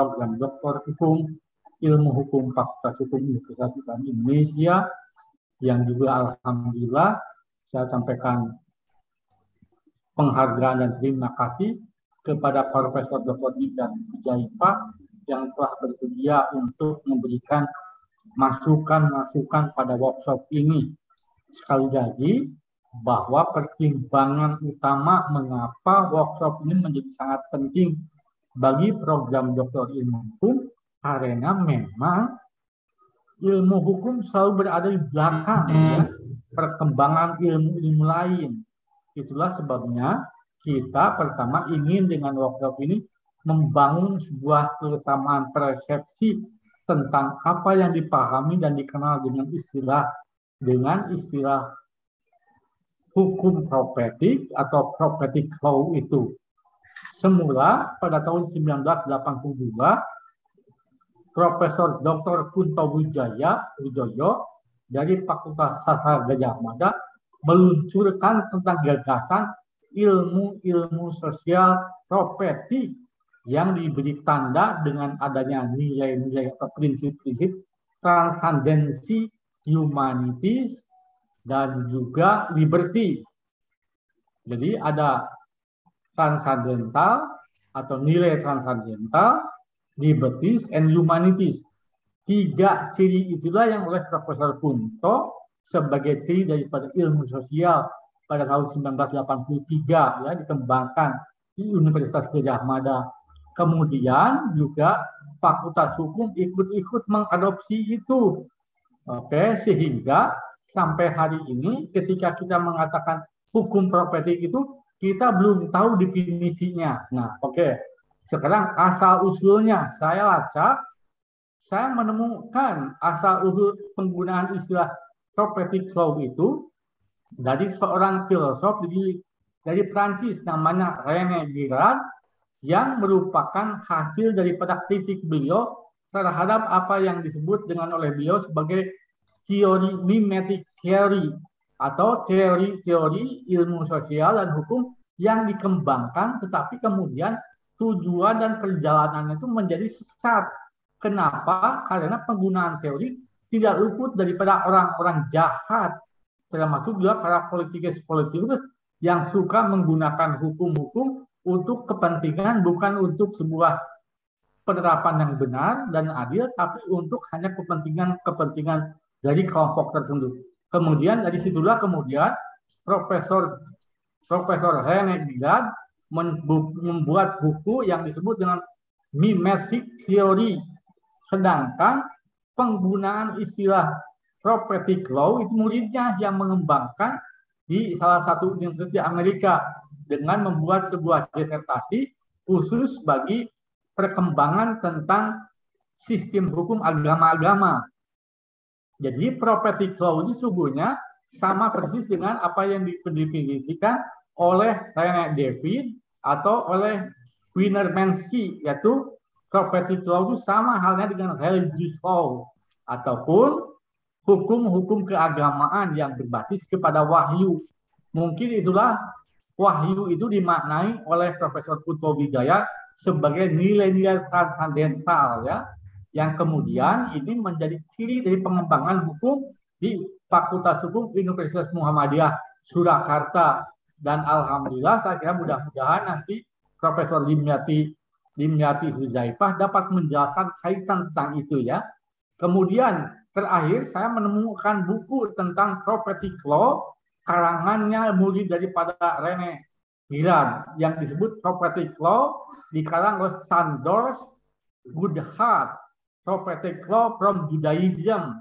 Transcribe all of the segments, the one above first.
Program Doktor Hukum, Ilmu Hukum Fakultas Hukum Universitas Islam Indonesia, yang juga Alhamdulillah saya sampaikan penghargaan dan terima kasih kepada Profesor Dr. dan Jaipa yang telah bersedia untuk memberikan masukan-masukan pada workshop ini. Sekali lagi, bahwa pertimbangan utama mengapa workshop ini menjadi sangat penting bagi program doktor ilmu hukum karena memang ilmu hukum selalu berada di belakang ya, perkembangan ilmu-ilmu lain. Itulah sebabnya kita pertama ingin dengan workshop ini membangun sebuah kesamaan persepsi tentang apa yang dipahami dan dikenal dengan istilah dengan istilah hukum propetik atau propetik law itu. Semula pada tahun 1982, Profesor Dr. Kunto Wijaya Wijoyo dari Fakultas Sastra Gajah Mada meluncurkan tentang gagasan ilmu-ilmu sosial properti yang diberi tanda dengan adanya nilai-nilai atau prinsip-prinsip transendensi humanities dan juga liberty. Jadi ada transcendental atau nilai transcendental di and humanities. Tiga ciri itulah yang oleh Profesor Punto sebagai ciri daripada ilmu sosial pada tahun 1983 ya dikembangkan di Universitas Gajah Mada. Kemudian juga Fakultas Hukum ikut-ikut mengadopsi itu. Oke, sehingga sampai hari ini ketika kita mengatakan hukum properti itu kita belum tahu definisinya. Nah, oke. Okay. Sekarang asal usulnya saya lacak, saya menemukan asal usul penggunaan istilah Socratic law itu dari seorang filsuf di dari Prancis namanya René Girard yang merupakan hasil daripada kritik beliau terhadap apa yang disebut dengan oleh beliau sebagai teori mimetic theory atau teori-teori ilmu sosial dan hukum yang dikembangkan tetapi kemudian tujuan dan perjalanannya itu menjadi sesat. Kenapa? Karena penggunaan teori tidak luput daripada orang-orang jahat, termasuk juga para politikus-politikus yang suka menggunakan hukum-hukum untuk kepentingan bukan untuk sebuah penerapan yang benar dan adil, tapi untuk hanya kepentingan-kepentingan dari kelompok tertentu. Kemudian dari situlah kemudian Profesor Profesor Rene membuat buku yang disebut dengan mimetic theory. Sedangkan penggunaan istilah prophetic law itu muridnya yang mengembangkan di salah satu universitas di Amerika dengan membuat sebuah disertasi khusus bagi perkembangan tentang sistem hukum agama-agama. Jadi prophetic law itu sungguhnya sama persis dengan apa yang didefinisikan oleh Rene David atau oleh Winner Mansky yaitu property law itu sama halnya dengan religious law ataupun hukum-hukum keagamaan yang berbasis kepada wahyu. Mungkin itulah wahyu itu dimaknai oleh Profesor Putro Wijaya sebagai nilai-nilai transcendental ya yang kemudian ini menjadi ciri dari pengembangan hukum di Fakultas Hukum Universitas Muhammadiyah Surakarta dan alhamdulillah saya kira mudah-mudahan nanti Profesor Limyati Limyati Huzaifah dapat menjelaskan kaitan tentang itu ya. Kemudian terakhir saya menemukan buku tentang prophetic law karangannya murid daripada Rene Miran yang disebut prophetic law dikarang oleh Sandor Goodhart prophetic law from Judaism.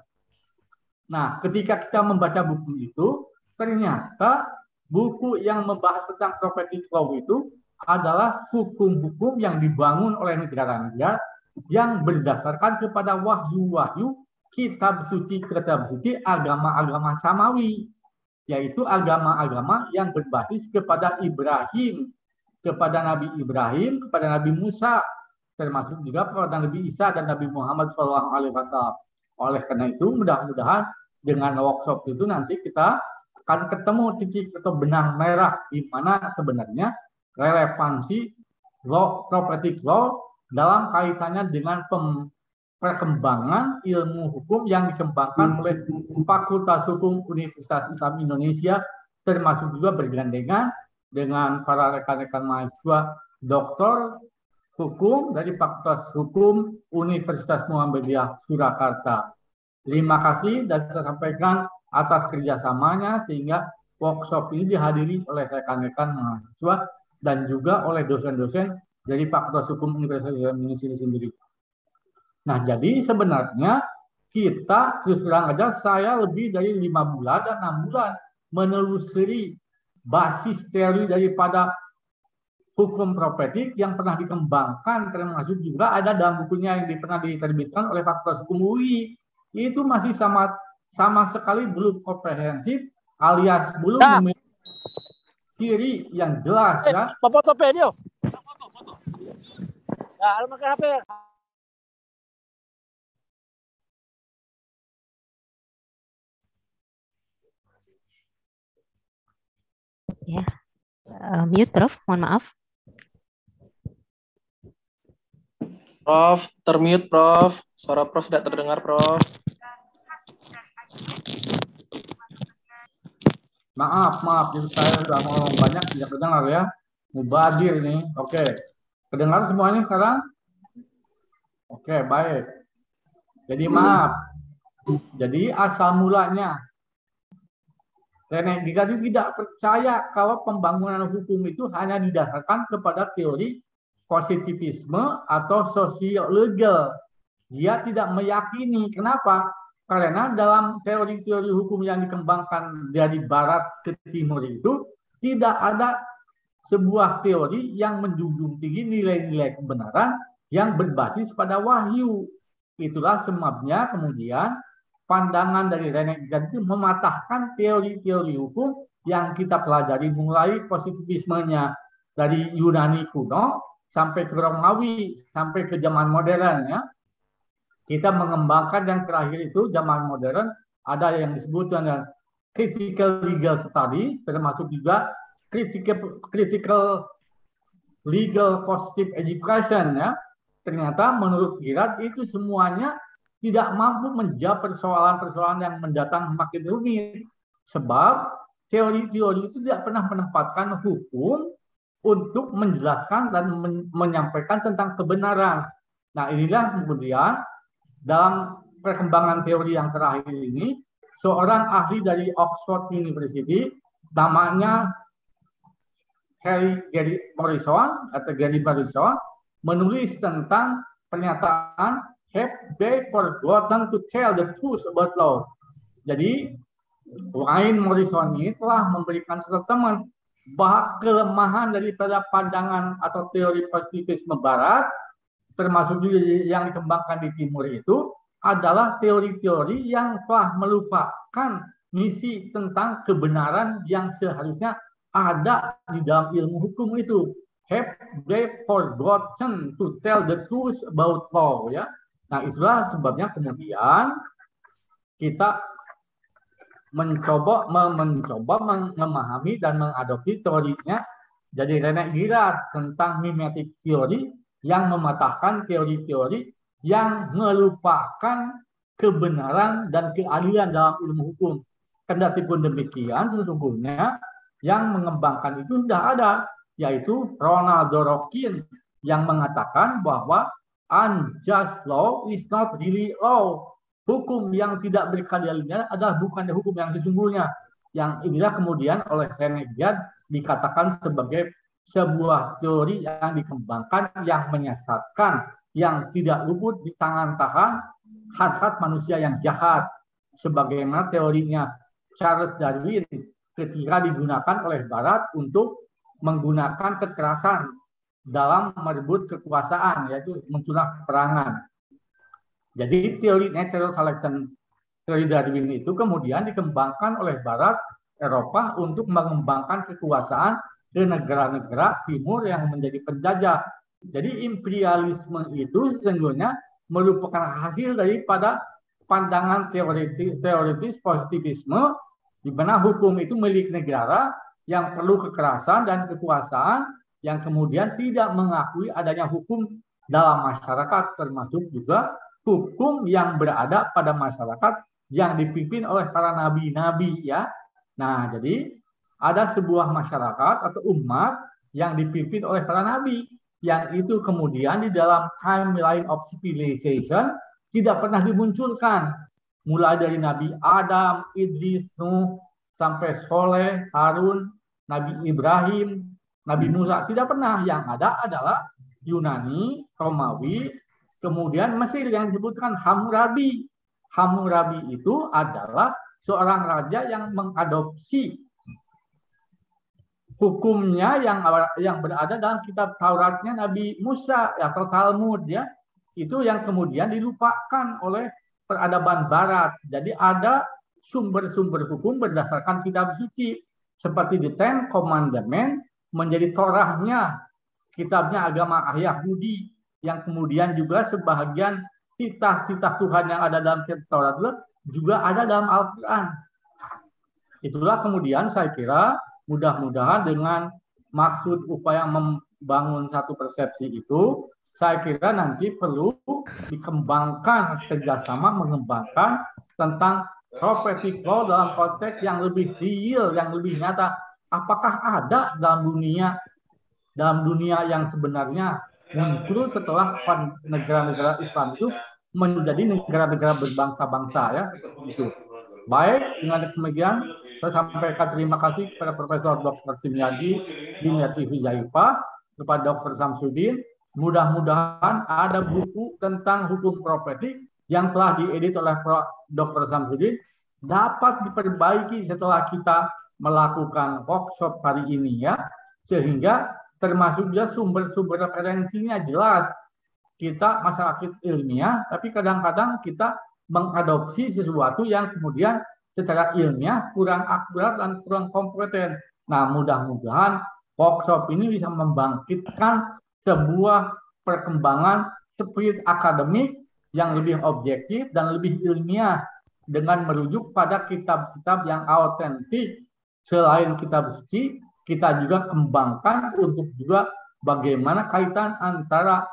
Nah, ketika kita membaca buku itu ternyata buku yang membahas tentang prophetic law itu adalah hukum-hukum yang dibangun oleh negara-negara yang berdasarkan kepada wahyu-wahyu kitab suci kitab suci agama-agama samawi yaitu agama-agama yang berbasis kepada Ibrahim kepada Nabi Ibrahim kepada Nabi Musa termasuk juga kepada Nabi Isa dan Nabi Muhammad SAW. Oleh karena itu mudah-mudahan dengan workshop itu nanti kita akan ketemu titik atau benang merah di mana sebenarnya relevansi law, property law dalam kaitannya dengan pem, perkembangan ilmu hukum yang dikembangkan oleh Fakultas Hukum Universitas Islam Indonesia termasuk juga bergandengan dengan para rekan-rekan mahasiswa doktor hukum dari Fakultas Hukum Universitas Muhammadiyah Surakarta. Terima kasih dan saya sampaikan atas kerjasamanya sehingga workshop ini dihadiri oleh rekan-rekan mahasiswa dan juga oleh dosen-dosen dari Fakultas Hukum Universitas Indonesia sendiri. Nah, jadi sebenarnya kita terus terang aja saya lebih dari lima bulan dan enam bulan menelusuri basis teori daripada hukum propetik yang pernah dikembangkan termasuk juga ada dalam bukunya yang pernah diterbitkan oleh Fakultas Hukum UI itu masih sama sama sekali belum komprehensif alias belum nah. memiliki ciri yang jelas eh, ya. Foto Foto, foto. Nah, ya, almakan HP. Ya. mute, Prof. Mohon maaf. Prof, termute, Prof. Suara Prof tidak terdengar, Prof. Maaf, maaf, saya sudah ngomong banyak tidak ya, kedengar ya. Mubadir ini, oke. Okay. Kedengar semuanya sekarang? Oke, okay, baik. Jadi maaf. Jadi asal mulanya Renek Digadi tidak percaya kalau pembangunan hukum itu hanya didasarkan kepada teori positivisme atau sosial legal. Dia tidak meyakini. Kenapa? Karena dalam teori-teori hukum yang dikembangkan dari barat ke timur itu tidak ada sebuah teori yang menjunjung tinggi nilai-nilai kebenaran yang berbasis pada wahyu. Itulah sebabnya kemudian pandangan dari Rene itu mematahkan teori-teori hukum yang kita pelajari mulai positivismenya dari Yunani kuno sampai ke Romawi sampai ke zaman modern ya kita mengembangkan yang terakhir itu zaman modern ada yang disebut dengan critical legal studies termasuk juga critical critical legal positive education ya. Ternyata menurut Girat itu semuanya tidak mampu menjawab persoalan-persoalan yang mendatang makin rumit sebab teori-teori itu tidak pernah menempatkan hukum untuk menjelaskan dan men menyampaikan tentang kebenaran. Nah, inilah kemudian dalam perkembangan teori yang terakhir ini, seorang ahli dari Oxford University, namanya Harry Gary Morrison atau Gary Morrison, menulis tentang pernyataan have they forgotten to tell the truth about law. Jadi, Wayne Morrison ini telah memberikan statement bahwa kelemahan daripada pandangan atau teori positivisme barat termasuk juga yang dikembangkan di timur itu adalah teori-teori yang telah melupakan misi tentang kebenaran yang seharusnya ada di dalam ilmu hukum itu. Have they forgotten to tell the truth about law ya? Nah itulah sebabnya kemudian kita mencoba mencoba memahami dan mengadopsi teorinya jadi Rene Girard tentang mimetic theory yang mematahkan teori-teori yang melupakan kebenaran dan keadilan dalam ilmu hukum. Kendati pun demikian, sesungguhnya yang mengembangkan itu sudah ada, yaitu Ronald Dorokin yang mengatakan bahwa unjust law is not really law. Hukum yang tidak berkeadilan adalah bukan hukum yang sesungguhnya. Yang inilah kemudian oleh Renegian dikatakan sebagai sebuah teori yang dikembangkan yang menyesatkan, yang tidak luput di tangan tangan hasrat manusia yang jahat. Sebagaimana teorinya Charles Darwin ketika digunakan oleh Barat untuk menggunakan kekerasan dalam merebut kekuasaan, yaitu munculnya perangan. Jadi teori natural selection teori Darwin itu kemudian dikembangkan oleh Barat Eropa untuk mengembangkan kekuasaan dari negara-negara timur yang menjadi penjajah. Jadi imperialisme itu sesungguhnya merupakan hasil daripada pandangan teoritis, teoritis positivisme di mana hukum itu milik negara yang perlu kekerasan dan kekuasaan yang kemudian tidak mengakui adanya hukum dalam masyarakat termasuk juga hukum yang berada pada masyarakat yang dipimpin oleh para nabi-nabi ya. Nah, jadi ada sebuah masyarakat atau umat yang dipimpin oleh para nabi yang itu kemudian di dalam timeline of civilization tidak pernah dimunculkan mulai dari Nabi Adam, Idris, Nuh sampai Soleh, Harun, Nabi Ibrahim, Nabi Musa tidak pernah yang ada adalah Yunani, Romawi, kemudian Mesir yang disebutkan Hammurabi. Hammurabi itu adalah seorang raja yang mengadopsi hukumnya yang yang berada dalam kitab Tauratnya Nabi Musa ya, atau Talmud ya itu yang kemudian dilupakan oleh peradaban Barat. Jadi ada sumber-sumber hukum berdasarkan kitab suci seperti di Ten Commandment menjadi torahnya kitabnya agama Yahudi yang kemudian juga sebahagian titah-titah Tuhan yang ada dalam kitab Taurat juga ada dalam Al-Quran. Itulah kemudian saya kira Mudah-mudahan dengan maksud upaya membangun satu persepsi itu, saya kira nanti perlu dikembangkan kerjasama mengembangkan tentang profesi law dalam konteks yang lebih real, yang lebih nyata. Apakah ada dalam dunia dalam dunia yang sebenarnya muncul setelah negara-negara Islam itu menjadi negara-negara berbangsa-bangsa ya itu. Baik dengan demikian saya sampaikan terima kasih kepada Profesor Dr. Timyadi, Dimyati Wijayupa, kepada Dr. Samsudin. Mudah-mudahan ada buku tentang hukum profetik yang telah diedit oleh Dr. Samsudin dapat diperbaiki setelah kita melakukan workshop hari ini ya. Sehingga termasuk juga sumber-sumber referensinya jelas. Kita masyarakat ilmiah, tapi kadang-kadang kita mengadopsi sesuatu yang kemudian secara ilmiah kurang akurat dan kurang kompeten. Nah, mudah-mudahan workshop ini bisa membangkitkan sebuah perkembangan spirit akademik yang lebih objektif dan lebih ilmiah dengan merujuk pada kitab-kitab yang autentik. Selain kitab suci, kita juga kembangkan untuk juga bagaimana kaitan antara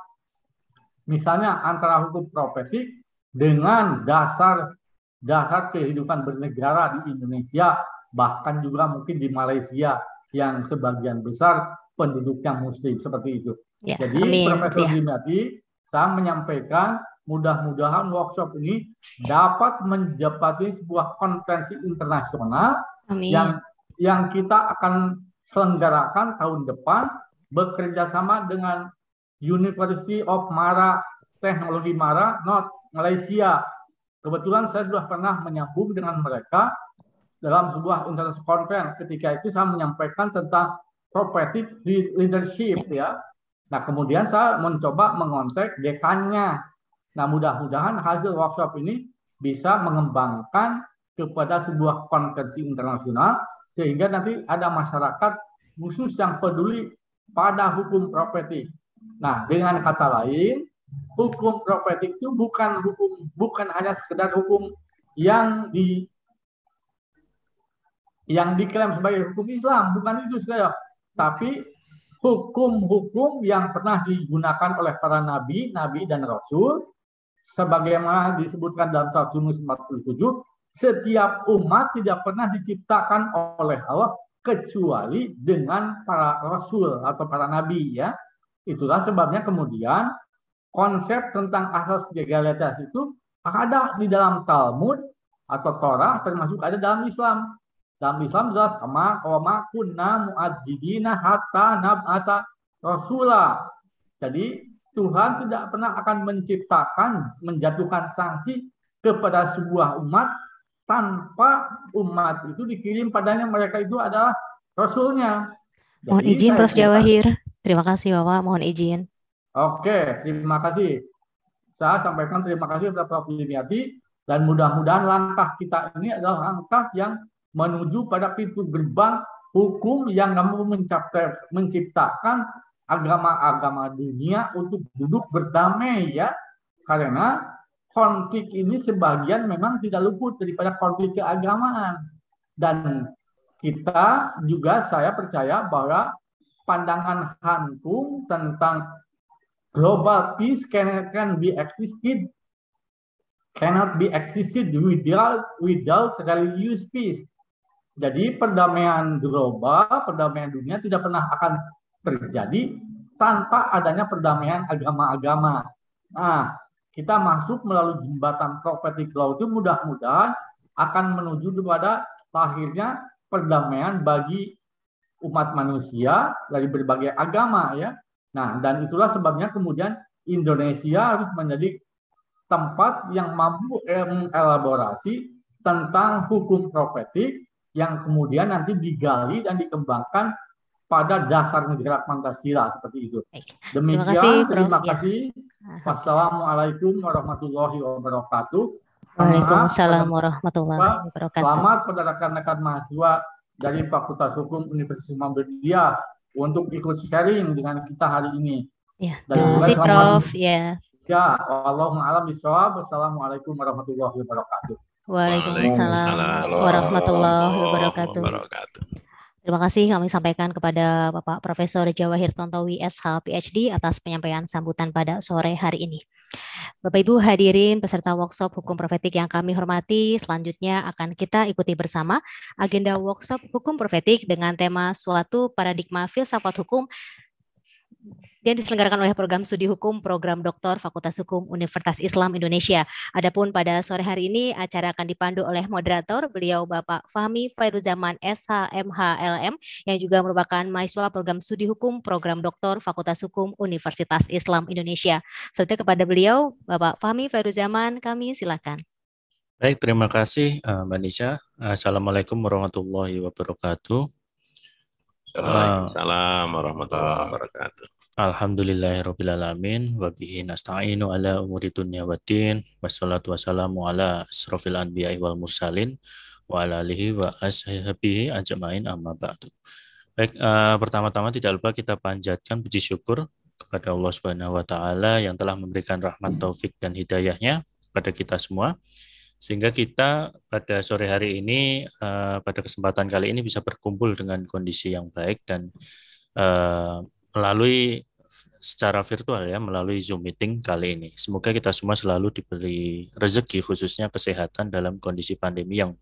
misalnya antara hukum profesi dengan dasar dasar kehidupan bernegara di Indonesia, bahkan juga mungkin di Malaysia yang sebagian besar penduduknya muslim seperti itu. Ya, Jadi amin. Profesor ya. saya menyampaikan mudah-mudahan workshop ini dapat menjepati sebuah konvensi internasional amin. yang yang kita akan selenggarakan tahun depan bekerja sama dengan University of Mara Teknologi Mara North Malaysia Kebetulan saya sudah pernah menyambung dengan mereka dalam sebuah internet conference. Ketika itu saya menyampaikan tentang prophetic leadership ya. Nah, kemudian saya mencoba mengontak dekannya. Nah, mudah-mudahan hasil workshop ini bisa mengembangkan kepada sebuah konvensi internasional sehingga nanti ada masyarakat khusus yang peduli pada hukum properti. Nah, dengan kata lain, hukum profetik itu bukan hukum bukan hanya sekedar hukum yang di yang diklaim sebagai hukum Islam bukan itu saja ya. tapi hukum-hukum yang pernah digunakan oleh para nabi, nabi dan rasul sebagaimana disebutkan dalam surat Yunus 47 setiap umat tidak pernah diciptakan oleh Allah kecuali dengan para rasul atau para nabi ya itulah sebabnya kemudian konsep tentang asas legalitas itu ada di dalam Talmud atau Torah termasuk ada dalam Islam. Dalam Islam jelas sama, kama kunna muadzidina hatta nab'atha rasula. Jadi Tuhan tidak pernah akan menciptakan menjatuhkan sanksi kepada sebuah umat tanpa umat itu dikirim padanya mereka itu adalah rasulnya. Jadi, Mohon izin Prof Jawahir. Terima kasih Bapak, mohon izin. Oke, terima kasih. Saya sampaikan terima kasih kepada Prof. Yuniati dan mudah-mudahan langkah kita ini adalah langkah yang menuju pada pintu gerbang hukum yang kamu menciptakan agama-agama dunia untuk duduk berdamai ya. Karena konflik ini sebagian memang tidak luput daripada konflik keagamaan. Dan kita juga saya percaya bahwa pandangan hantu tentang global peace can, can be existed cannot be existed without without religious peace. Jadi perdamaian global, perdamaian dunia tidak pernah akan terjadi tanpa adanya perdamaian agama-agama. Nah, kita masuk melalui jembatan prophetic law itu mudah-mudahan akan menuju kepada lahirnya perdamaian bagi umat manusia dari berbagai agama ya Nah, dan itulah sebabnya kemudian Indonesia harus menjadi tempat yang mampu eh, mengelaborasi tentang hukum profetik yang kemudian nanti digali dan dikembangkan pada dasar negara Pancasila seperti itu. Demikian, terima kasih. Terima ya. kasih. Ya. Wassalamualaikum warahmatullahi wabarakatuh. Waalaikumsalam warahmatullahi wabarakatuh. Selamat pada rekan-rekan mahasiswa dari Fakultas Hukum Universitas Muhammadiyah untuk ikut sharing dengan kita hari ini. Ya, terima kasih Prof. Ya. Ya, Allah alam bisawab. Wassalamualaikum warahmatullahi wabarakatuh. Waalaikumsalam warahmatullahi wabarakatuh. Terima kasih kami sampaikan kepada Bapak Profesor Jawahir Tontowi SH PhD atas penyampaian sambutan pada sore hari ini. Bapak Ibu hadirin peserta workshop hukum profetik yang kami hormati, selanjutnya akan kita ikuti bersama agenda workshop hukum profetik dengan tema suatu paradigma filsafat hukum yang diselenggarakan oleh program studi hukum program doktor Fakultas Hukum Universitas Islam Indonesia. Adapun pada sore hari ini acara akan dipandu oleh moderator beliau Bapak Fahmi Fairuzaman SHMHLM yang juga merupakan mahasiswa program studi hukum program doktor Fakultas Hukum Universitas Islam Indonesia. Serta kepada beliau Bapak Fahmi Fairuzaman kami silakan. Baik, terima kasih eh, Mbak Nisha. Assalamualaikum warahmatullahi wabarakatuh. Assalamualaikum eh, warahmatullahi wabarakatuh. Alhamdulillahirrabbilalamin Wabihi nasta'inu ala umuri dunia waddin Wassalatu wassalamu ala asrafil anbiya wal mursalin Wa ala alihi wa ashabihi ajma'in amma ba'du Baik, uh, pertama-tama tidak lupa kita panjatkan puji syukur kepada Allah Subhanahu wa taala yang telah memberikan rahmat taufik dan hidayahnya kepada kita semua sehingga kita pada sore hari ini uh, pada kesempatan kali ini bisa berkumpul dengan kondisi yang baik dan uh, melalui secara virtual ya melalui Zoom meeting kali ini. Semoga kita semua selalu diberi rezeki khususnya kesehatan dalam kondisi pandemi yang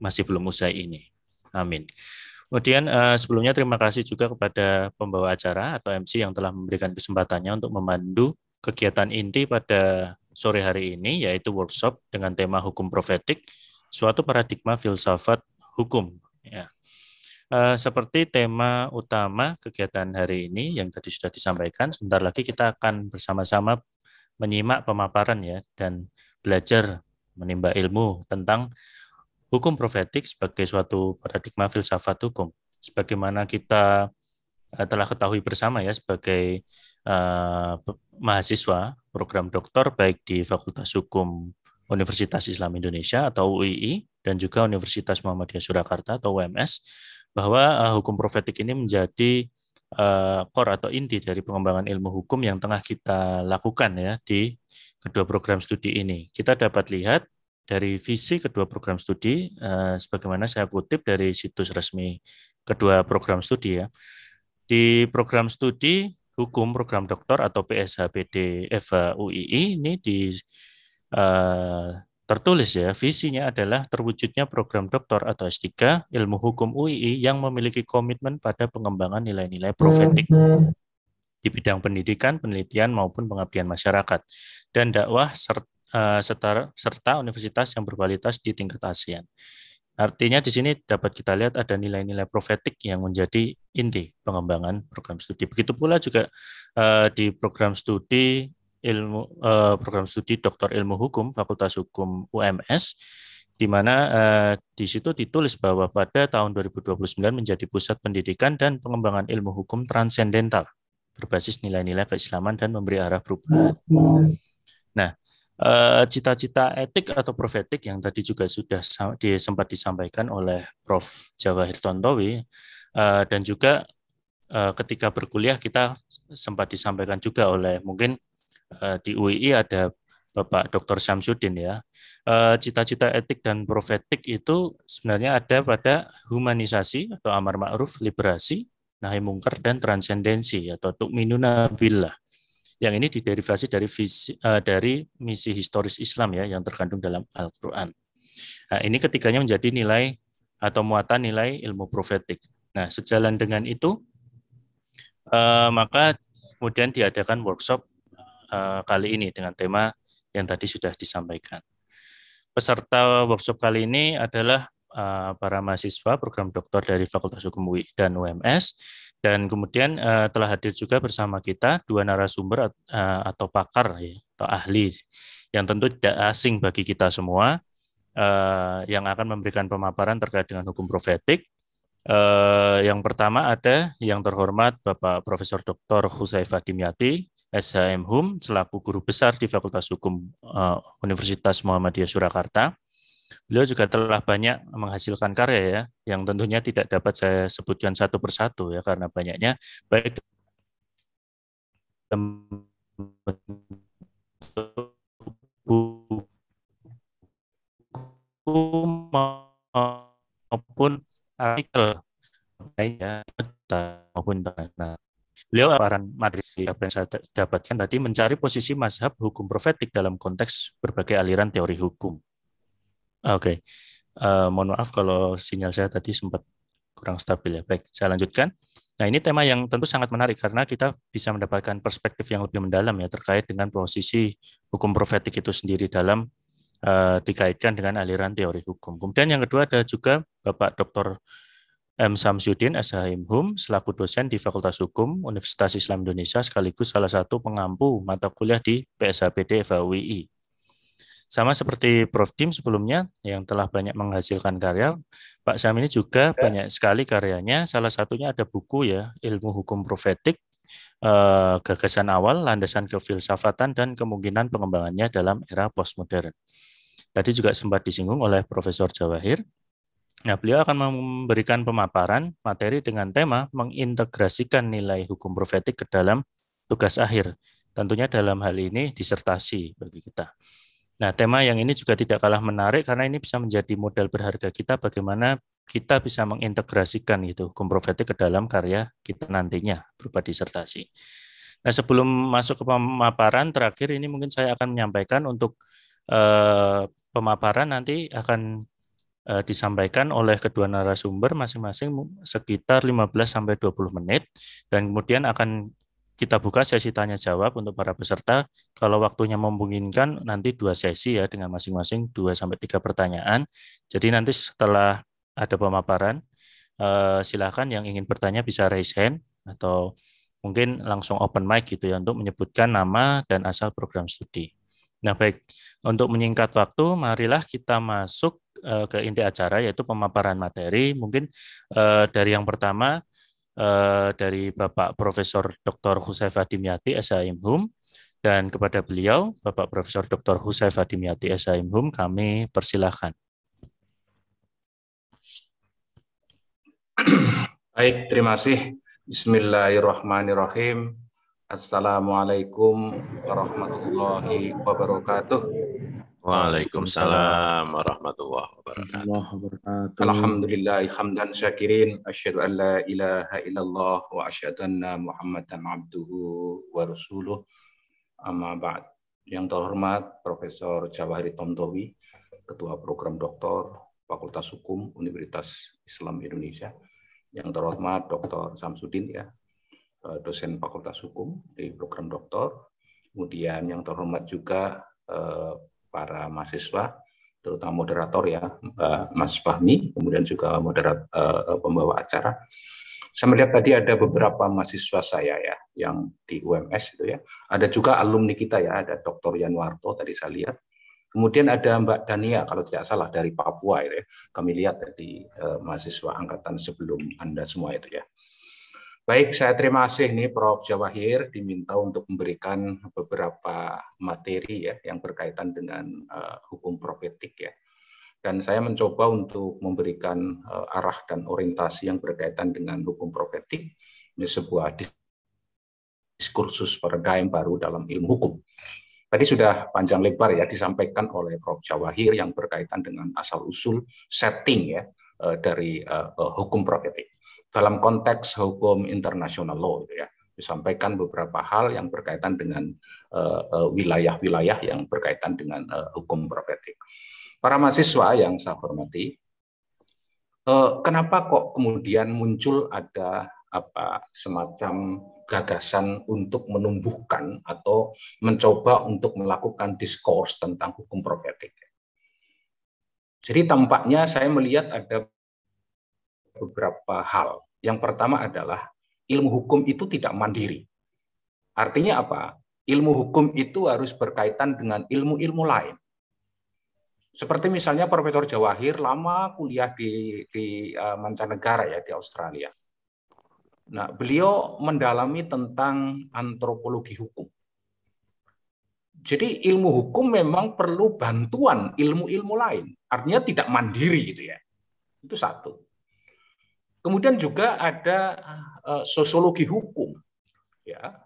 masih belum usai ini. Amin. Kemudian uh, sebelumnya terima kasih juga kepada pembawa acara atau MC yang telah memberikan kesempatannya untuk memandu kegiatan inti pada sore hari ini yaitu workshop dengan tema hukum profetik, suatu paradigma filsafat hukum. Ya. Eh, seperti tema utama kegiatan hari ini yang tadi sudah disampaikan, sebentar lagi kita akan bersama-sama menyimak pemaparan ya dan belajar menimba ilmu tentang hukum profetik sebagai suatu paradigma filsafat hukum. Sebagaimana kita eh, telah ketahui bersama ya sebagai uh, mahasiswa program doktor baik di Fakultas Hukum Universitas Islam Indonesia atau UII dan juga Universitas Muhammadiyah Surakarta atau UMS bahwa uh, hukum profetik ini menjadi uh, eh, core atau inti dari pengembangan ilmu hukum yang tengah kita lakukan ya di kedua program studi ini. Kita dapat lihat dari visi kedua program studi uh, sebagaimana saya kutip dari situs resmi kedua program studi ya. Di program studi hukum program doktor atau PSHPD FUII ini di uh, Tertulis ya, visinya adalah terwujudnya program doktor atau S3 ilmu hukum UII yang memiliki komitmen pada pengembangan nilai-nilai profetik mhm. di bidang pendidikan, penelitian maupun pengabdian masyarakat dan dakwah serta, eh, serta, serta universitas yang berkualitas di tingkat ASEAN. Artinya di sini dapat kita lihat ada nilai-nilai profetik yang menjadi inti pengembangan program studi. Begitu pula juga eh, di program studi ilmu uh, program studi Doktor Ilmu Hukum Fakultas Hukum UMS di mana uh, di situ ditulis bahwa pada tahun 2029 menjadi pusat pendidikan dan pengembangan ilmu hukum transendental berbasis nilai-nilai keislaman dan memberi arah perubahan. Nah, nah. nah eh, cita-cita uh, etik atau profetik yang tadi juga sudah sempat disampaikan oleh Prof. Jawahir Tontowi uh, dan juga ketika berkuliah kita sempat disampaikan juga oleh mungkin Eh, di UII ada Bapak Dr. Samsudin ya. Eh, cita-cita etik dan profetik itu sebenarnya ada pada humanisasi atau amar ma'ruf, liberasi, nahi mungkar dan transendensi atau tukminuna billah. Yang ini diderivasi dari visi, eh, dari misi historis Islam ya yang terkandung dalam Al-Qur'an. Nah, ini ketiganya menjadi nilai atau muatan nilai ilmu profetik. Nah, sejalan dengan itu maka kemudian diadakan workshop Eh, kali ini dengan tema yang tadi sudah disampaikan. Peserta workshop kali ini adalah eh, para mahasiswa program doktor dari Fakultas Hukum UI dan UMS dan kemudian eh, telah hadir juga bersama kita dua narasumber atau pakar ya, atau ahli yang tentu tidak asing bagi kita semua yang akan memberikan pemaparan terkait dengan hukum profetik yang pertama ada yang terhormat Bapak Profesor Dr. Husaifah Dimyati, SHM Hum selaku guru besar di Fakultas Hukum eh, Universitas Muhammadiyah Surakarta. Beliau juga telah banyak menghasilkan karya ya, yang tentunya tidak dapat saya sebutkan satu persatu ya karena banyaknya baik buku maupun artikel ya maupun internasional. Beliau arahan Madrid ya, apa yang saya dapatkan tadi mencari posisi mazhab hukum profetik dalam konteks berbagai aliran teori hukum. Oke, okay. uh, eh, mohon maaf kalau sinyal saya tadi sempat kurang stabil ya. Baik, saya lanjutkan. Nah ini tema yang tentu sangat menarik karena kita bisa mendapatkan perspektif yang lebih mendalam ya terkait dengan posisi hukum profetik itu sendiri dalam uh, dikaitkan dengan aliran teori hukum. Kemudian yang kedua ada juga Bapak Dr. M. Samsudin Hum selaku dosen di Fakultas Hukum Universitas Islam Indonesia sekaligus salah satu pengampu mata kuliah di PSHPD FAUI. Sama seperti Prof. Dim sebelumnya yang telah banyak menghasilkan karya, Pak Sam ini juga ya. banyak sekali karyanya, salah satunya ada buku ya, Ilmu Hukum Profetik, eh, Gagasan Awal, Landasan Kefilsafatan, dan Kemungkinan Pengembangannya dalam Era Postmodern. Tadi juga sempat disinggung oleh Profesor Jawahir, Nah, beliau akan memberikan pemaparan materi dengan tema mengintegrasikan nilai hukum profetik ke dalam tugas akhir. Tentunya dalam hal ini disertasi bagi kita. Nah, tema yang ini juga tidak kalah menarik karena ini bisa menjadi modal berharga kita bagaimana kita bisa mengintegrasikan itu hukum profetik ke dalam karya kita nantinya berupa disertasi. Nah, sebelum masuk ke pemaparan terakhir ini mungkin saya akan menyampaikan untuk eh, pemaparan nanti akan Eh, disampaikan oleh kedua narasumber masing-masing sekitar 15 sampai 20 menit dan kemudian akan kita buka sesi tanya jawab untuk para peserta. Kalau waktunya memungkinkan nanti dua sesi ya dengan masing-masing 2 sampai 3 pertanyaan. Jadi nanti setelah ada pemaparan eh, silakan yang ingin bertanya bisa raise hand atau mungkin langsung open mic gitu ya untuk menyebutkan nama dan asal program studi. Nah, baik. Untuk menyingkat waktu, marilah kita masuk eh, ke inti acara yaitu pemaparan materi. Mungkin eh, dari yang pertama eh, dari Bapak Profesor Dr. Husaifa Dimyati SHMHUM dan kepada beliau Bapak Profesor Dr. Husaifa Dimyati SHMHUM kami persilahkan. Baik, terima kasih. Bismillahirrahmanirrahim. Assalamualaikum warahmatullahi wabarakatuh. Waalaikumsalam warahmatullahi wabarakatuh. Alhamdulillah hamdan syakirin asyhadu an la ilaha illallah wa asyhadu anna Muhammadan abduhu wa rasuluh. Amma ba'd. Yang terhormat Profesor Jawahari Tomtowi, Ketua Program Doktor Fakultas Hukum Universitas Islam Indonesia. Yang terhormat Dr. Samsudin ya, Eh, dosen Fakultas Hukum di program doktor. Kemudian yang terhormat juga eh, para mahasiswa, terutama moderator ya, eh, Mas Fahmi, kemudian juga moderat pembawa acara. Saya melihat tadi ada beberapa mahasiswa saya ya yang di UMS itu ya. Ada juga alumni kita ya, ada Dr. Yanwarto tadi saya lihat. Kemudian ada Mbak Dania kalau tidak salah dari Papua ya. Kami lihat tadi eh, mahasiswa angkatan sebelum Anda semua itu ya. Baik, saya terima kasih nih Prof. Jawahir diminta untuk memberikan beberapa materi ya yang berkaitan dengan uh, hukum profetik ya. Dan saya mencoba untuk memberikan uh, arah dan orientasi yang berkaitan dengan hukum profetik. Ini sebuah diskursus paradigm baru dalam ilmu hukum. Tadi sudah panjang lebar ya disampaikan oleh Prof. Jawahir yang berkaitan dengan asal-usul setting ya uh, dari uh, hukum profetik dalam konteks hukum internasional law gitu ya disampaikan beberapa hal yang berkaitan dengan eh, eh, wilayah-wilayah uh, yang berkaitan dengan uh, hukum profetik. Para mahasiswa yang saya hormati, kenapa kok kemudian muncul ada apa semacam gagasan untuk menumbuhkan atau mencoba untuk melakukan diskurs tentang hukum profetik? Jadi tampaknya saya melihat ada beberapa hal. Yang pertama adalah ilmu hukum itu tidak mandiri. Artinya apa? Ilmu hukum itu harus berkaitan dengan ilmu-ilmu lain. Seperti misalnya Profesor Jawahir lama kuliah di, di e, mancanegara ya di Australia. Nah, beliau mendalami tentang antropologi hukum. Jadi ilmu hukum memang perlu bantuan ilmu-ilmu lain. Artinya tidak mandiri gitu ya. Itu satu. Kemudian juga ada eh, sosiologi hukum, ya.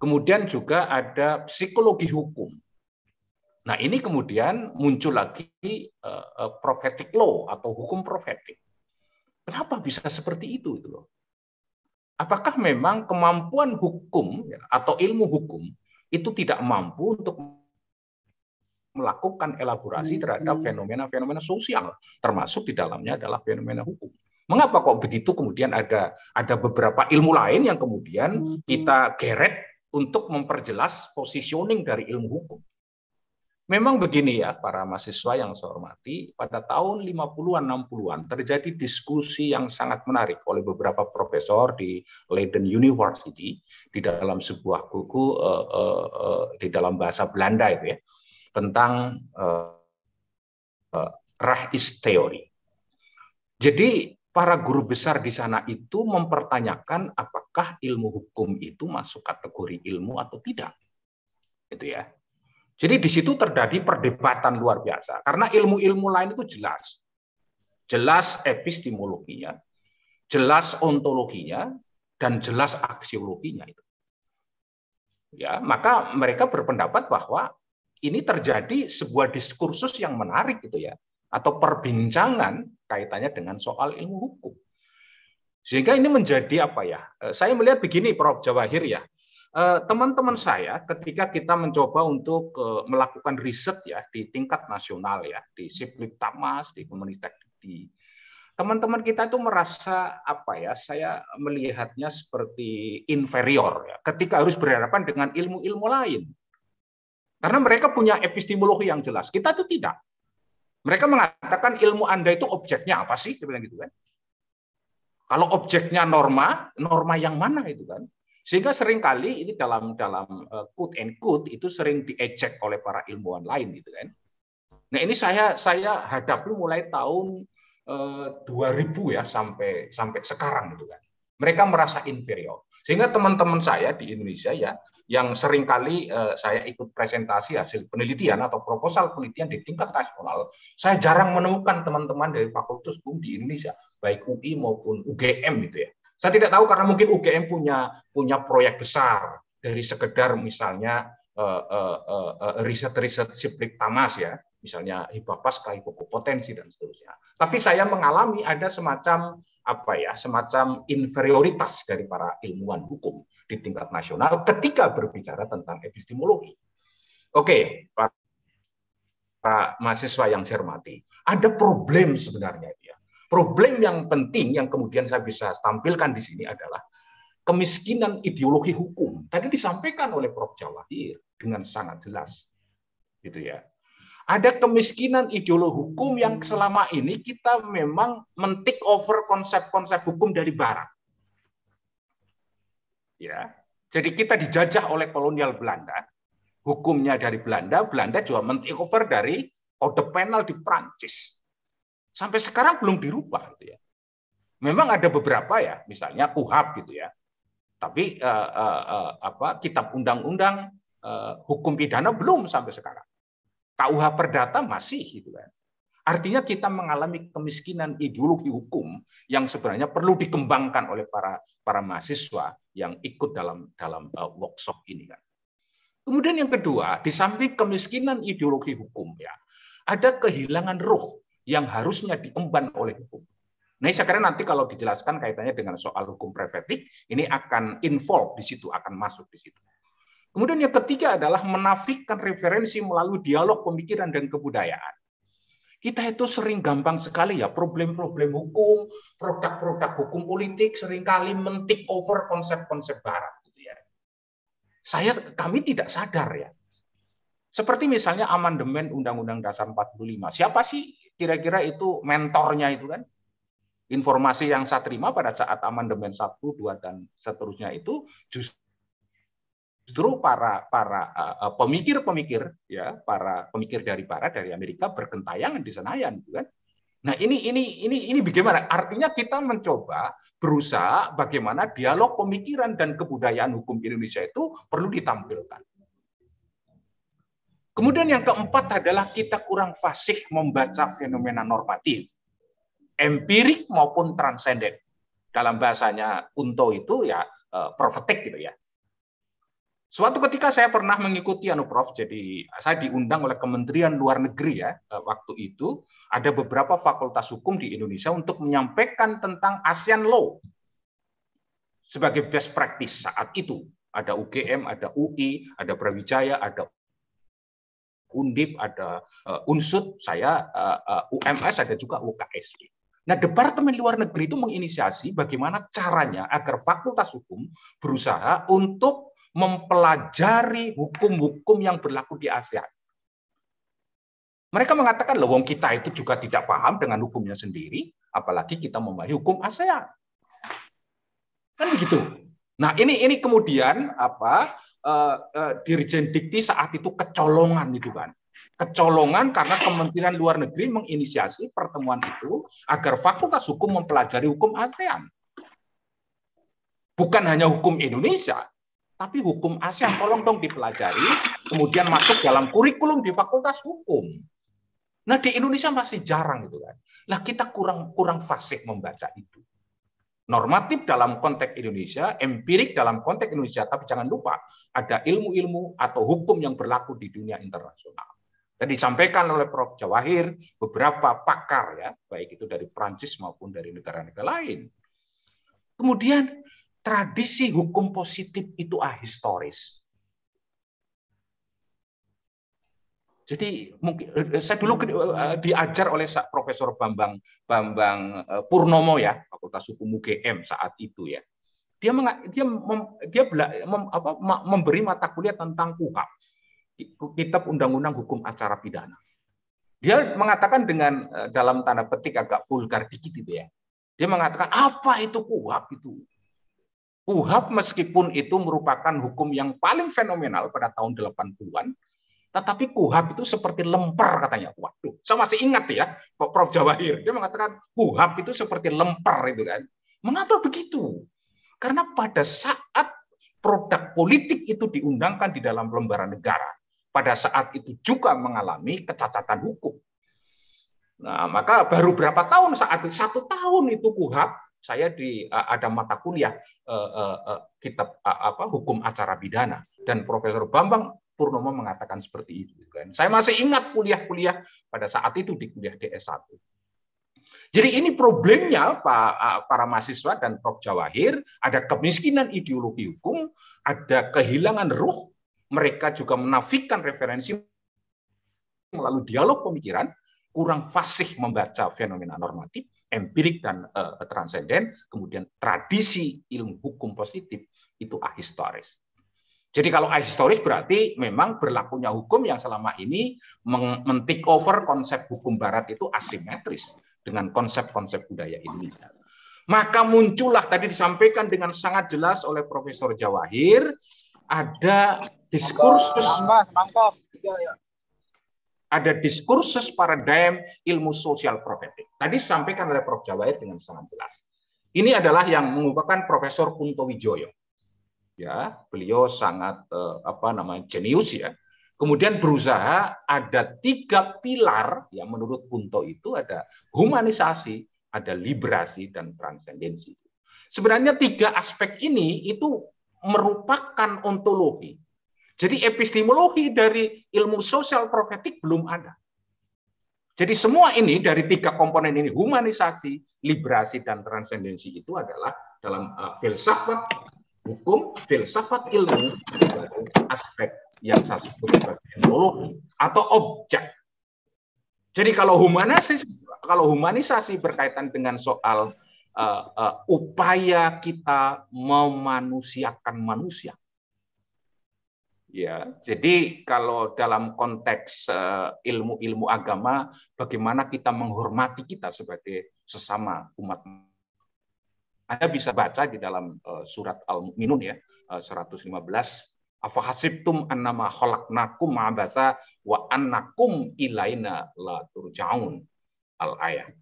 Kemudian juga ada psikologi hukum. Nah ini kemudian muncul lagi uh, prophetic law atau hukum profetik. Kenapa bisa seperti itu itu loh? Apakah memang kemampuan hukum ya, atau ilmu hukum itu tidak mampu untuk melakukan elaborasi terhadap hmm. fenomena-fenomena sosial, termasuk di dalamnya adalah fenomena hukum. Mengapa kok begitu kemudian ada ada beberapa ilmu lain yang kemudian hmm. kita geret untuk memperjelas positioning dari ilmu hukum. Memang begini ya para mahasiswa yang saya hormati, pada tahun 50-an 60-an terjadi diskusi yang sangat menarik oleh beberapa profesor di Leiden University di dalam sebuah buku uh, uh, uh, di dalam bahasa Belanda itu ya tentang uh, uh, Rahis teori. Jadi para guru besar di sana itu mempertanyakan apakah ilmu hukum itu masuk kategori ilmu atau tidak. Gitu ya. Jadi di situ terjadi perdebatan luar biasa karena ilmu-ilmu lain itu jelas. Jelas epistemologinya, jelas ontologinya dan jelas aksiologinya itu. Ya, maka mereka berpendapat bahwa ini terjadi sebuah diskursus yang menarik gitu ya atau perbincangan kaitannya dengan soal ilmu hukum. Sehingga ini menjadi apa ya? Eh, saya melihat begini Prof Jawahir ya. Eh, teman-teman saya ketika kita mencoba untuk eh, melakukan riset ya di tingkat nasional ya, di Siplik Tamas, di Komunitas di teman-teman kita itu merasa apa ya? Saya melihatnya seperti inferior ya ketika harus berhadapan dengan ilmu-ilmu lain. Karena mereka punya epistemologi yang jelas. Kita itu tidak. Mereka mengatakan ilmu Anda itu objeknya apa sih? Dia bilang gitu kan. Kalau objeknya norma, norma yang mana itu kan? Sehingga seringkali ini dalam dalam eh, quote and quote itu sering diejek oleh para ilmuwan lain gitu kan. Nah, ini saya saya hadapi mulai tahun 2000 eh, ya sampai sampai sekarang gitu kan. Mereka merasa inferior. Sehingga teman-teman saya di Indonesia ya yang seringkali eh, saya ikut presentasi hasil penelitian atau proposal penelitian di tingkat nasional, saya jarang menemukan teman-teman dari fakultas hukum di Indonesia, baik UI maupun UGM gitu ya. Saya tidak tahu karena mungkin UGM punya punya proyek besar dari sekedar misalnya eh, eh, eh, riset-riset uh, uh, uh, siplik tamas ya, misalnya hibah pasca, hipokopotensi dan seterusnya. Tapi saya mengalami ada semacam apa ya semacam inferioritas dari para ilmuwan hukum di tingkat nasional ketika berbicara tentang epistemologi. Oke, para, para mahasiswa yang saya hormati, ada problem sebenarnya ya. Problem yang penting yang kemudian saya bisa tampilkan di sini adalah kemiskinan ideologi hukum. Tadi disampaikan oleh Prof. Jawahir dengan sangat jelas. Gitu ya. Ada kemiskinan ideologi hukum yang selama ini kita memang mentik over konsep-konsep hukum dari barat. Ya. Jadi kita dijajah oleh kolonial Belanda. Hukumnya dari Belanda, Belanda juga mentik over dari kode penal di Prancis. Sampai sekarang belum dirubah gitu ya. Memang ada beberapa ya, misalnya KUHAP gitu ya. Tapi uh, uh, apa kitab undang-undang uh, hukum pidana belum sampai sekarang. KUH perdata masih gitu kan. Artinya kita mengalami kemiskinan ideologi hukum yang sebenarnya perlu dikembangkan oleh para para mahasiswa yang ikut dalam dalam eh, workshop ini kan. Kemudian yang kedua, di samping kemiskinan ideologi hukum ya, ada kehilangan ruh yang harusnya diemban oleh hukum. Nah, saya kira nanti kalau dijelaskan kaitannya dengan soal hukum preventif, ini akan involve di situ, akan masuk di situ. Kemudian yang ketiga adalah menafikan referensi melalui dialog pemikiran dan kebudayaan. Kita itu sering gampang sekali ya problem-problem hukum, produk-produk hukum politik seringkali mentik over konsep-konsep barat gitu ya. Saya kami tidak sadar ya. Seperti misalnya amandemen Undang-Undang Dasar 45. Siapa sih kira-kira itu mentornya itu kan? Informasi yang saya terima pada saat amandemen 1, 2 dan seterusnya itu justru justru para para eh, eh, pemikir-pemikir ya para pemikir dari barat dari Amerika berkentayangan di Senayan gitu kan Nah, ini ini ini ini bagaimana? Artinya kita mencoba berusaha bagaimana dialog pemikiran dan kebudayaan hukum Indonesia itu perlu ditampilkan. Kemudian yang keempat adalah kita kurang fasih membaca fenomena normatif, empirik maupun transenden. Dalam bahasanya Unto itu ya eh, profetik gitu ya. Suatu ketika saya pernah mengikuti anu Prof, jadi saya diundang oleh Kementerian Luar Negeri ya eh, waktu itu ada beberapa fakultas hukum di Indonesia untuk menyampaikan tentang ASEAN Law sebagai best practice saat itu. Ada UGM, ada UI, ada Brawijaya, ada Undip, ada uh, eh, Unsut, saya eh, UMS, ada juga UKS. Nah, Departemen Luar Negeri itu menginisiasi bagaimana caranya agar Fakultas Hukum berusaha untuk mempelajari hukum-hukum yang berlaku di ASEAN. Mereka mengatakan, loh, wong kita itu juga tidak paham dengan hukumnya sendiri, apalagi kita memahami hukum ASEAN. Kan begitu. Nah, ini ini kemudian apa uh, eh, uh, eh, Dirjen Dikti saat itu kecolongan itu kan. Kecolongan karena Kementerian Luar Negeri menginisiasi pertemuan itu agar Fakultas Hukum mempelajari hukum ASEAN. Bukan hanya hukum Indonesia, tapi hukum ASEAN tolong dong dipelajari, kemudian masuk dalam kurikulum di Fakultas Hukum. Nah di Indonesia masih jarang gitu kan. Lah kita kurang kurang fasik membaca itu. Normatif dalam konteks Indonesia, empirik dalam konteks Indonesia, tapi jangan lupa ada ilmu-ilmu atau hukum yang berlaku di dunia internasional. Dan disampaikan oleh Prof. Jawahir beberapa pakar ya, baik itu dari Prancis maupun dari negara-negara lain. Kemudian tradisi hukum positif itu ahistoris. Jadi mungkin eh, saya dulu eh, diajar oleh Profesor Bambang Bambang eh, Purnomo ya, Fakultas Hukum UGM saat itu ya. Dia meng, dia mem, dia bela, mem, apa, memberi mata kuliah tentang KUHP, Kitab Undang-Undang Hukum Acara Pidana. Dia mengatakan dengan dalam tanda petik agak vulgar dikit itu ya. Dia mengatakan apa itu KUHP itu? KUHAP meskipun itu merupakan hukum yang paling fenomenal pada tahun 80-an, tetapi KUHAP itu seperti lemper katanya. Waduh, saya masih ingat ya Prof. Jawahir. Dia mengatakan KUHAP itu seperti lemper itu kan. Mengapa begitu? Karena pada saat produk politik itu diundangkan di dalam lembaran negara, pada saat itu juga mengalami kecacatan hukum. Nah, maka baru berapa tahun saat itu? Satu tahun itu KUHAP saya di uh, ada mata kuliah uh, uh, uh, kitab uh, apa hukum acara pidana dan Profesor Bambang Purnomo mengatakan seperti itu kan. Saya masih ingat kuliah-kuliah pada saat itu di kuliah DS1. Jadi ini problemnya Pak para mahasiswa dan Prof Jawahir, ada kemiskinan ideologi hukum, ada kehilangan ruh, mereka juga menafikan referensi melalui dialog pemikiran, kurang fasih membaca fenomena normatif, empirik dan uh, eh, transenden, kemudian tradisi ilmu hukum positif itu ahistoris. Jadi kalau ahistoris berarti memang berlakunya hukum yang selama ini mentik over konsep hukum barat itu asimetris dengan konsep-konsep budaya Indonesia. Maka muncullah tadi disampaikan dengan sangat jelas oleh Profesor Jawahir ada diskursus mas, mas ada diskursus paradigm ilmu sosial profetik. Tadi disampaikan oleh Prof. Jawair dengan sangat jelas. Ini adalah yang mengungkapkan Profesor Kunto Wijoyo. Ya, beliau sangat eh, apa namanya jenius ya. Kemudian berusaha ada tiga pilar yang menurut Kunto itu ada humanisasi, ada liberasi dan transendensi. Sebenarnya tiga aspek ini itu merupakan ontologi jadi epistemologi dari ilmu sosial profetik belum ada. Jadi semua ini dari tiga komponen ini, humanisasi, liberasi, dan transendensi itu adalah dalam eh, filsafat hukum, filsafat ilmu, aspek yang satu sebagai atau objek. Jadi kalau humanisasi, kalau humanisasi berkaitan dengan soal uh, uh, upaya kita memanusiakan manusia, Ya, jadi kalau dalam konteks eh, ilmu-ilmu agama, bagaimana kita menghormati kita sebagai sesama umat. Anda bisa baca di dalam eh, surat Al-Mu'minun ya, 115, eh, Afahasibtum annama khalaqnakum ma'abasa wa annakum ilaina la turja'un. Al-ayat.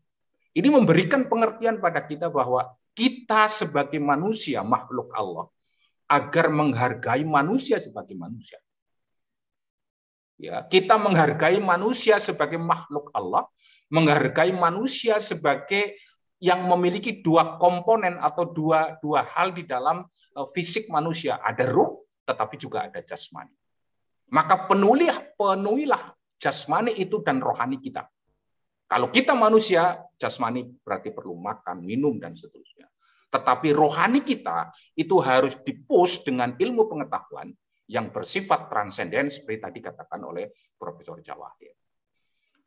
Ini memberikan pengertian pada kita bahwa kita sebagai manusia, makhluk Allah, agar menghargai manusia sebagai manusia. Ya, kita menghargai manusia sebagai makhluk Allah, menghargai manusia sebagai yang memiliki dua komponen atau dua dua hal di dalam eh, fisik manusia, ada ruh tetapi juga ada jasmani. Maka penulilah penuhilah jasmani itu dan rohani kita. Kalau kita manusia, jasmani berarti perlu makan, minum dan seterusnya. Tetapi rohani kita itu harus dipus dengan ilmu pengetahuan yang bersifat transenden seperti tadi katakan oleh Profesor Jawahir.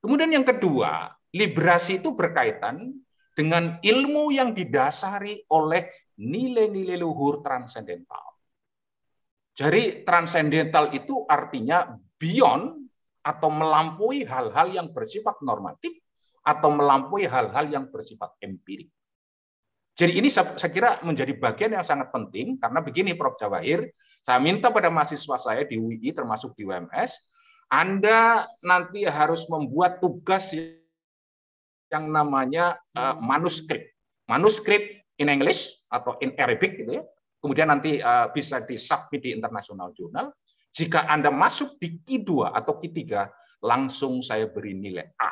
Kemudian yang kedua, liberasi itu berkaitan dengan ilmu yang didasari oleh nilai-nilai luhur transendental. Jadi transendental itu artinya beyond atau melampaui hal-hal yang bersifat normatif atau melampaui hal-hal yang bersifat empirik. Jadi ini saya, kira menjadi bagian yang sangat penting karena begini Prof. Jawahir, saya minta pada mahasiswa saya di UI termasuk di UMS, Anda nanti harus membuat tugas yang namanya eh, manuskrip. Manuskrip in English atau in Arabic gitu ya. Kemudian nanti uh, bisa disubmit di International Journal. Jika Anda masuk di Q2 atau Q3, langsung saya beri nilai A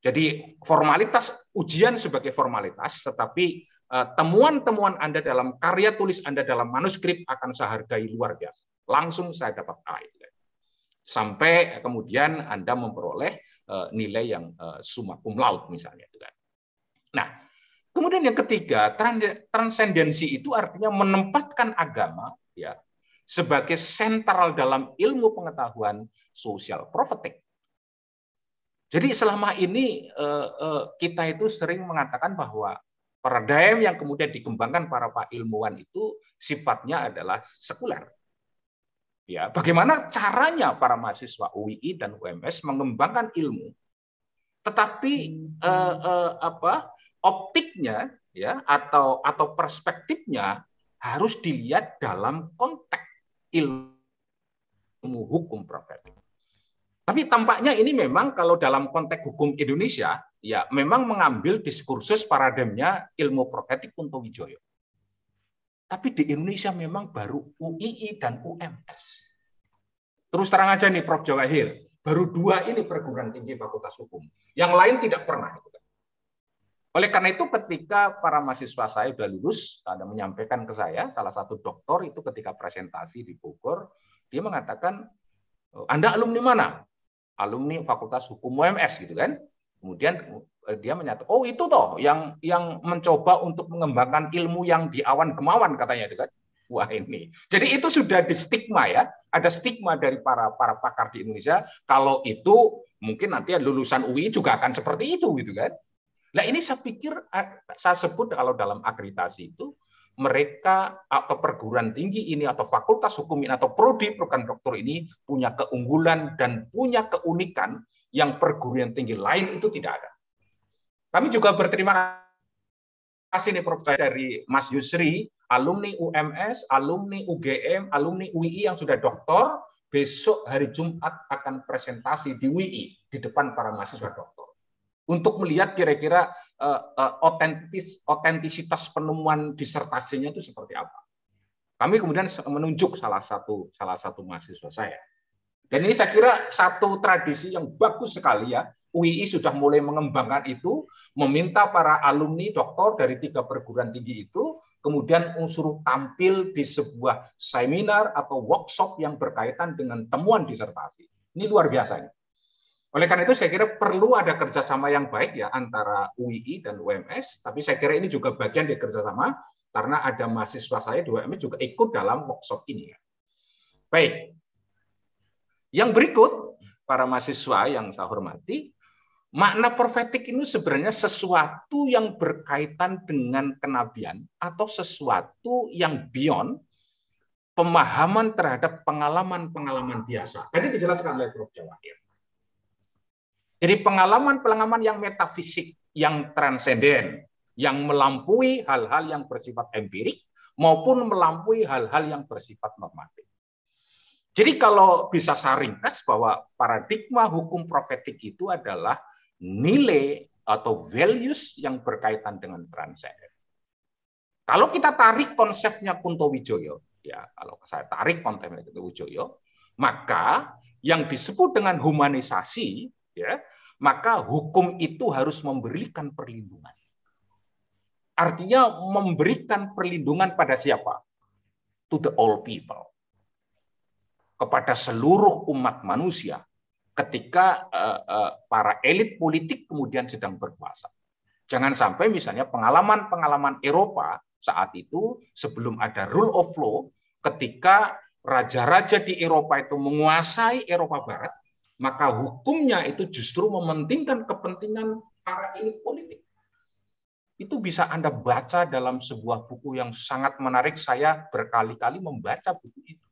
jadi formalitas ujian sebagai formalitas, tetapi eh, temuan-temuan Anda dalam karya tulis Anda dalam manuskrip akan saya hargai luar biasa. Langsung saya dapat A. Sampai kemudian Anda memperoleh eh, nilai yang eh, summa cum laude misalnya. Gitu kan. Nah, kemudian yang ketiga, transendensi itu artinya menempatkan agama ya sebagai sentral dalam ilmu pengetahuan sosial profetik jadi selama ini eh, eh, kita itu sering mengatakan bahwa paradigm yang kemudian dikembangkan para pak ilmuwan itu sifatnya adalah sekuler. Ya, bagaimana caranya para mahasiswa UII dan UMS mengembangkan ilmu, tetapi eh, eh, apa optiknya ya atau atau perspektifnya harus dilihat dalam konteks ilmu hukum profesi. Tapi tampaknya ini memang kalau dalam konteks hukum Indonesia, ya memang mengambil diskursus parademnya ilmu profetik Kunto Wijoyo. Tapi di Indonesia memang baru UII dan UMS. Terus terang aja nih Prof. Jawahir, baru dua ini perguruan tinggi Fakultas Hukum. Yang lain tidak pernah. Oleh karena itu ketika para mahasiswa saya sudah lulus, ada menyampaikan ke saya, salah satu doktor itu ketika presentasi di Bogor, dia mengatakan, Anda alumni mana? alumni Fakultas Hukum UMS gitu kan. Kemudian eh, dia menyatakan, oh itu toh yang yang mencoba untuk mengembangkan ilmu yang di awan kemawan katanya itu kan. Wah ini. Jadi itu sudah di stigma ya. Ada stigma dari para para pakar di Indonesia kalau itu mungkin nanti lulusan UI juga akan seperti itu gitu kan. Nah ini saya pikir eh, saya sebut kalau dalam akreditasi itu mereka atau perguruan tinggi ini atau fakultas hukum ini atau prodi program doktor ini punya keunggulan dan punya keunikan yang perguruan tinggi lain itu tidak ada. Kami juga berterima kasih nih Prof dari Mas Yusri, alumni UMS, alumni UGM, alumni UII yang sudah doktor, besok hari Jumat akan presentasi di UII di depan para mahasiswa doktor. Untuk melihat kira-kira otentis eh, eh, otentisitas penemuan disertasinya itu seperti apa. Kami kemudian menunjuk salah satu salah satu mahasiswa saya. Dan ini saya kira satu tradisi yang bagus sekali ya. UII sudah mulai mengembangkan itu, meminta para alumni doktor dari tiga perguruan tinggi itu kemudian unsur tampil di sebuah seminar atau workshop yang berkaitan dengan temuan disertasi. Ini luar biasa. Ini. Oleh karena itu saya kira perlu ada kerjasama yang baik ya antara UII dan UMS, tapi saya kira ini juga bagian dari kerjasama karena ada mahasiswa saya di UMS juga ikut dalam workshop ini. Ya. Baik, yang berikut para mahasiswa yang saya hormati, makna profetik ini sebenarnya sesuatu yang berkaitan dengan kenabian atau sesuatu yang beyond pemahaman terhadap pengalaman-pengalaman biasa. Tadi dijelaskan oleh Prof. Jawahir. Jadi pengalaman-pengalaman yang metafisik, yang transenden, yang melampaui hal-hal yang bersifat empirik maupun melampaui hal-hal yang bersifat normatif. Jadi kalau bisa saya ringkas bahwa paradigma hukum profetik itu adalah nilai atau values yang berkaitan dengan transenden. Kalau kita tarik konsepnya Kunto Wijoyo, ya kalau saya tarik konsepnya Kunto Wijoyo, maka yang disebut dengan humanisasi ya, maka hukum itu harus memberikan perlindungan. Artinya memberikan perlindungan pada siapa? To the all people. Kepada seluruh umat manusia ketika eh, eh, para elit politik kemudian sedang berkuasa. Jangan sampai misalnya pengalaman-pengalaman Eropa saat itu sebelum ada rule of law ketika raja-raja di Eropa itu menguasai Eropa Barat maka hukumnya itu justru mementingkan kepentingan para elit politik. Itu bisa Anda baca dalam sebuah buku yang sangat menarik. Saya berkali-kali membaca buku itu.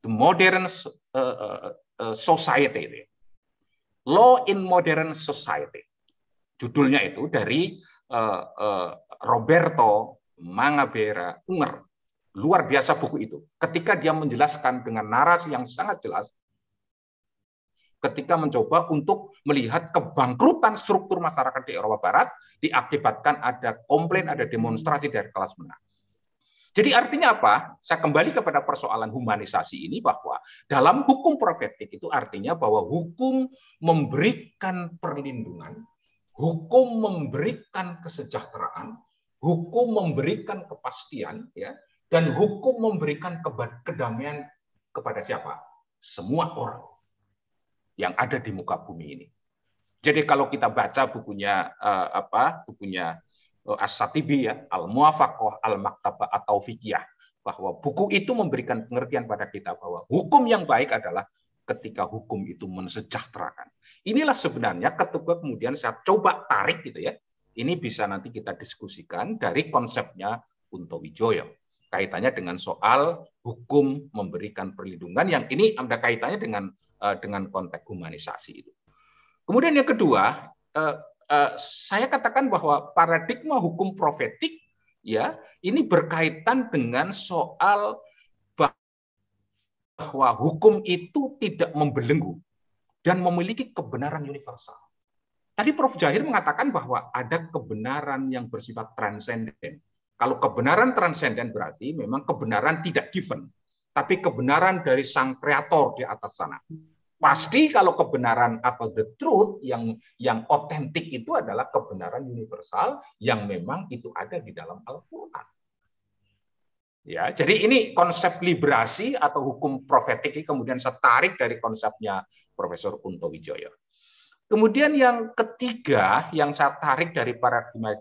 The Modern eh, eh, eh, Society. Ya. Law in Modern Society. Judulnya itu dari Roberto Mangabera Unger. Luar biasa buku itu. Ketika dia menjelaskan dengan narasi yang sangat jelas ketika mencoba untuk melihat kebangkrutan struktur masyarakat di Eropa Barat diakibatkan ada komplain, ada demonstrasi dari kelas menengah. Jadi artinya apa? Saya kembali kepada persoalan humanisasi ini bahwa dalam hukum profetik itu artinya bahwa hukum memberikan perlindungan, hukum memberikan kesejahteraan, hukum memberikan kepastian ya, dan hukum memberikan kedamaian kepada siapa? Semua orang yang ada di muka bumi ini. Jadi kalau kita baca bukunya uh, apa bukunya uh, As-Satibi ya, Al-Muwafaqah al maktaba atau Fikih bahwa buku itu memberikan pengertian pada kita bahwa hukum yang baik adalah ketika hukum itu mensejahterakan. Inilah sebenarnya ketika kemudian saya coba tarik gitu ya. Ini bisa nanti kita diskusikan dari konsepnya Kunto Wijoyo kaitannya dengan soal hukum memberikan perlindungan yang ini ada kaitannya dengan eh, dengan konteks humanisasi itu. Kemudian yang kedua, eh, eh, saya katakan bahwa paradigma hukum profetik ya ini berkaitan dengan soal bahwa hukum itu tidak membelenggu dan memiliki kebenaran universal. Tadi Prof. Jahir mengatakan bahwa ada kebenaran yang bersifat transenden kalau kebenaran transenden berarti memang kebenaran tidak given, tapi kebenaran dari sang kreator di atas sana. Pasti kalau kebenaran atau the truth yang yang otentik itu adalah kebenaran universal yang memang itu ada di dalam Al-Qur'an. Ya, jadi ini konsep liberasi atau hukum profetik ini kemudian saya tarik dari konsepnya Profesor Kunto Wijoyo. Kemudian yang ketiga yang saya tarik dari paradigma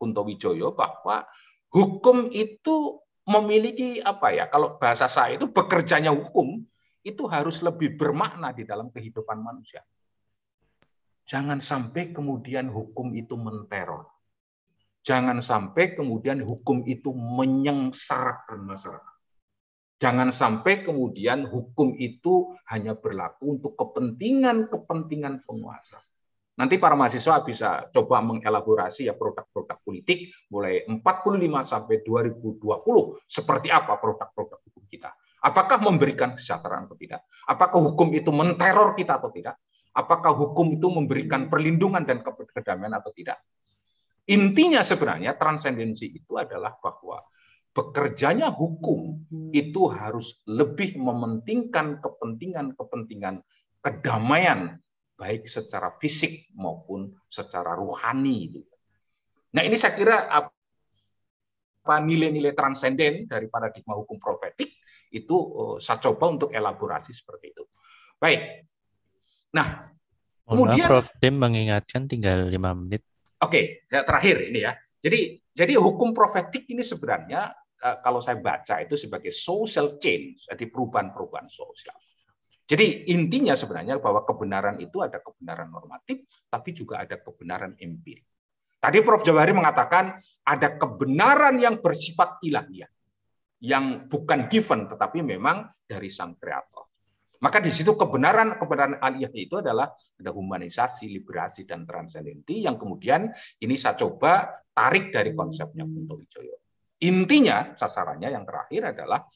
Kunto Wijoyo bahwa hukum itu memiliki apa ya? Kalau bahasa saya itu bekerjanya hukum itu harus lebih bermakna di dalam kehidupan manusia. Jangan sampai kemudian hukum itu menteror. Jangan sampai kemudian hukum itu menyengsarakan masyarakat. Jangan sampai kemudian hukum itu hanya berlaku untuk kepentingan-kepentingan penguasa. Nanti para mahasiswa bisa coba mengelaborasi ya produk-produk politik mulai 45 sampai 2020 seperti apa produk-produk hukum kita. Apakah memberikan kesejahteraan atau tidak? Apakah hukum itu menteror kita atau tidak? Apakah hukum itu memberikan perlindungan dan kedamaian atau tidak? Intinya sebenarnya transendensi itu adalah bahwa bekerjanya hukum itu harus lebih mementingkan kepentingan-kepentingan kedamaian baik secara fisik maupun secara rohani. Gitu. Nah ini saya kira apa nilai-nilai transenden dari paradigma hukum profetik itu eh, saya coba untuk elaborasi seperti itu. Baik. Nah, kemudian Prof. Dem mengingatkan tinggal lima menit. Oke, okay, ya, terakhir ini ya. Jadi jadi hukum profetik ini sebenarnya eh, kalau saya baca itu sebagai social change, jadi perubahan-perubahan sosial jadi intinya sebenarnya bahwa kebenaran itu ada kebenaran normatif, tapi juga ada kebenaran empirik. Tadi Prof. Jawari mengatakan ada kebenaran yang bersifat ilahiyah, yang bukan given tetapi memang dari sang kreator. Maka di situ kebenaran kebenaran aliyah itu adalah ada humanisasi, liberasi dan transendenti yang kemudian ini saya coba tarik dari konsepnya Kunto Wijoyo. Intinya sasarannya yang terakhir adalah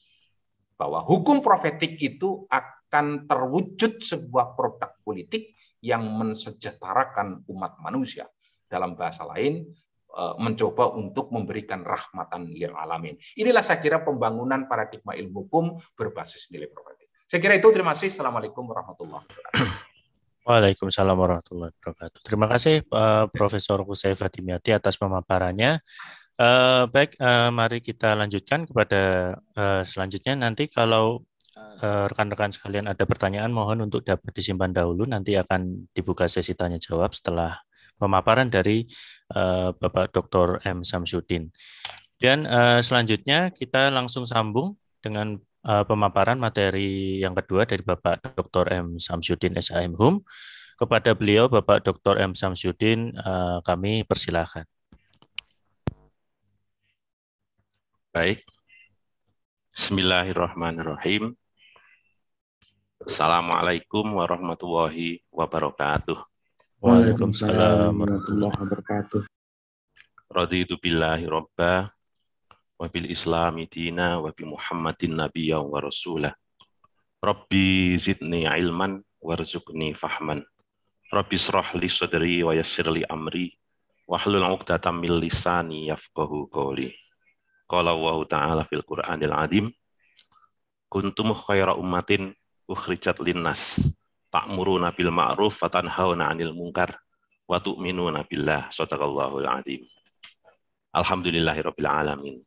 bahwa hukum profetik itu akan akan terwujud sebuah produk politik yang mensejahterakan umat manusia. Dalam bahasa lain, e, mencoba untuk memberikan rahmatan lil alamin. Inilah saya kira pembangunan paradigma ilmu hukum berbasis nilai properti. Saya kira itu terima kasih. Assalamualaikum warahmatullahi wabarakatuh. Waalaikumsalam warahmatullahi wabarakatuh. Terima kasih uh, Profesor Kusai Fatimiyati atas pemaparannya. Uh, baik, uh, mari kita lanjutkan kepada uh, selanjutnya nanti kalau Ah. Eh, rekan-rekan sekalian ada pertanyaan mohon untuk dapat disimpan dahulu nanti akan dibuka sesi tanya jawab setelah pemaparan dari eh, Bapak Dr. M Samsudin. Dan eh, selanjutnya kita langsung sambung dengan pemaparan materi yang kedua dari Bapak Dr. M Samsudin SHM Hum. Kepada beliau Bapak Dr. M Samsudin kami persilahkan. Baik. Bismillahirrahmanirrahim. Assalamualaikum warahmatullahi wabarakatuh. Waalaikumsalam warahmatullahi wabarakatuh. Raditu billahi robba wa bil islami dina wa bi muhammadin nabiyya wa rasulah. Rabbi zidni ilman warzuqni fahman. Rabbi srah li sadri wa yassir li amri wahlul 'uqdatam min lisani yafqahu qawli. Qala Allah ta'ala fil Qur'anil 'azim kuntum khaira ummatin ukhrijat linnas ta'muruna bil ma'ruf wa tanhauna 'anil munkar wa tu'minuna billah sadaqallahul alazim alhamdulillahirabbil alamin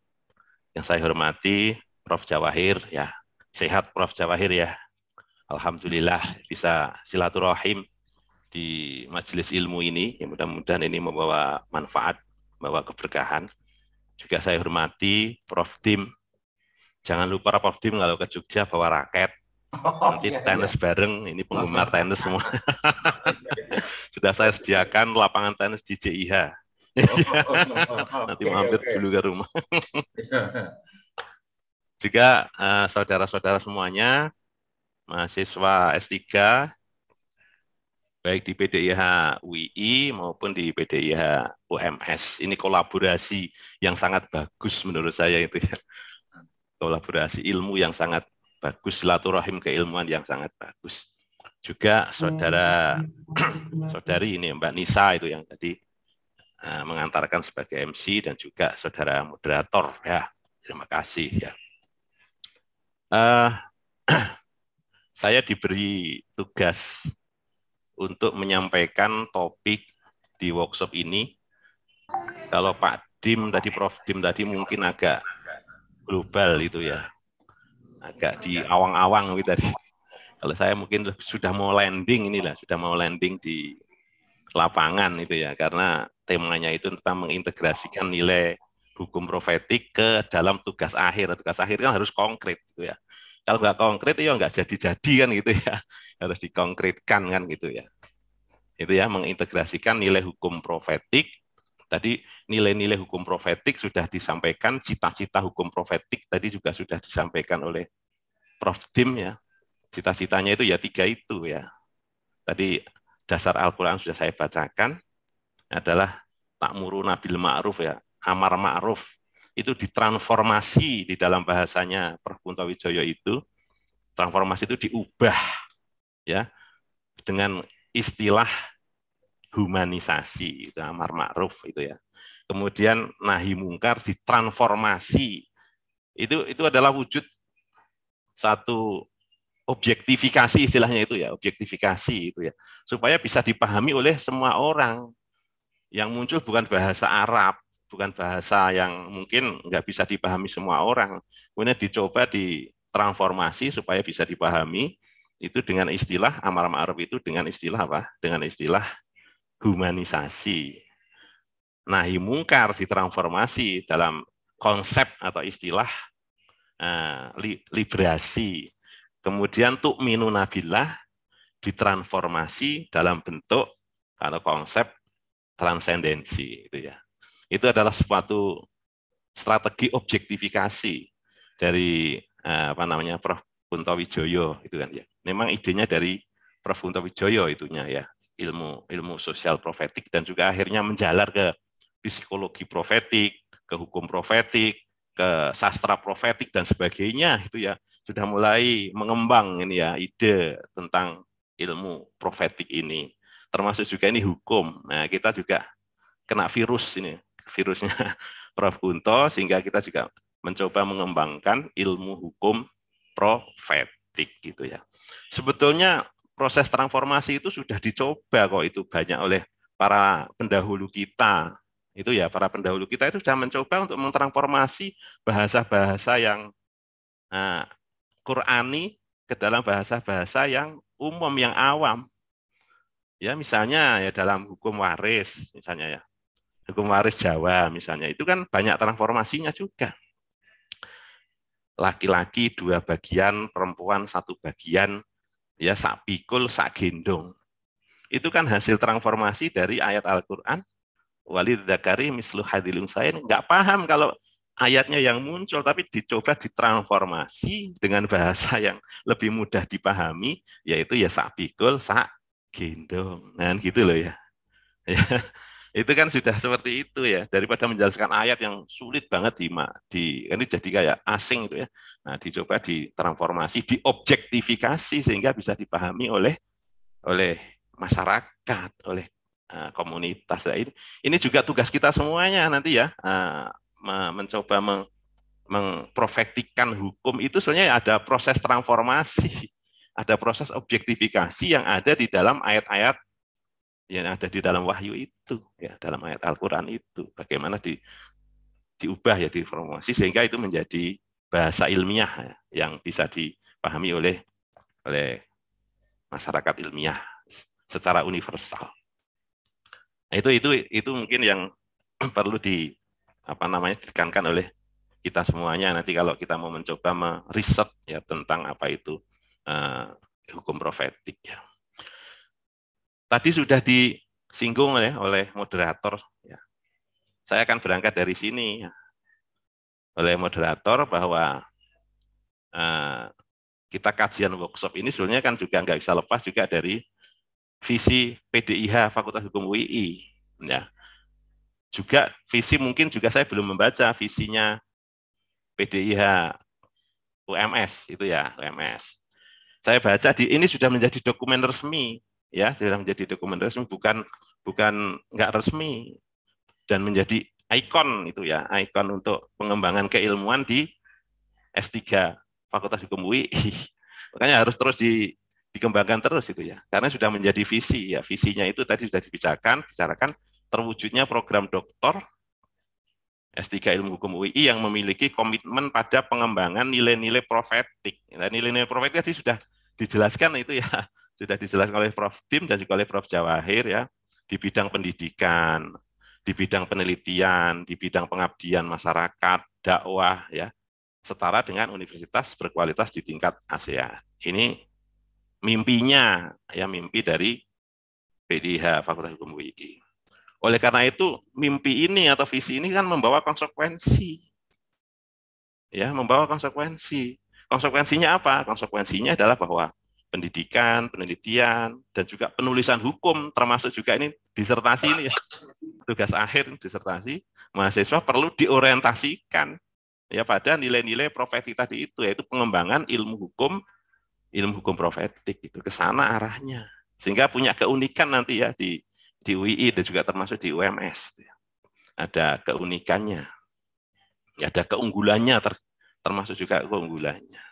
yang saya hormati Prof Jawahir ya sehat Prof Jawahir ya alhamdulillah bisa silaturahim di majelis ilmu ini ya mudah-mudahan ini membawa manfaat membawa keberkahan juga saya hormati Prof Tim, jangan lupa Prof Dim kalau ke Jogja bawa raket Oh, Nanti iya, tenis iya. bareng, ini penggemar tenis semua. Sudah saya sediakan lapangan tenis di JIH. Oh, oh, oh, Nanti okay, mampir okay. dulu ke rumah. Juga saudara eh, saudara-saudara semuanya, mahasiswa S3, baik di PDIH UI maupun di PDIH UMS. Ini kolaborasi yang sangat bagus menurut saya itu ya. Kolaborasi ilmu yang sangat bagus silaturahim keilmuan yang sangat bagus. Juga iya, saudara iya. saudari ini Mbak Nisa itu yang tadi eh, mengantarkan sebagai MC dan juga saudara moderator ya. Terima kasih ya. Uh, saya diberi tugas untuk menyampaikan topik di workshop ini. Kalau Pak Dim tadi, Prof Dim tadi mungkin agak global itu ya agak di awang-awang gitu tadi. Kalau saya mungkin sudah mau landing inilah, sudah mau landing di lapangan itu ya, karena temanya itu tentang mengintegrasikan nilai hukum profetik ke dalam tugas akhir. Tugas akhir kan harus konkret gitu ya. Kalau nggak konkret ya nggak jadi-jadi kan gitu ya. Harus dikonkretkan kan gitu ya. Itu ya mengintegrasikan nilai hukum profetik Tadi nilai-nilai hukum profetik sudah disampaikan, cita-cita hukum profetik tadi juga sudah disampaikan oleh Prof. Tim ya. Cita-citanya itu ya tiga itu ya. Tadi dasar Al-Quran sudah saya bacakan adalah takmuru nabil ma'ruf ya, amar ma'ruf. Itu ditransformasi di dalam bahasanya Prof. Kunto Wijoyo itu. Transformasi itu diubah ya dengan istilah humanisasi itu amar ma'ruf itu ya kemudian nahi mungkar ditransformasi itu itu adalah wujud satu objektifikasi istilahnya itu ya objektifikasi itu ya supaya bisa dipahami oleh semua orang yang muncul bukan bahasa Arab bukan bahasa yang mungkin nggak bisa dipahami semua orang kemudian dicoba di transformasi supaya bisa dipahami itu dengan istilah amar ma'ruf itu dengan istilah apa dengan istilah humanisasi. Nahi mungkar ditransformasi dalam konsep atau istilah uh, li, liberasi. Kemudian minu nabilah ditransformasi dalam bentuk atau konsep transendensi itu ya. Itu adalah suatu strategi objektifikasi dari uh, apa namanya Prof. Punto Wijoyo itu kan ya. Memang idenya dari Prof. Punto Wijoyo itunya ya ilmu ilmu sosial profetik dan juga akhirnya menjalar ke psikologi profetik, ke hukum profetik, ke sastra profetik dan sebagainya itu ya sudah mulai mengembang ini ya ide tentang ilmu profetik ini. Termasuk juga ini hukum. Nah, kita juga kena virus ini, virusnya Prof. Gunto sehingga kita juga mencoba mengembangkan ilmu hukum profetik gitu ya. Sebetulnya proses transformasi itu sudah dicoba kok itu banyak oleh para pendahulu kita. Itu ya, para pendahulu kita itu sudah mencoba untuk mentransformasi bahasa-bahasa yang uh, Qurani ke dalam bahasa-bahasa yang umum, yang awam. Ya, misalnya ya dalam hukum waris misalnya ya. Hukum waris Jawa misalnya itu kan banyak transformasinya juga. Laki-laki dua bagian, perempuan satu bagian, ya sak pikul, sak gendong. Itu kan hasil transformasi dari ayat Al-Quran. Wali Zakari mislu hadilum saya nggak paham kalau ayatnya yang muncul, tapi dicoba ditransformasi dengan bahasa yang lebih mudah dipahami, yaitu ya sak pikul, sak gendong. Nah, gitu loh ya. ya itu kan sudah seperti itu ya daripada menjelaskan ayat yang sulit banget di di ini jadi kayak asing itu ya nah dicoba ditransformasi diobjektifikasi sehingga bisa dipahami oleh oleh masyarakat oleh uh, komunitas nah, ini ini juga tugas kita semuanya nanti ya uh, mencoba meng, mengprofektikan hukum itu sebenarnya ada proses transformasi ada proses objektifikasi yang ada di dalam ayat-ayat yang ada di dalam wahyu itu, ya dalam ayat Al-Quran itu, bagaimana di, diubah ya diformasi sehingga itu menjadi bahasa ilmiah ya, yang bisa dipahami oleh oleh masyarakat ilmiah secara universal. Nah, itu itu itu mungkin yang perlu di apa namanya ditekankan oleh kita semuanya nanti kalau kita mau mencoba meriset ya tentang apa itu uh, hukum profetik ya. Tadi sudah disinggung oleh, oleh moderator. Ya. Saya akan berangkat dari sini ya. oleh moderator bahwa eh, kita kajian workshop ini sebenarnya kan juga nggak bisa lepas juga dari visi PDIH Fakultas Hukum UII. Ya. Juga visi mungkin juga saya belum membaca visinya PDIH UMS itu ya UMS. Saya baca di ini sudah menjadi dokumen resmi ya dalam menjadi dokumen resmi bukan bukan nggak resmi dan menjadi ikon itu ya ikon untuk pengembangan keilmuan di S3 Fakultas Hukum UI makanya harus terus di, dikembangkan terus itu ya karena sudah menjadi visi ya visinya itu tadi sudah dibicarakan bicarakan terwujudnya program doktor S3 Ilmu Hukum UI yang memiliki komitmen pada pengembangan nilai-nilai profetik. Nah, nilai-nilai profetik tadi sudah dijelaskan itu ya sudah dijelaskan oleh Prof. Tim dan juga oleh Prof. Jawahir ya, di bidang pendidikan, di bidang penelitian, di bidang pengabdian masyarakat, dakwah ya, setara dengan universitas berkualitas di tingkat Asia. Ini mimpinya ya mimpi dari PDH Fakultas Hukum UI. Oleh karena itu, mimpi ini atau visi ini kan membawa konsekuensi. Ya, membawa konsekuensi. Konsekuensinya apa? Konsekuensinya adalah bahwa pendidikan, penelitian, dan juga penulisan hukum, termasuk juga ini disertasi ini ya. Tugas akhir disertasi, mahasiswa perlu diorientasikan ya pada nilai-nilai profetik tadi itu, yaitu pengembangan ilmu hukum, ilmu hukum profetik itu ke sana arahnya. Sehingga punya keunikan nanti ya di di UII dan juga termasuk di UMS. Ada keunikannya, ada keunggulannya, termasuk juga keunggulannya.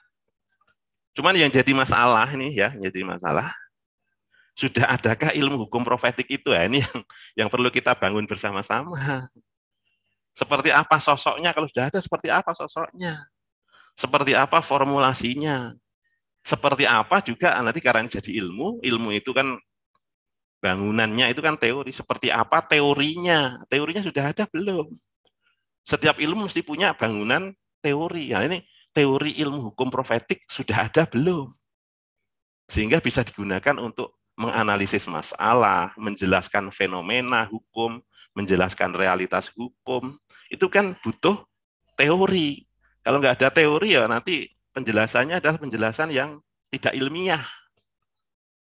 Cuman yang jadi masalah nih ya, yang jadi masalah sudah adakah ilmu hukum profetik itu ya ini yang yang perlu kita bangun bersama-sama. Seperti apa sosoknya kalau sudah ada seperti apa sosoknya? Seperti apa formulasinya? Seperti apa juga ah, nanti karena jadi ilmu, ilmu itu kan bangunannya itu kan teori. Seperti apa teorinya? Teorinya sudah ada belum? Setiap ilmu mesti punya bangunan teori. Ya ini teori ilmu hukum profetik sudah ada belum? Sehingga bisa digunakan untuk menganalisis masalah, menjelaskan fenomena hukum, menjelaskan realitas hukum. Itu kan butuh teori. Kalau nggak ada teori ya nanti penjelasannya adalah penjelasan yang tidak ilmiah.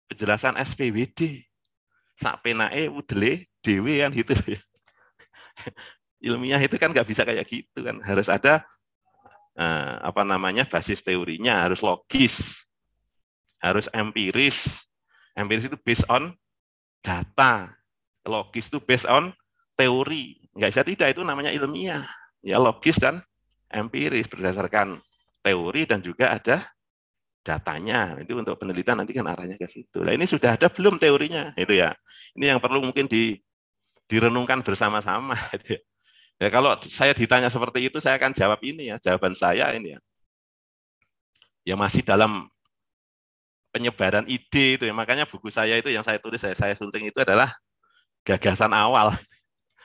Penjelasan SPWD. Sakpenae udele dewe kan gitu ya. ilmiah itu kan nggak bisa kayak gitu kan. Harus ada Eh, apa namanya basis teorinya harus logis, harus empiris. Empiris itu based on data, logis itu based on teori. Nggak bisa tidak itu namanya ilmiah. Ya logis dan empiris berdasarkan teori dan juga ada datanya. Itu untuk penelitian nanti kan arahnya ke situ. Nah, ini sudah ada belum teorinya? Itu ya. Ini yang perlu mungkin di direnungkan bersama-sama. Gitu ya. Ya kalau saya ditanya seperti itu, saya akan jawab ini ya, jawaban saya ini ya. Ya masih dalam penyebaran ide itu ya. Makanya buku saya itu yang saya tulis, saya, saya sunting itu adalah gagasan awal.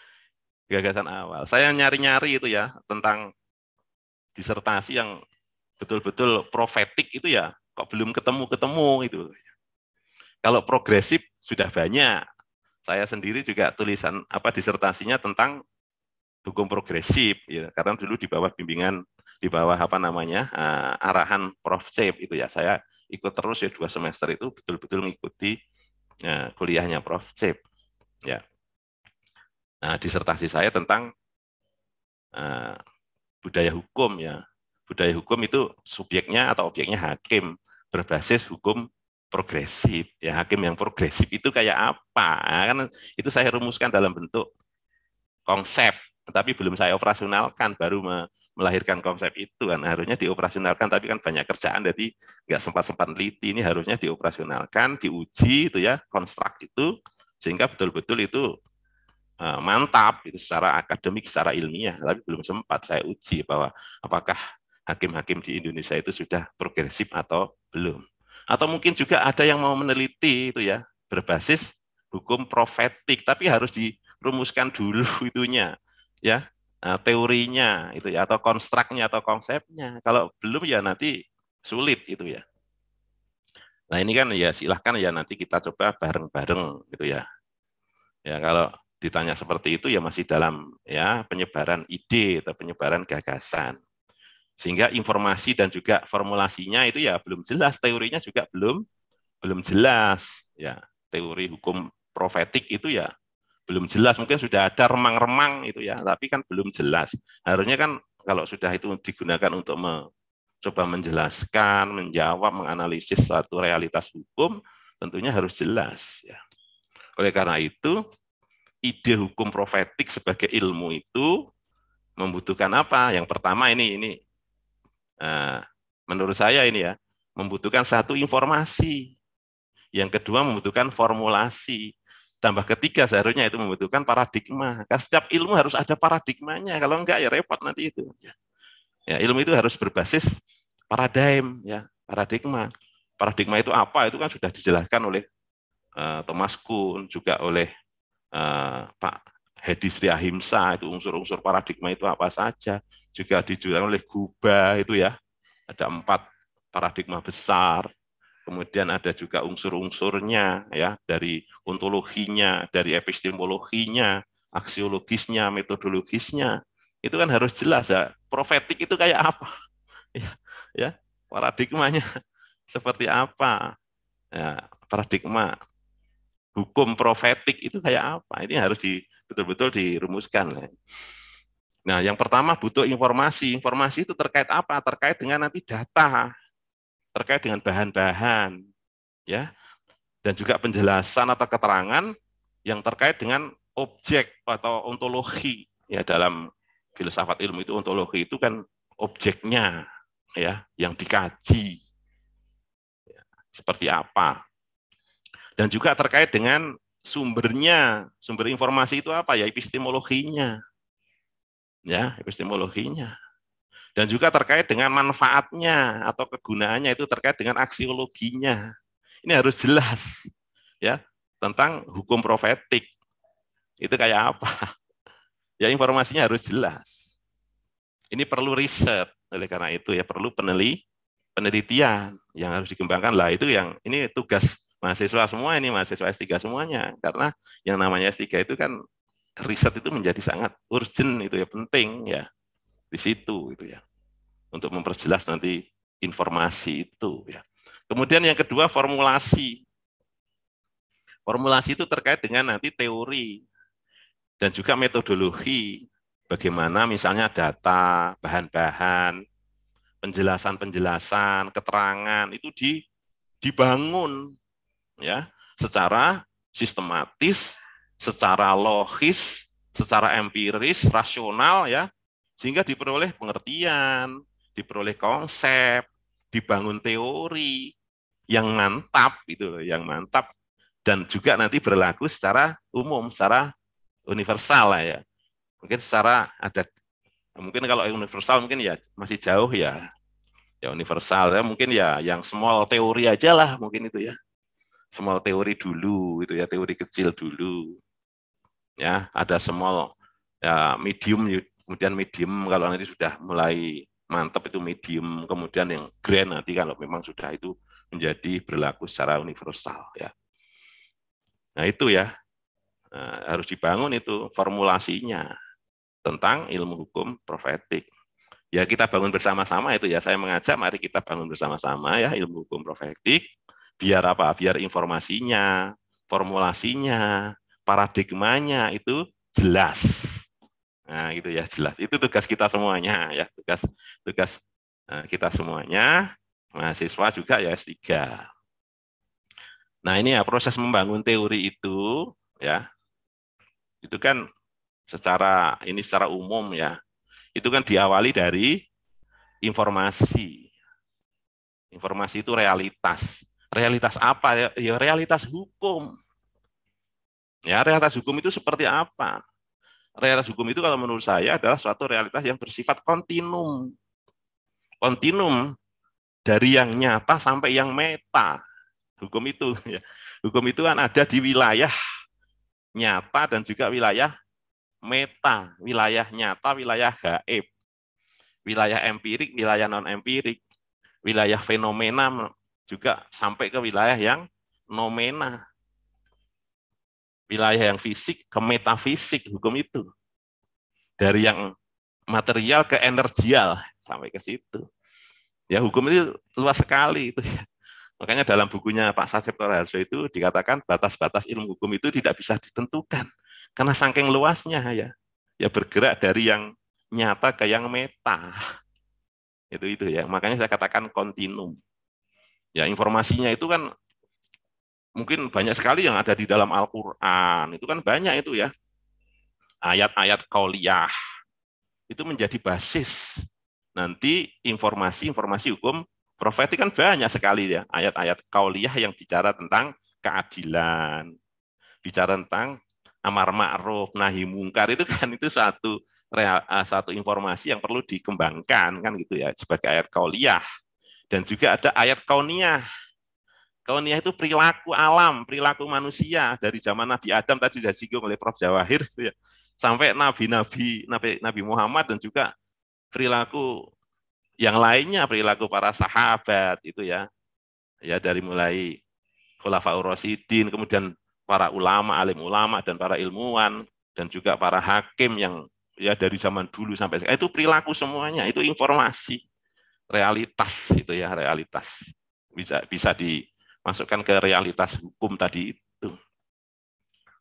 Gagasan awal. Saya nyari-nyari itu ya tentang disertasi yang betul-betul profetik itu ya kok belum ketemu-ketemu itu. Kalau progresif sudah banyak. Saya sendiri juga tulisan apa disertasinya tentang hukum progresif ya karena dulu di bawah bimbingan di bawah apa namanya uh, arahan Prof Cep itu ya saya ikut terus ya dua semester itu betul-betul mengikuti uh, kuliahnya Prof Cep ya nah, disertasi saya tentang uh, budaya hukum ya budaya hukum itu subjeknya atau objeknya hakim berbasis hukum progresif ya hakim yang progresif itu kayak apa nah, kan itu saya rumuskan dalam bentuk konsep tapi belum saya operasionalkan, baru melahirkan konsep itu kan. Harusnya dioperasionalkan, tapi kan banyak kerjaan, jadi nggak sempat-sempat teliti. Ini harusnya dioperasionalkan, diuji itu ya, konstruk itu, sehingga betul-betul itu uh, mantap itu secara akademik, secara ilmiah, tapi belum sempat saya uji bahwa apakah hakim-hakim di Indonesia itu sudah progresif atau belum. Atau mungkin juga ada yang mau meneliti itu ya, berbasis hukum profetik, tapi harus dirumuskan dulu itunya ya eh, teorinya itu ya atau konstruknya atau konsepnya. Kalau belum ya nanti sulit itu ya. Nah ini kan ya silahkan ya nanti kita coba bareng-bareng gitu ya. Ya kalau ditanya seperti itu ya masih dalam ya penyebaran ide atau penyebaran gagasan. Sehingga informasi dan juga formulasinya itu ya belum jelas, teorinya juga belum belum jelas ya. Teori hukum profetik itu ya belum jelas mungkin sudah ada remang-remang itu ya tapi kan belum jelas harusnya kan kalau sudah itu digunakan untuk mencoba menjelaskan menjawab menganalisis suatu realitas hukum tentunya harus jelas ya oleh karena itu ide hukum profetik sebagai ilmu itu membutuhkan apa yang pertama ini ini eh, menurut saya ini ya membutuhkan satu informasi yang kedua membutuhkan formulasi tambah ketiga seharusnya itu membutuhkan paradigma. Karena setiap ilmu harus ada paradigmanya. Kalau enggak ya repot nanti itu. Ya. ya, ilmu itu harus berbasis paradigm ya, paradigma. Paradigma itu apa? Itu kan sudah dijelaskan oleh uh, Thomas Kuhn juga oleh uh, Pak Hedi Sri Ahimsa itu unsur-unsur paradigma itu apa saja juga dijelaskan oleh Guba itu ya ada empat paradigma besar kemudian ada juga unsur-unsurnya ya dari ontologinya, dari epistemologinya, aksiologisnya, metodologisnya. Itu kan harus jelas ya. Profetik itu kayak apa? Ya, ya paradigmanya seperti apa? Ya, paradigma hukum profetik itu kayak apa? Ini harus di betul-betul dirumuskan. Ya. Nah, yang pertama butuh informasi. Informasi itu terkait apa? Terkait dengan nanti data terkait dengan bahan-bahan ya dan juga penjelasan atau keterangan yang terkait dengan objek atau ontologi ya dalam filsafat ilmu itu ontologi itu kan objeknya ya yang dikaji ya, seperti apa dan juga terkait dengan sumbernya sumber informasi itu apa ya epistemologinya ya epistemologinya dan juga terkait dengan manfaatnya atau kegunaannya itu terkait dengan aksiologinya. Ini harus jelas ya tentang hukum profetik. Itu kayak apa? Ya informasinya harus jelas. Ini perlu riset. Oleh karena itu ya perlu peneliti penelitian yang harus dikembangkan lah itu yang ini tugas mahasiswa semua ini mahasiswa S3 semuanya karena yang namanya S3 itu kan riset itu menjadi sangat urgent itu ya penting ya di situ itu ya untuk memperjelas nanti informasi itu ya. Kemudian yang kedua formulasi. Formulasi itu terkait dengan nanti teori dan juga metodologi bagaimana misalnya data, bahan-bahan, penjelasan-penjelasan, keterangan itu di dibangun ya secara sistematis, secara logis, secara empiris, rasional ya sehingga diperoleh pengertian, diperoleh konsep, dibangun teori yang mantap itu loh, yang mantap dan juga nanti berlaku secara umum, secara universal lah ya. Mungkin secara ada mungkin kalau universal mungkin ya masih jauh ya. Ya universal ya mungkin ya yang small teori aja lah mungkin itu ya. Small teori dulu itu ya teori kecil dulu. Ya, ada small ya medium kemudian medium kalau nanti sudah mulai mantap itu medium, kemudian yang grand nanti kalau memang sudah itu menjadi berlaku secara universal ya. Nah itu ya nah, harus dibangun itu formulasinya tentang ilmu hukum profetik. Ya kita bangun bersama-sama itu ya saya mengajak mari kita bangun bersama-sama ya ilmu hukum profetik biar apa? Biar informasinya, formulasinya, paradigmanya itu jelas Nah, gitu ya jelas. Itu tugas kita semuanya ya, tugas tugas eh, kita semuanya, mahasiswa juga ya S3. Nah, ini ya proses membangun teori itu ya. Itu kan secara ini secara umum ya. Itu kan diawali dari informasi. Informasi itu realitas. Realitas apa? Ya, ya realitas hukum. Ya realitas hukum itu seperti apa? realitas hukum itu kalau menurut saya adalah suatu realitas yang bersifat kontinum. Kontinum dari yang nyata sampai yang meta. Hukum itu ya. Hukum itu kan ada di wilayah nyata dan juga wilayah meta, wilayah nyata, wilayah gaib. Wilayah empirik, wilayah non empirik, wilayah fenomena juga sampai ke wilayah yang nomena wilayah yang fisik ke metafisik hukum itu. Dari yang material ke energial sampai ke situ. Ya hukum itu luas sekali itu. Makanya dalam bukunya Pak Sasep Harjo itu dikatakan batas-batas ilmu hukum itu tidak bisa ditentukan karena saking luasnya ya. Ya bergerak dari yang nyata ke yang meta. Itu itu ya. Makanya saya katakan kontinum. Ya informasinya itu kan mungkin banyak sekali yang ada di dalam Al-Quran. Itu kan banyak itu ya. Ayat-ayat kauliyah. Itu menjadi basis. Nanti informasi-informasi hukum profetik kan banyak sekali ya. Ayat-ayat kauliyah yang bicara tentang keadilan. Bicara tentang amar ma'ruf, nahi mungkar. Itu kan itu satu real, eh, satu informasi yang perlu dikembangkan kan gitu ya sebagai ayat kauliyah. Dan juga ada ayat kauniyah Kauniyah itu perilaku alam, perilaku manusia dari zaman Nabi Adam tadi sudah singgung oleh Prof Jawahir gitu ya. Sampai nabi-nabi Nabi Nabi Muhammad dan juga perilaku yang lainnya perilaku para sahabat itu ya. Ya dari mulai Khulafaur Rasidin, kemudian para ulama, alim ulama dan para ilmuwan dan juga para hakim yang ya dari zaman dulu sampai sekarang itu perilaku semuanya, itu informasi realitas itu ya, realitas bisa bisa di masukkan ke realitas hukum tadi itu.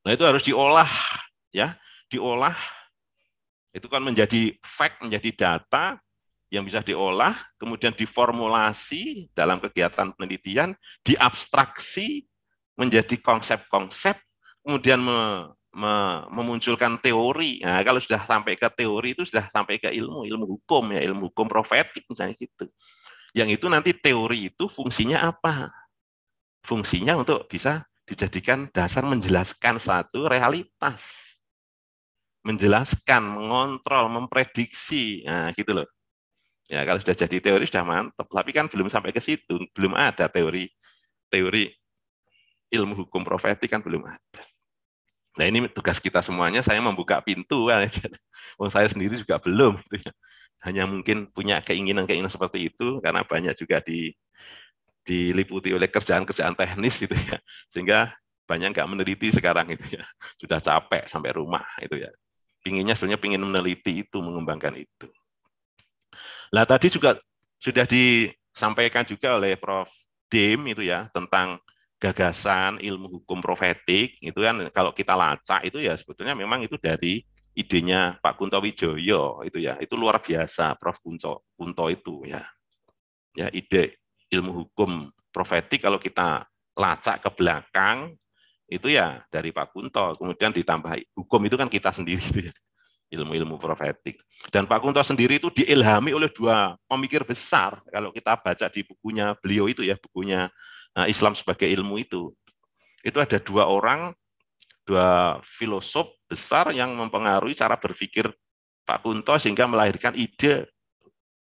Nah itu harus diolah, ya, diolah. Itu kan menjadi fact, menjadi data yang bisa diolah, kemudian diformulasi dalam kegiatan penelitian, diabstraksi menjadi konsep-konsep, kemudian me, me, memunculkan teori. Nah, kalau sudah sampai ke teori itu sudah sampai ke ilmu, ilmu hukum ya, ilmu hukum profetik misalnya gitu. Yang itu nanti teori itu fungsinya apa? fungsinya untuk bisa dijadikan dasar menjelaskan satu realitas. Menjelaskan, mengontrol, memprediksi. Nah, gitu loh. Ya, kalau sudah jadi teori sudah mantap, tapi kan belum sampai ke situ, belum ada teori teori ilmu hukum profetik kan belum ada. Nah, ini tugas kita semuanya, saya membuka pintu saya sendiri juga belum gitu ya. Hanya mungkin punya keinginan-keinginan seperti itu karena banyak juga di diliputi oleh kerjaan-kerjaan teknis gitu ya sehingga banyak nggak meneliti sekarang itu ya sudah capek sampai rumah itu ya pinginnya sebenarnya pingin meneliti itu mengembangkan itu lah tadi juga sudah disampaikan juga oleh Prof Dim itu ya tentang gagasan ilmu hukum profetik itu kan kalau kita lacak itu ya sebetulnya memang itu dari idenya Pak Kunto Wijoyo itu ya itu luar biasa Prof Kunto Kunto itu ya ya ide ilmu hukum profetik kalau kita lacak ke belakang itu ya dari Pak Kunto. Kemudian ditambah hukum itu kan kita sendiri itu ya. Ilmu-ilmu profetik. Dan Pak Kunto sendiri itu diilhami oleh dua pemikir besar. Kalau kita baca di bukunya beliau itu ya, bukunya eh, Islam sebagai ilmu itu. Itu ada dua orang, dua filosof besar yang mempengaruhi cara berpikir Pak Kunto sehingga melahirkan ide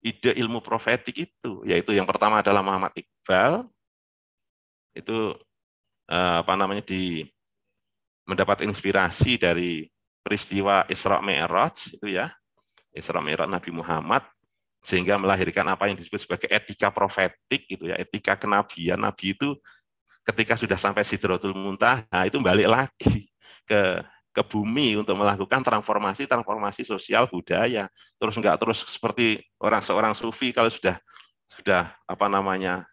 ide ilmu profetik itu, yaitu yang pertama adalah Muhammad Iqbal, itu eh, apa namanya di mendapat inspirasi dari peristiwa Isra Mi'raj itu ya. Isra Mi'raj Nabi Muhammad sehingga melahirkan apa yang disebut sebagai etika profetik gitu ya, etika kenabian. Nabi itu ketika sudah sampai Sidratul nah itu balik lagi ke ke bumi untuk melakukan transformasi-transformasi sosial budaya. Terus enggak terus seperti orang seorang sufi kalau sudah sudah apa namanya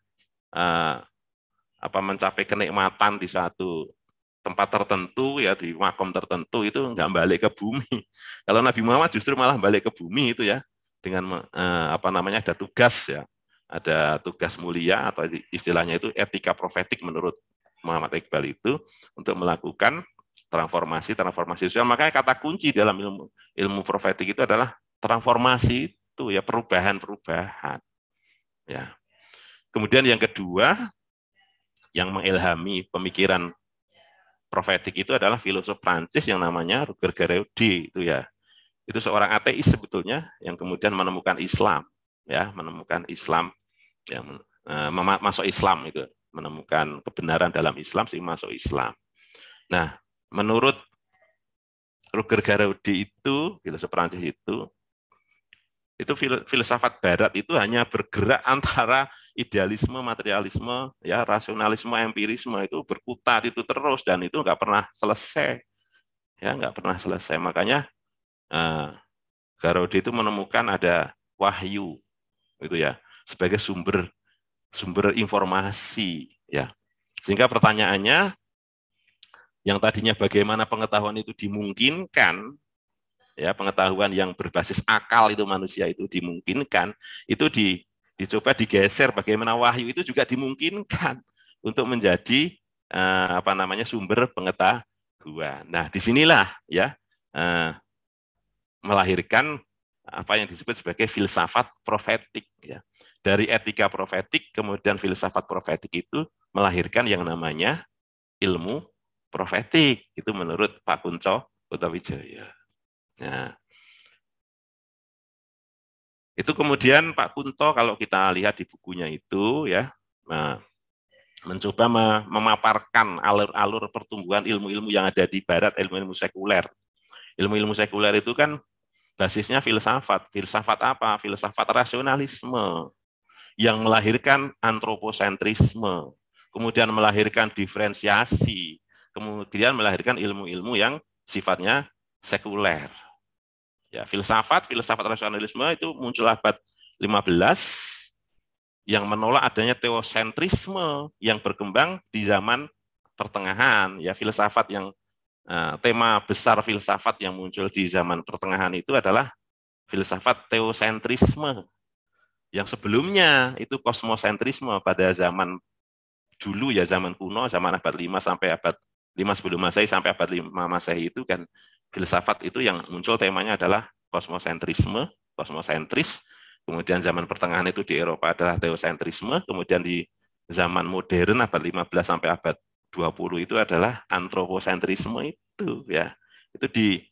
uh, apa mencapai kenikmatan di satu tempat tertentu ya di makom tertentu itu enggak balik ke bumi. Kalau Nabi Muhammad justru malah balik ke bumi itu ya dengan uh, apa namanya ada tugas ya, ada tugas mulia atau istilahnya itu etika profetik menurut Muhammad Iqbal itu untuk melakukan transformasi transformasi sosial makanya kata kunci dalam ilmu ilmu profetik itu adalah transformasi itu ya perubahan perubahan ya kemudian yang kedua yang mengilhami pemikiran profetik itu adalah filosof Prancis yang namanya Roger Garaudy itu ya itu seorang ateis sebetulnya yang kemudian menemukan Islam ya menemukan Islam yang eh, masuk Islam itu menemukan kebenaran dalam Islam sehingga masuk Islam nah menurut Roger Garaudi itu, filsuf Perancis itu, itu filsafat barat itu hanya bergerak antara idealisme, materialisme, ya rasionalisme, empirisme itu berputar itu terus dan itu nggak pernah selesai, ya nggak pernah selesai. Makanya eh, Garaudi itu menemukan ada wahyu itu ya sebagai sumber sumber informasi ya. Sehingga pertanyaannya yang tadinya bagaimana pengetahuan itu dimungkinkan ya pengetahuan yang berbasis akal itu manusia itu dimungkinkan itu di, dicoba digeser bagaimana wahyu itu juga dimungkinkan untuk menjadi eh, apa namanya sumber pengetahuan. Nah, disinilah ya eh, melahirkan apa yang disebut sebagai filsafat profetik ya. Dari etika profetik kemudian filsafat profetik itu melahirkan yang namanya ilmu profetik itu menurut Pak Kunco Kutawijaya. Nah, ya. itu kemudian Pak Kunto kalau kita lihat di bukunya itu ya mencoba memaparkan alur-alur pertumbuhan ilmu-ilmu yang ada di barat, ilmu-ilmu sekuler. Ilmu-ilmu sekuler itu kan basisnya filsafat. Filsafat apa? Filsafat rasionalisme yang melahirkan antroposentrisme, kemudian melahirkan diferensiasi, kemudian melahirkan ilmu-ilmu yang sifatnya sekuler. Ya, filsafat, filsafat rasionalisme itu muncul abad 15 yang menolak adanya teosentrisme yang berkembang di zaman pertengahan. Ya, filsafat yang eh, tema besar filsafat yang muncul di zaman pertengahan itu adalah filsafat teosentrisme yang sebelumnya itu kosmosentrisme pada zaman dulu ya zaman kuno zaman abad 5 sampai abad lima sebelum masehi sampai abad lima masehi itu kan filsafat itu yang muncul temanya adalah kosmosentrisme, kosmosentris. Kemudian zaman pertengahan itu di Eropa adalah teosentrisme, kemudian di zaman modern abad 15 sampai abad 20 itu adalah antroposentrisme itu ya. Itu di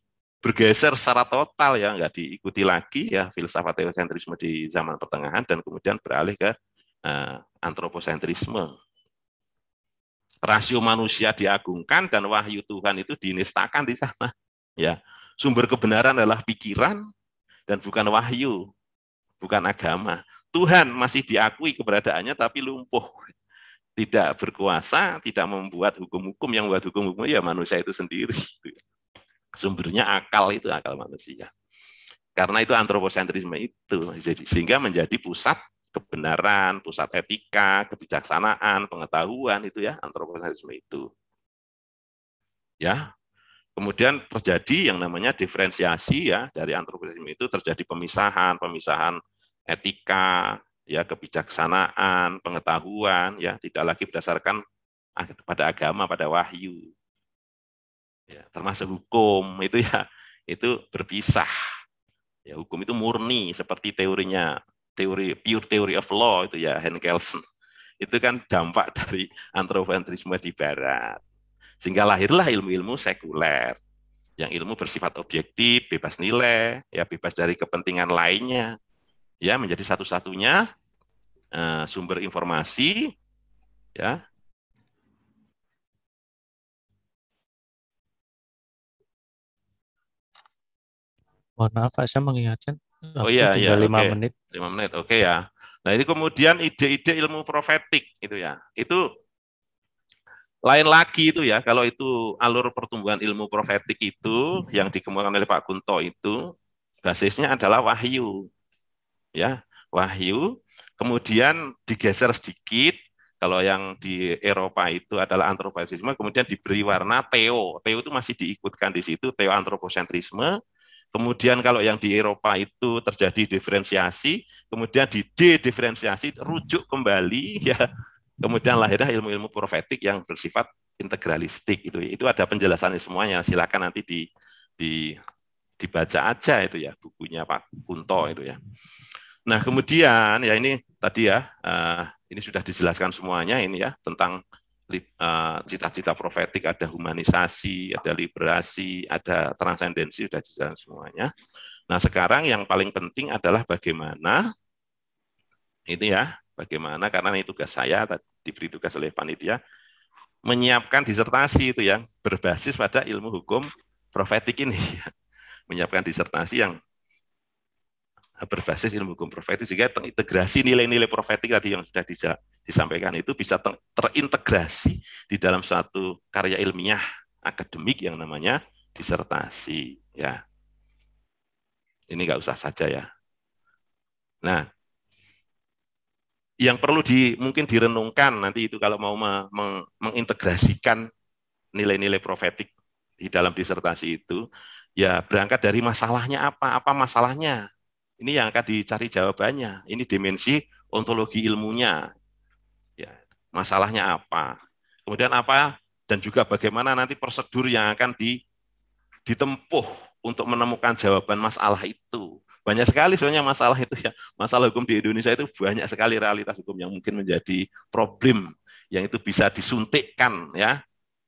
bergeser secara total ya, nggak diikuti lagi ya filsafat teosentrisme di zaman pertengahan dan kemudian beralih ke uh, antroposentrisme rasio manusia diagungkan dan wahyu Tuhan itu dinistakan di sana. Ya, sumber kebenaran adalah pikiran dan bukan wahyu, bukan agama. Tuhan masih diakui keberadaannya tapi lumpuh. Tidak berkuasa, tidak membuat hukum-hukum yang membuat hukum-hukum ya manusia itu sendiri. Sumbernya akal itu akal manusia. Karena itu antroposentrisme itu jadi sehingga menjadi pusat kebenaran, pusat etika, kebijaksanaan, pengetahuan itu ya antroposentrisme itu. Ya. Kemudian terjadi yang namanya diferensiasi ya dari antroposentrisme itu terjadi pemisahan, pemisahan etika, ya kebijaksanaan, pengetahuan ya tidak lagi berdasarkan pada agama, pada wahyu. Ya, termasuk hukum itu ya itu berpisah. Ya, hukum itu murni seperti teorinya teori pure theory of law itu ya Henkelsen itu kan dampak dari antropocentrisme di barat sehingga lahirlah ilmu-ilmu sekuler yang ilmu bersifat objektif bebas nilai ya bebas dari kepentingan lainnya ya menjadi satu-satunya uh, sumber informasi ya mohon maaf saya mengingatkan Nah, oh iya, iya. Lima okay. menit. Lima menit, oke okay, ya. Nah ini kemudian ide-ide ilmu profetik itu ya, itu lain lagi itu ya. Kalau itu alur pertumbuhan ilmu profetik itu yang dikemukakan oleh Pak Kunto itu basisnya adalah wahyu, ya wahyu. Kemudian digeser sedikit. Kalau yang di Eropa itu adalah antroposentrisme, kemudian diberi warna teo. Teo itu masih diikutkan di situ, teo antroposentrisme Kemudian kalau yang di Eropa itu terjadi diferensiasi, kemudian di diferensiasi, rujuk kembali ya. Kemudian lahirlah ilmu-ilmu profetik yang bersifat integralistik itu. Itu ada penjelasannya semuanya. Silakan nanti di di dibaca aja itu ya bukunya Pak Kunto itu ya. Nah, kemudian ya ini tadi ya eh, ini sudah dijelaskan semuanya ini ya tentang Eh, cita-cita profetik, ada humanisasi, ada liberasi, ada transendensi, sudah jalan semuanya. Nah sekarang yang paling penting adalah bagaimana, ini ya, bagaimana karena ini tugas saya, diberi tugas oleh panitia, menyiapkan disertasi itu yang berbasis pada ilmu hukum profetik ini. menyiapkan disertasi yang berbasis ilmu hukum profetik sehingga terintegrasi nilai-nilai profetik tadi yang sudah disampaikan itu bisa terintegrasi di dalam satu karya ilmiah akademik yang namanya disertasi ya ini nggak usah saja ya nah yang perlu di mungkin direnungkan nanti itu kalau mau meng, mengintegrasikan nilai-nilai profetik di dalam disertasi itu ya berangkat dari masalahnya apa apa masalahnya ini yang akan dicari jawabannya. Ini dimensi ontologi ilmunya. Ya, masalahnya apa? Kemudian apa dan juga bagaimana nanti prosedur yang akan di, ditempuh untuk menemukan jawaban masalah itu. Banyak sekali sebenarnya masalah itu ya. Masalah hukum di Indonesia itu banyak sekali realitas hukum yang mungkin menjadi problem yang itu bisa disuntikkan ya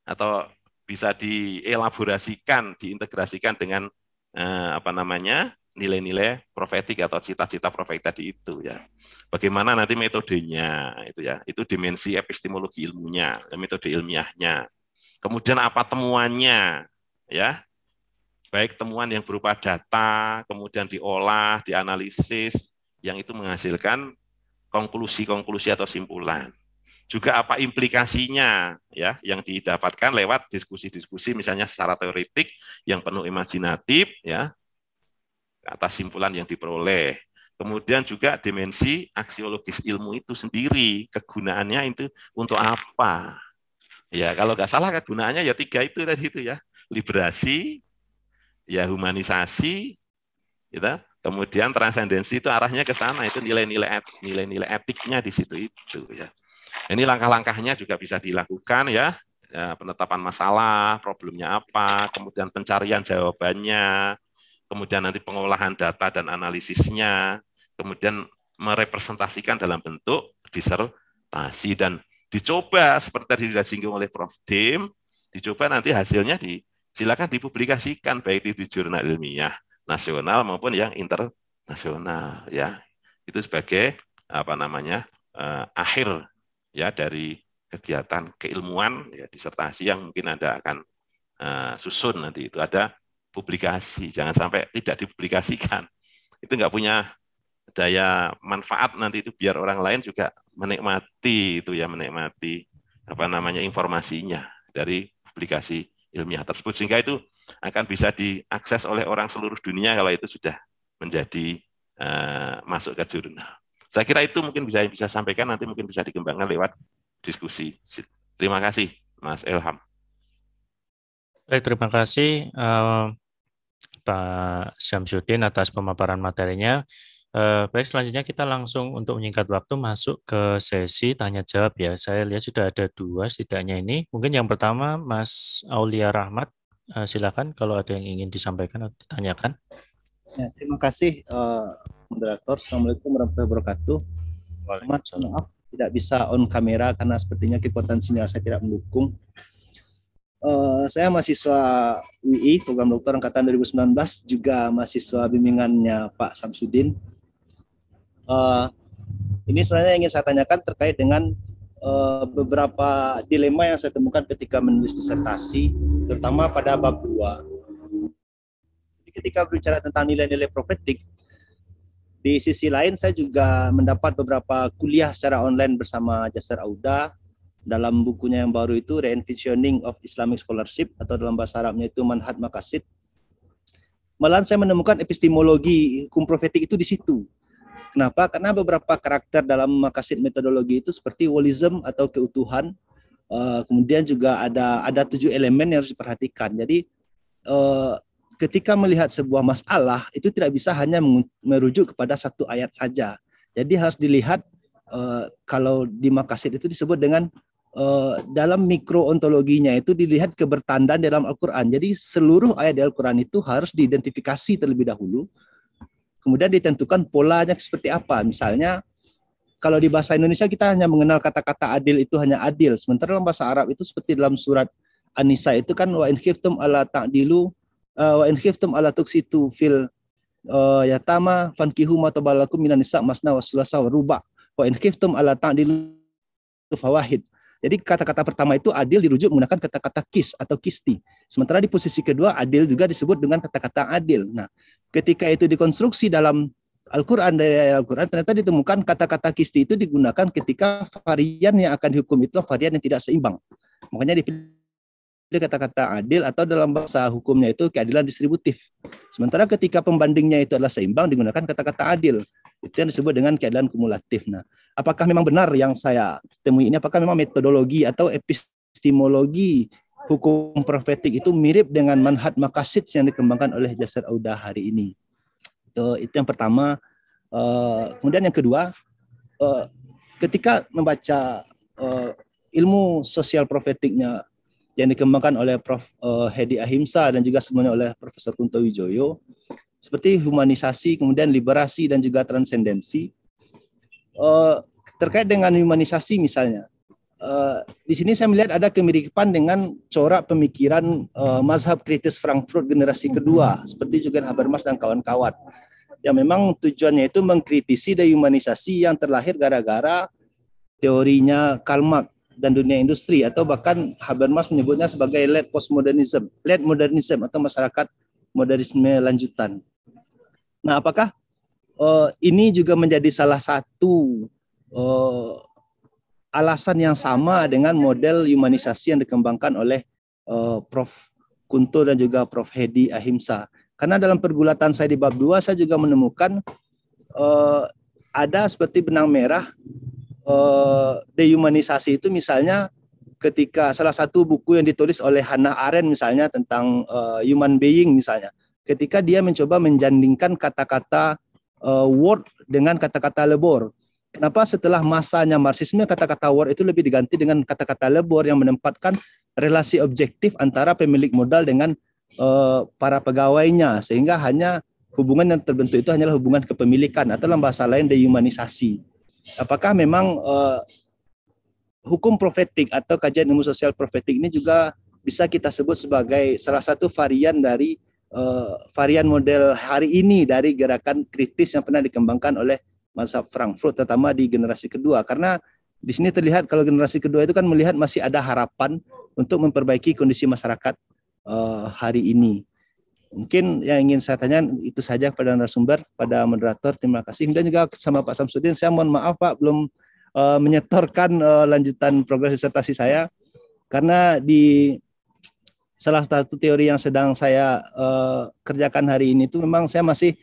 atau bisa dielaborasikan, diintegrasikan dengan eh, apa namanya nilai-nilai profetik atau cita-cita profetik tadi itu ya. Bagaimana nanti metodenya itu ya, itu dimensi epistemologi ilmunya, metode ilmiahnya. Kemudian apa temuannya ya? Baik temuan yang berupa data, kemudian diolah, dianalisis yang itu menghasilkan konklusi-konklusi atau simpulan. Juga apa implikasinya ya yang didapatkan lewat diskusi-diskusi misalnya secara teoretik yang penuh imajinatif ya atas simpulan yang diperoleh. Kemudian juga dimensi aksiologis ilmu itu sendiri, kegunaannya itu untuk apa? Ya, kalau nggak salah kegunaannya ya tiga itu tadi itu ya. Liberasi, ya humanisasi, gitu. Kemudian transendensi itu arahnya ke sana, itu nilai-nilai nilai-nilai etiknya di situ itu ya. Ini langkah-langkahnya juga bisa dilakukan ya. ya. Penetapan masalah, problemnya apa, kemudian pencarian jawabannya, kemudian nanti pengolahan data dan analisisnya, kemudian merepresentasikan dalam bentuk disertasi dan dicoba seperti tadi sudah singgung oleh Prof. Dim, dicoba nanti hasilnya di, silakan dipublikasikan baik di jurnal ilmiah nasional maupun yang internasional ya. Itu sebagai apa namanya? uh, akhir ya dari kegiatan keilmuan ya disertasi yang mungkin Anda akan uh, susun nanti itu ada publikasi, jangan sampai tidak dipublikasikan. Itu nggak punya daya manfaat nanti itu biar orang lain juga menikmati itu ya menikmati apa namanya informasinya dari publikasi ilmiah tersebut sehingga itu akan bisa diakses oleh orang seluruh dunia kalau itu sudah menjadi uh, masuk ke jurnal. Saya kira itu mungkin bisa bisa sampaikan nanti mungkin bisa dikembangkan lewat diskusi. Terima kasih Mas Elham. Baik, terima kasih uh, Pak Syamsuddin atas pemaparan materinya. Eh, baik, selanjutnya kita langsung untuk menyingkat waktu masuk ke sesi tanya jawab ya. Saya lihat sudah ada dua setidaknya ini. Mungkin yang pertama Mas Aulia Rahmat, eh, silakan kalau ada yang ingin disampaikan atau ditanyakan. Ya, terima kasih uh, moderator. Assalamualaikum warahmatullahi wabarakatuh. Maaf, maaf tidak bisa on kamera karena sepertinya kekuatan sinyal saya tidak mendukung. Eh, saya mahasiswa UI program dokter angkatan 2019 juga mahasiswa bimbingannya Pak Samsudin. Uh, ini sebenarnya ingin saya tanyakan terkait dengan uh, beberapa dilema yang saya temukan ketika menulis disertasi, terutama pada bab 2. ketika berbicara tentang nilai-nilai profetik, di sisi lain saya juga mendapat beberapa kuliah secara online bersama Jasar Auda dalam bukunya yang baru itu Reinvisioning of Islamic Scholarship atau dalam bahasa Arabnya itu Manhat Makasid. Malahan saya menemukan epistemologi hukum profetik itu di situ. Kenapa? Karena beberapa karakter dalam makasid metodologi itu seperti wolism atau keutuhan. Eh, kemudian juga ada ada tujuh elemen yang harus diperhatikan. Jadi eh, ketika melihat sebuah masalah itu tidak bisa hanya merujuk kepada satu ayat saja. Jadi harus dilihat eh, kalau di makasid itu disebut dengan uh, dalam mikroontologinya itu dilihat kebertandaan dalam Al-Quran. Jadi seluruh ayat di Al-Quran itu harus diidentifikasi terlebih dahulu, kemudian ditentukan polanya seperti apa. Misalnya kalau di bahasa Indonesia kita hanya mengenal kata-kata adil itu hanya adil, sementara dalam bahasa Arab itu seperti dalam surat An-Nisa itu kan wa in khiftum ala ta'dilu uh, wa in khiftum ala tuksitu fil uh, yatama fankihu ma tabalakum minan nisa masna wa sulasa wa ruba wa in khiftum ala ta'dilu fawahid jadi kata-kata pertama itu adil dirujuk menggunakan kata-kata kis atau kisti. Sementara di posisi kedua adil juga disebut dengan kata-kata adil. Nah, ketika itu dikonstruksi dalam Al-Quran dari Al-Quran ternyata ditemukan kata-kata kisti itu digunakan ketika varian yang akan dihukum itu varian yang tidak seimbang. Makanya dipilih kata-kata adil atau dalam bahasa hukumnya itu keadilan distributif. Sementara ketika pembandingnya itu adalah seimbang digunakan kata-kata adil. Itu yang disebut dengan keadaan kumulatif. Nah, apakah memang benar yang saya temui ini? Apakah memang metodologi atau epistemologi hukum profetik itu mirip dengan manhat makasid yang dikembangkan oleh Jasar Auda hari ini. Itu, itu yang pertama. Uh, kemudian yang kedua, uh, ketika membaca uh, ilmu sosial profetiknya yang dikembangkan oleh Prof. Uh, Hedi Ahimsa dan juga semuanya oleh Profesor Kunto Wijoyo, seperti humanisasi, kemudian liberasi dan juga transendensi. Uh, terkait dengan humanisasi misalnya, uh, di sini saya melihat ada kemiripan dengan corak pemikiran uh, mazhab kritis Frankfurt generasi kedua, seperti juga Habermas dan kawan-kawan, yang memang tujuannya itu mengkritisi dehumanisasi yang terlahir gara-gara teorinya Karl Marx dan dunia industri atau bahkan Habermas menyebutnya sebagai late postmodernism, late modernism atau masyarakat modernisme lanjutan. Nah, apakah uh, ini juga menjadi salah satu uh, alasan yang sama dengan model humanisasi yang dikembangkan oleh uh, Prof. Kunto dan juga Prof. Hedi Ahimsa? Karena dalam pergulatan saya di bab 2, saya juga menemukan uh, ada seperti benang merah uh, dehumanisasi itu misalnya ketika salah satu buku yang ditulis oleh Hannah Arendt misalnya tentang uh, human being misalnya ketika dia mencoba menjandingkan kata-kata uh, word dengan kata-kata lebor. Kenapa setelah masanya Marxisme kata-kata word itu lebih diganti dengan kata-kata lebor yang menempatkan relasi objektif antara pemilik modal dengan uh, para pegawainya sehingga hanya hubungan yang terbentuk itu hanyalah hubungan kepemilikan atau dalam bahasa lain dehumanisasi. Apakah memang uh, hukum profetik atau kajian ilmu sosial profetik ini juga bisa kita sebut sebagai salah satu varian dari uh, varian model hari ini dari gerakan kritis yang pernah dikembangkan oleh masa Frankfurt, terutama di generasi kedua. Karena di sini terlihat kalau generasi kedua itu kan melihat masih ada harapan untuk memperbaiki kondisi masyarakat uh, hari ini. Mungkin yang ingin saya tanyakan itu saja kepada narasumber, pada moderator. Terima kasih. Dan juga sama Pak Samsudin, saya mohon maaf Pak belum uh, menyetorkan uh, lanjutan progres disertasi saya karena di salah satu teori yang sedang saya uh, kerjakan hari ini itu memang saya masih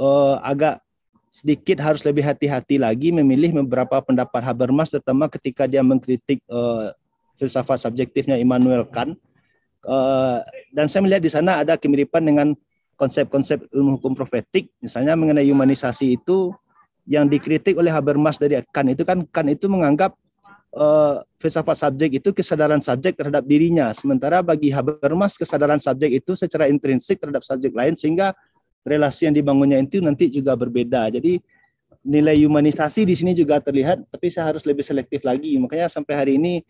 uh, agak sedikit harus lebih hati-hati lagi memilih beberapa pendapat Habermas terutama ketika dia mengkritik uh, filsafat subjektifnya Immanuel Kant. Uh, dan saya melihat di sana ada kemiripan dengan konsep-konsep ilmu hukum profetik, misalnya mengenai humanisasi itu yang dikritik oleh Habermas dari Kant itu kan Kant itu menganggap uh, filsafat subjek itu kesadaran subjek terhadap dirinya. Sementara bagi Habermas kesadaran subjek itu secara intrinsik terhadap subjek lain sehingga relasi yang dibangunnya itu nanti juga berbeda. Jadi nilai humanisasi di sini juga terlihat tapi saya harus lebih selektif lagi. Makanya sampai hari ini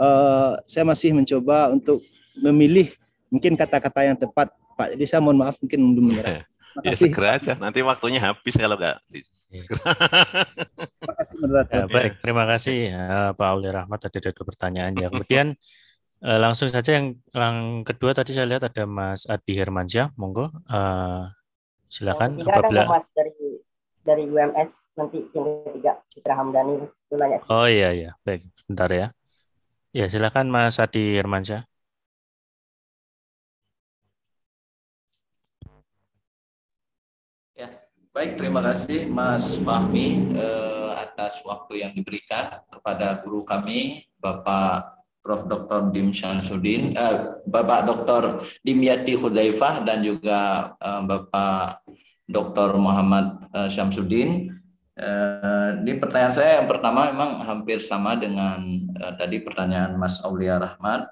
uh, saya masih mencoba untuk memilih mungkin kata-kata yang tepat Pak. Jadi saya mohon maaf mungkin belum menyerah. Ya, segera aja. Nanti waktunya habis kalau nggak. Terima iya. kasih Ya, baik, terima kasih ya, Pak Aulia Rahmat ada dua pertanyaan ya. Kemudian eh, langsung saja yang, yang kedua tadi saya lihat ada Mas Adi Hermansyah, monggo uh, silakan ya, apabila Mas dari dari UMS nanti yang ketiga Citra Hamdani nanya. Oh iya iya, baik, bentar ya. Ya silakan Mas Adi Hermansyah. Baik, terima kasih Mas Fahmi eh, atas waktu yang diberikan kepada guru kami, Bapak Prof. Dr. Dim Syamsuddin, eh, Bapak Dr. Dimyati Khudaifah, dan juga eh, Bapak Dr. Muhammad eh, eh Ini Eh, pertanyaan saya yang pertama memang hampir sama dengan eh, tadi pertanyaan Mas Aulia Rahmat.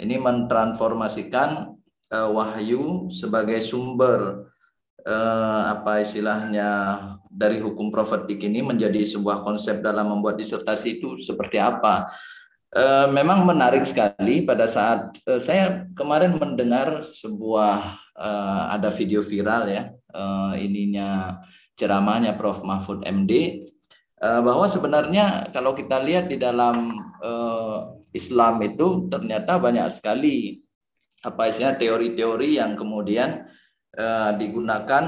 Ini mentransformasikan eh, wahyu sebagai sumber eh, apa istilahnya dari hukum profetik ini menjadi sebuah konsep dalam membuat disertasi itu seperti apa. Eh, memang menarik sekali pada saat eh, saya kemarin mendengar sebuah eh, ada video viral ya eh, ininya ceramahnya Prof Mahfud MD eh, bahwa sebenarnya kalau kita lihat di dalam eh, Islam itu ternyata banyak sekali apa istilahnya teori-teori yang kemudian Eh, digunakan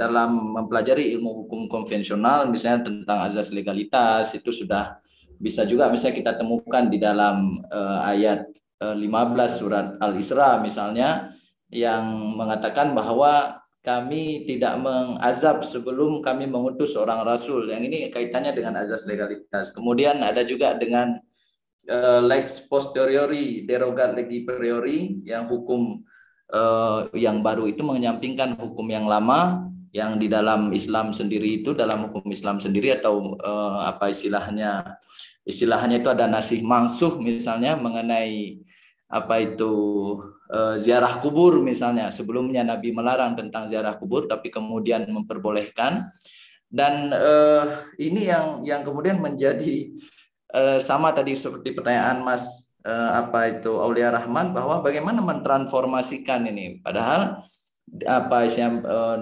dalam mempelajari ilmu hukum konvensional misalnya tentang azas legalitas itu sudah bisa juga misalnya kita temukan di dalam uh, ayat uh, eh, 15 surat Al-Isra misalnya yang mengatakan bahwa kami tidak mengazab sebelum kami mengutus orang rasul. Yang ini kaitannya dengan azas legalitas. Kemudian ada juga dengan uh, lex posteriori derogat legi priori yang hukum uh, yang baru itu menyampingkan hukum yang lama yang di dalam Islam sendiri itu dalam hukum Islam sendiri atau uh, apa istilahnya istilahnya itu ada nasih mangsuh misalnya mengenai apa itu eh, ziarah kubur misalnya sebelumnya Nabi melarang tentang ziarah kubur tapi kemudian memperbolehkan dan ini yang yang kemudian menjadi sama tadi seperti pertanyaan Mas eh, apa itu Aulia Rahman bahwa bagaimana mentransformasikan ini. Padahal apa isinya, eh,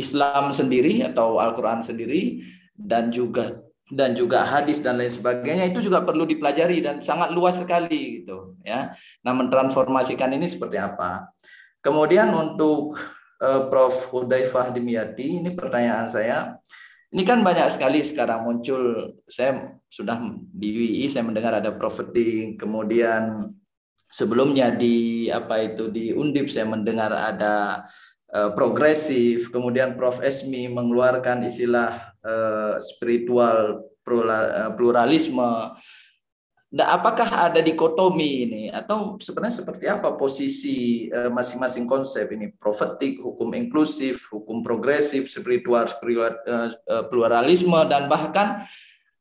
Islam sendiri atau Al-Qur'an sendiri dan juga dan juga hadis dan lain sebagainya itu juga perlu dipelajari dan sangat luas sekali gitu ya. Nah, mentransformasikan ini seperti apa? Kemudian untuk eh, Prof. Hudaifah Dimyati ini pertanyaan saya ini kan banyak sekali sekarang muncul. Saya sudah di UI saya mendengar ada properti, kemudian sebelumnya di apa itu di Undip saya mendengar ada uh, progresif, kemudian Prof Esmi mengeluarkan istilah uh, spiritual eh, pluralisme Nah, apakah ada dikotomi ini atau sebenarnya seperti apa posisi eh, masing-masing konsep ini profetik, hukum inklusif, hukum progresif, spiritual, eh, eh, pluralisme dan bahkan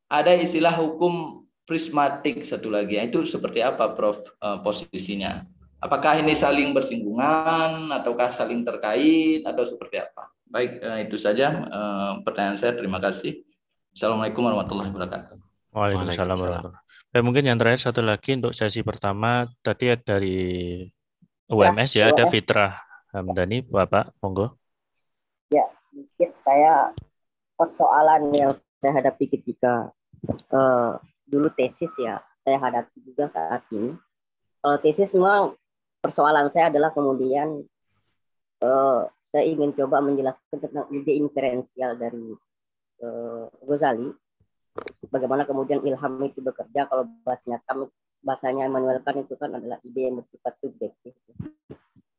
ada istilah hukum prismatik satu lagi. Itu seperti apa Prof posisinya? Apakah ini saling bersinggungan ataukah saling terkait atau seperti apa? Baik, itu saja pertanyaan saya. Terima kasih. Assalamualaikum warahmatullahi wabarakatuh. Waalaikumsalam warahmatullahi wabarakatuh. Eh, mungkin yang terakhir satu lagi untuk sesi pertama tadi dari UMS ya, ya ada ya. Fitra Hamdani, Bapak, monggo. Ya, mungkin saya persoalan yang saya hadapi ketika uh, dulu tesis ya, saya hadapi juga saat ini. Kalau tesis memang persoalan saya adalah kemudian uh, saya ingin coba menjelaskan tentang ide inferensial dari uh, Ghazali bagaimana kemudian ilham itu bekerja kalau bahasanya kami bahasanya Emmanuel Kant itu kan adalah ide yang bersifat subjektif.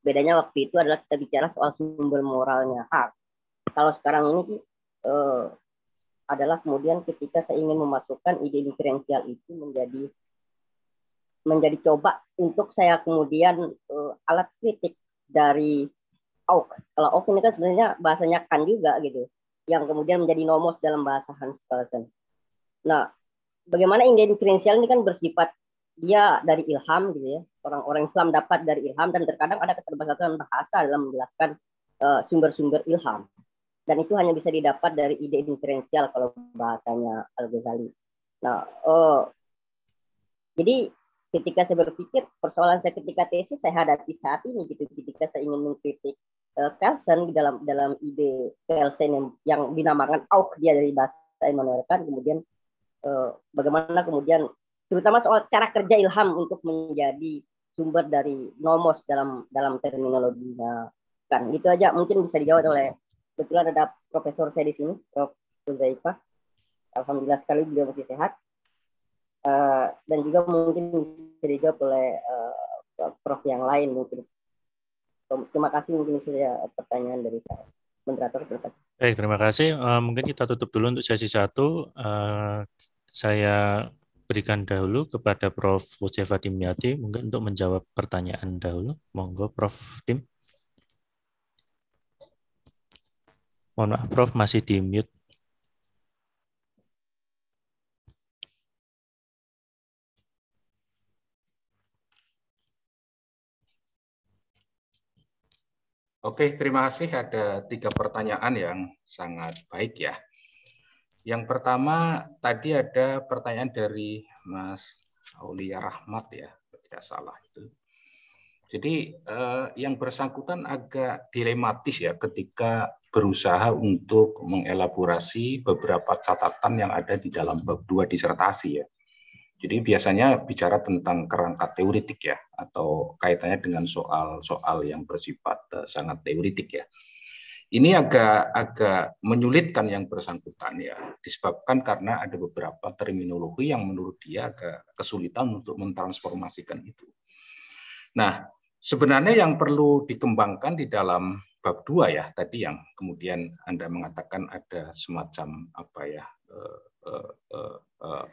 Bedanya waktu itu adalah kita bicara soal sumber moralnya hak. Kalau sekarang ini eh, adalah kemudian ketika saya ingin memasukkan ide diferensial itu menjadi menjadi coba untuk saya kemudian eh, alat kritik dari Auk. Kalau Auk ini kan sebenarnya bahasanya kan juga gitu, yang kemudian menjadi nomos dalam bahasa Hans Kelsen Nah, bagaimana ide kredensial ini kan bersifat dia dari ilham gitu ya. Orang-orang Islam dapat dari ilham dan terkadang ada keterbatasan bahasa dalam menjelaskan eh, sumber-sumber uh, ilham. Dan itu hanya bisa didapat dari ide inferensial kalau bahasanya Al-Ghazali. Nah, uh, jadi ketika saya berpikir persoalan saya ketika tesis saya hadapi saat ini gitu ketika saya ingin mengkritik uh, Kelsen di dalam dalam ide Kelsen yang, yang dinamakan auk dia dari bahasa Immanuel kan kemudian Eh, bagaimana kemudian terutama soal cara kerja Ilham untuk menjadi sumber dari nomos dalam dalam terminologinya kan itu aja mungkin bisa dijawab oleh kebetulan ada profesor saya di sini Prof. Zaifa Alhamdulillah sekali beliau masih sehat uh, dan juga mungkin bisa dijawab oleh uh, Prof yang lain mungkin terima kasih mungkin sudah ya, pertanyaan dari saya moderator terima kasih. Baik, terima kasih. Uh, mungkin kita tutup dulu untuk sesi satu. Uh, saya berikan dahulu kepada Prof. Josefa Dimyati mungkin untuk menjawab pertanyaan dahulu. Monggo Prof. Dim. Mohon maaf Prof, masih di mute. Oke, terima kasih. Ada tiga pertanyaan yang sangat baik ya. Yang pertama tadi ada pertanyaan dari Mas Aulia Rahmat ya, tidak salah itu. Jadi eh, yang bersangkutan agak dilematis ya ketika berusaha untuk mengelaborasi beberapa catatan yang ada di dalam bab dua disertasi ya. Jadi biasanya bicara tentang kerangka teoritik ya atau kaitannya dengan soal-soal yang bersifat eh, sangat teoritik ya. Ini agak agak menyulitkan yang bersangkutan ya, disebabkan karena ada beberapa terminologi yang menurut dia agak kesulitan untuk mentransformasikan itu. Nah, sebenarnya yang perlu dikembangkan di dalam bab 2 ya tadi yang kemudian Anda mengatakan ada semacam apa ya eh, eh, eh,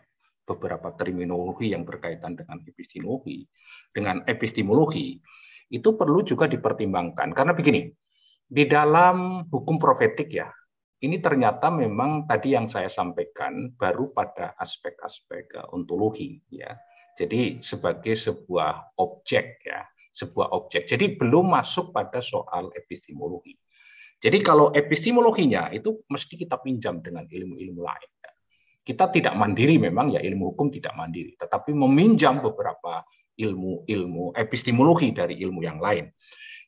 beberapa terminologi yang berkaitan dengan epistemologi, dengan epistemologi itu perlu juga dipertimbangkan karena begini, di dalam hukum profetik ya, ini ternyata memang tadi yang saya sampaikan baru pada aspek-aspek eh, ontologi ya. Jadi sebagai sebuah objek ya, sebuah objek. Jadi belum masuk pada soal epistemologi. Jadi kalau epistemologinya itu mesti kita pinjam dengan ilmu-ilmu lain. Ya. Kita tidak mandiri memang ya ilmu hukum tidak mandiri, tetapi meminjam beberapa ilmu-ilmu epistemologi dari ilmu yang lain.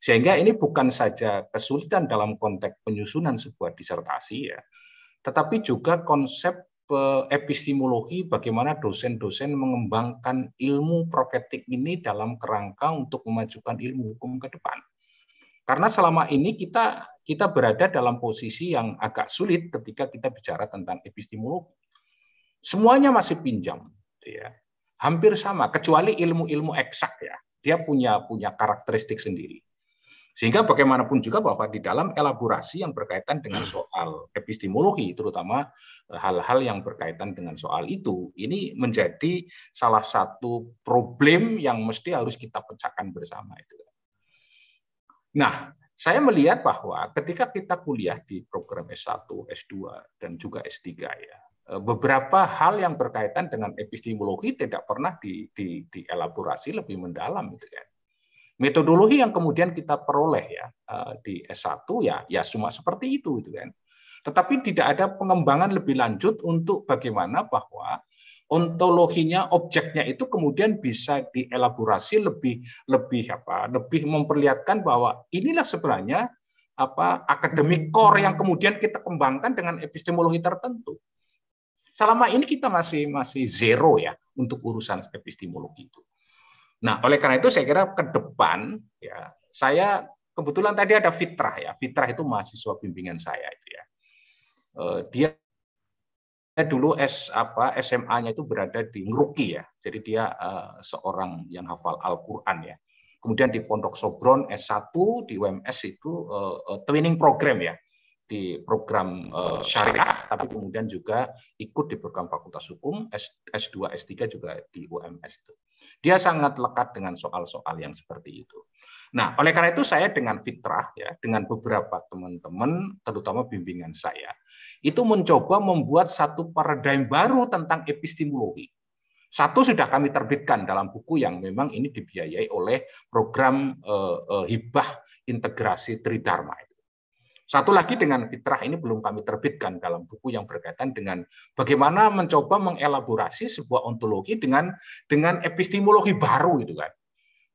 Sehingga ini bukan saja kesulitan dalam konteks penyusunan sebuah disertasi ya, tetapi juga konsep eh, epistemologi bagaimana dosen-dosen mengembangkan ilmu profetik ini dalam kerangka untuk memajukan ilmu hukum ke depan. Karena selama ini kita kita berada dalam posisi yang agak sulit ketika kita bicara tentang epistemologi. Semuanya masih pinjam, gitu ya. Hampir sama kecuali ilmu-ilmu eksak ya. Dia punya punya karakteristik sendiri. Sehingga bagaimanapun juga bahwa di dalam elaborasi yang berkaitan dengan soal epistemologi, terutama eh, hal-hal yang berkaitan dengan soal itu, ini menjadi salah satu problem yang mesti harus kita pecahkan bersama. Itu. Nah, saya melihat bahwa ketika kita kuliah di program S1, S2, dan juga S3 ya, eh, beberapa hal yang berkaitan dengan epistemologi tidak pernah di, di, dielaborasi lebih mendalam gitu kan. Metodologi yang kemudian kita peroleh ya eh, di S1 ya ya semua seperti itu gitu kan. Tetapi tidak ada pengembangan lebih lanjut untuk bagaimana bahwa ontologinya objeknya itu kemudian bisa dielaborasi lebih lebih apa lebih memperlihatkan bahwa inilah sebenarnya apa akademik core yang kemudian kita kembangkan dengan epistemologi tertentu. Selama ini kita masih masih zero ya untuk urusan epistemologi itu. Nah, oleh karena itu saya kira ke depan ya, saya kebetulan tadi ada Fitrah ya. Fitrah itu mahasiswa bimbingan saya itu ya. Eh, dia dulu S apa SMA-nya itu berada di Ngruki ya. Jadi dia eh, seorang yang hafal Al-Qur'an ya. Kemudian di Pondok Sobron S1 di UMS itu uh, twinning program ya di program syariah, tapi kemudian juga ikut di program Fakultas Hukum S2, S3 juga di UMS itu. Dia sangat lekat dengan soal-soal yang seperti itu. Nah, oleh karena itu saya dengan fitrah ya, dengan beberapa teman-teman terutama bimbingan saya, itu mencoba membuat satu paradigma baru tentang epistemologi. Satu sudah kami terbitkan dalam buku yang memang ini dibiayai oleh program eh, eh, hibah integrasi Tridharma satu lagi dengan fitrah ini belum kami terbitkan dalam buku yang berkaitan dengan bagaimana mencoba mengelaborasi sebuah ontologi dengan dengan epistemologi baru itu kan.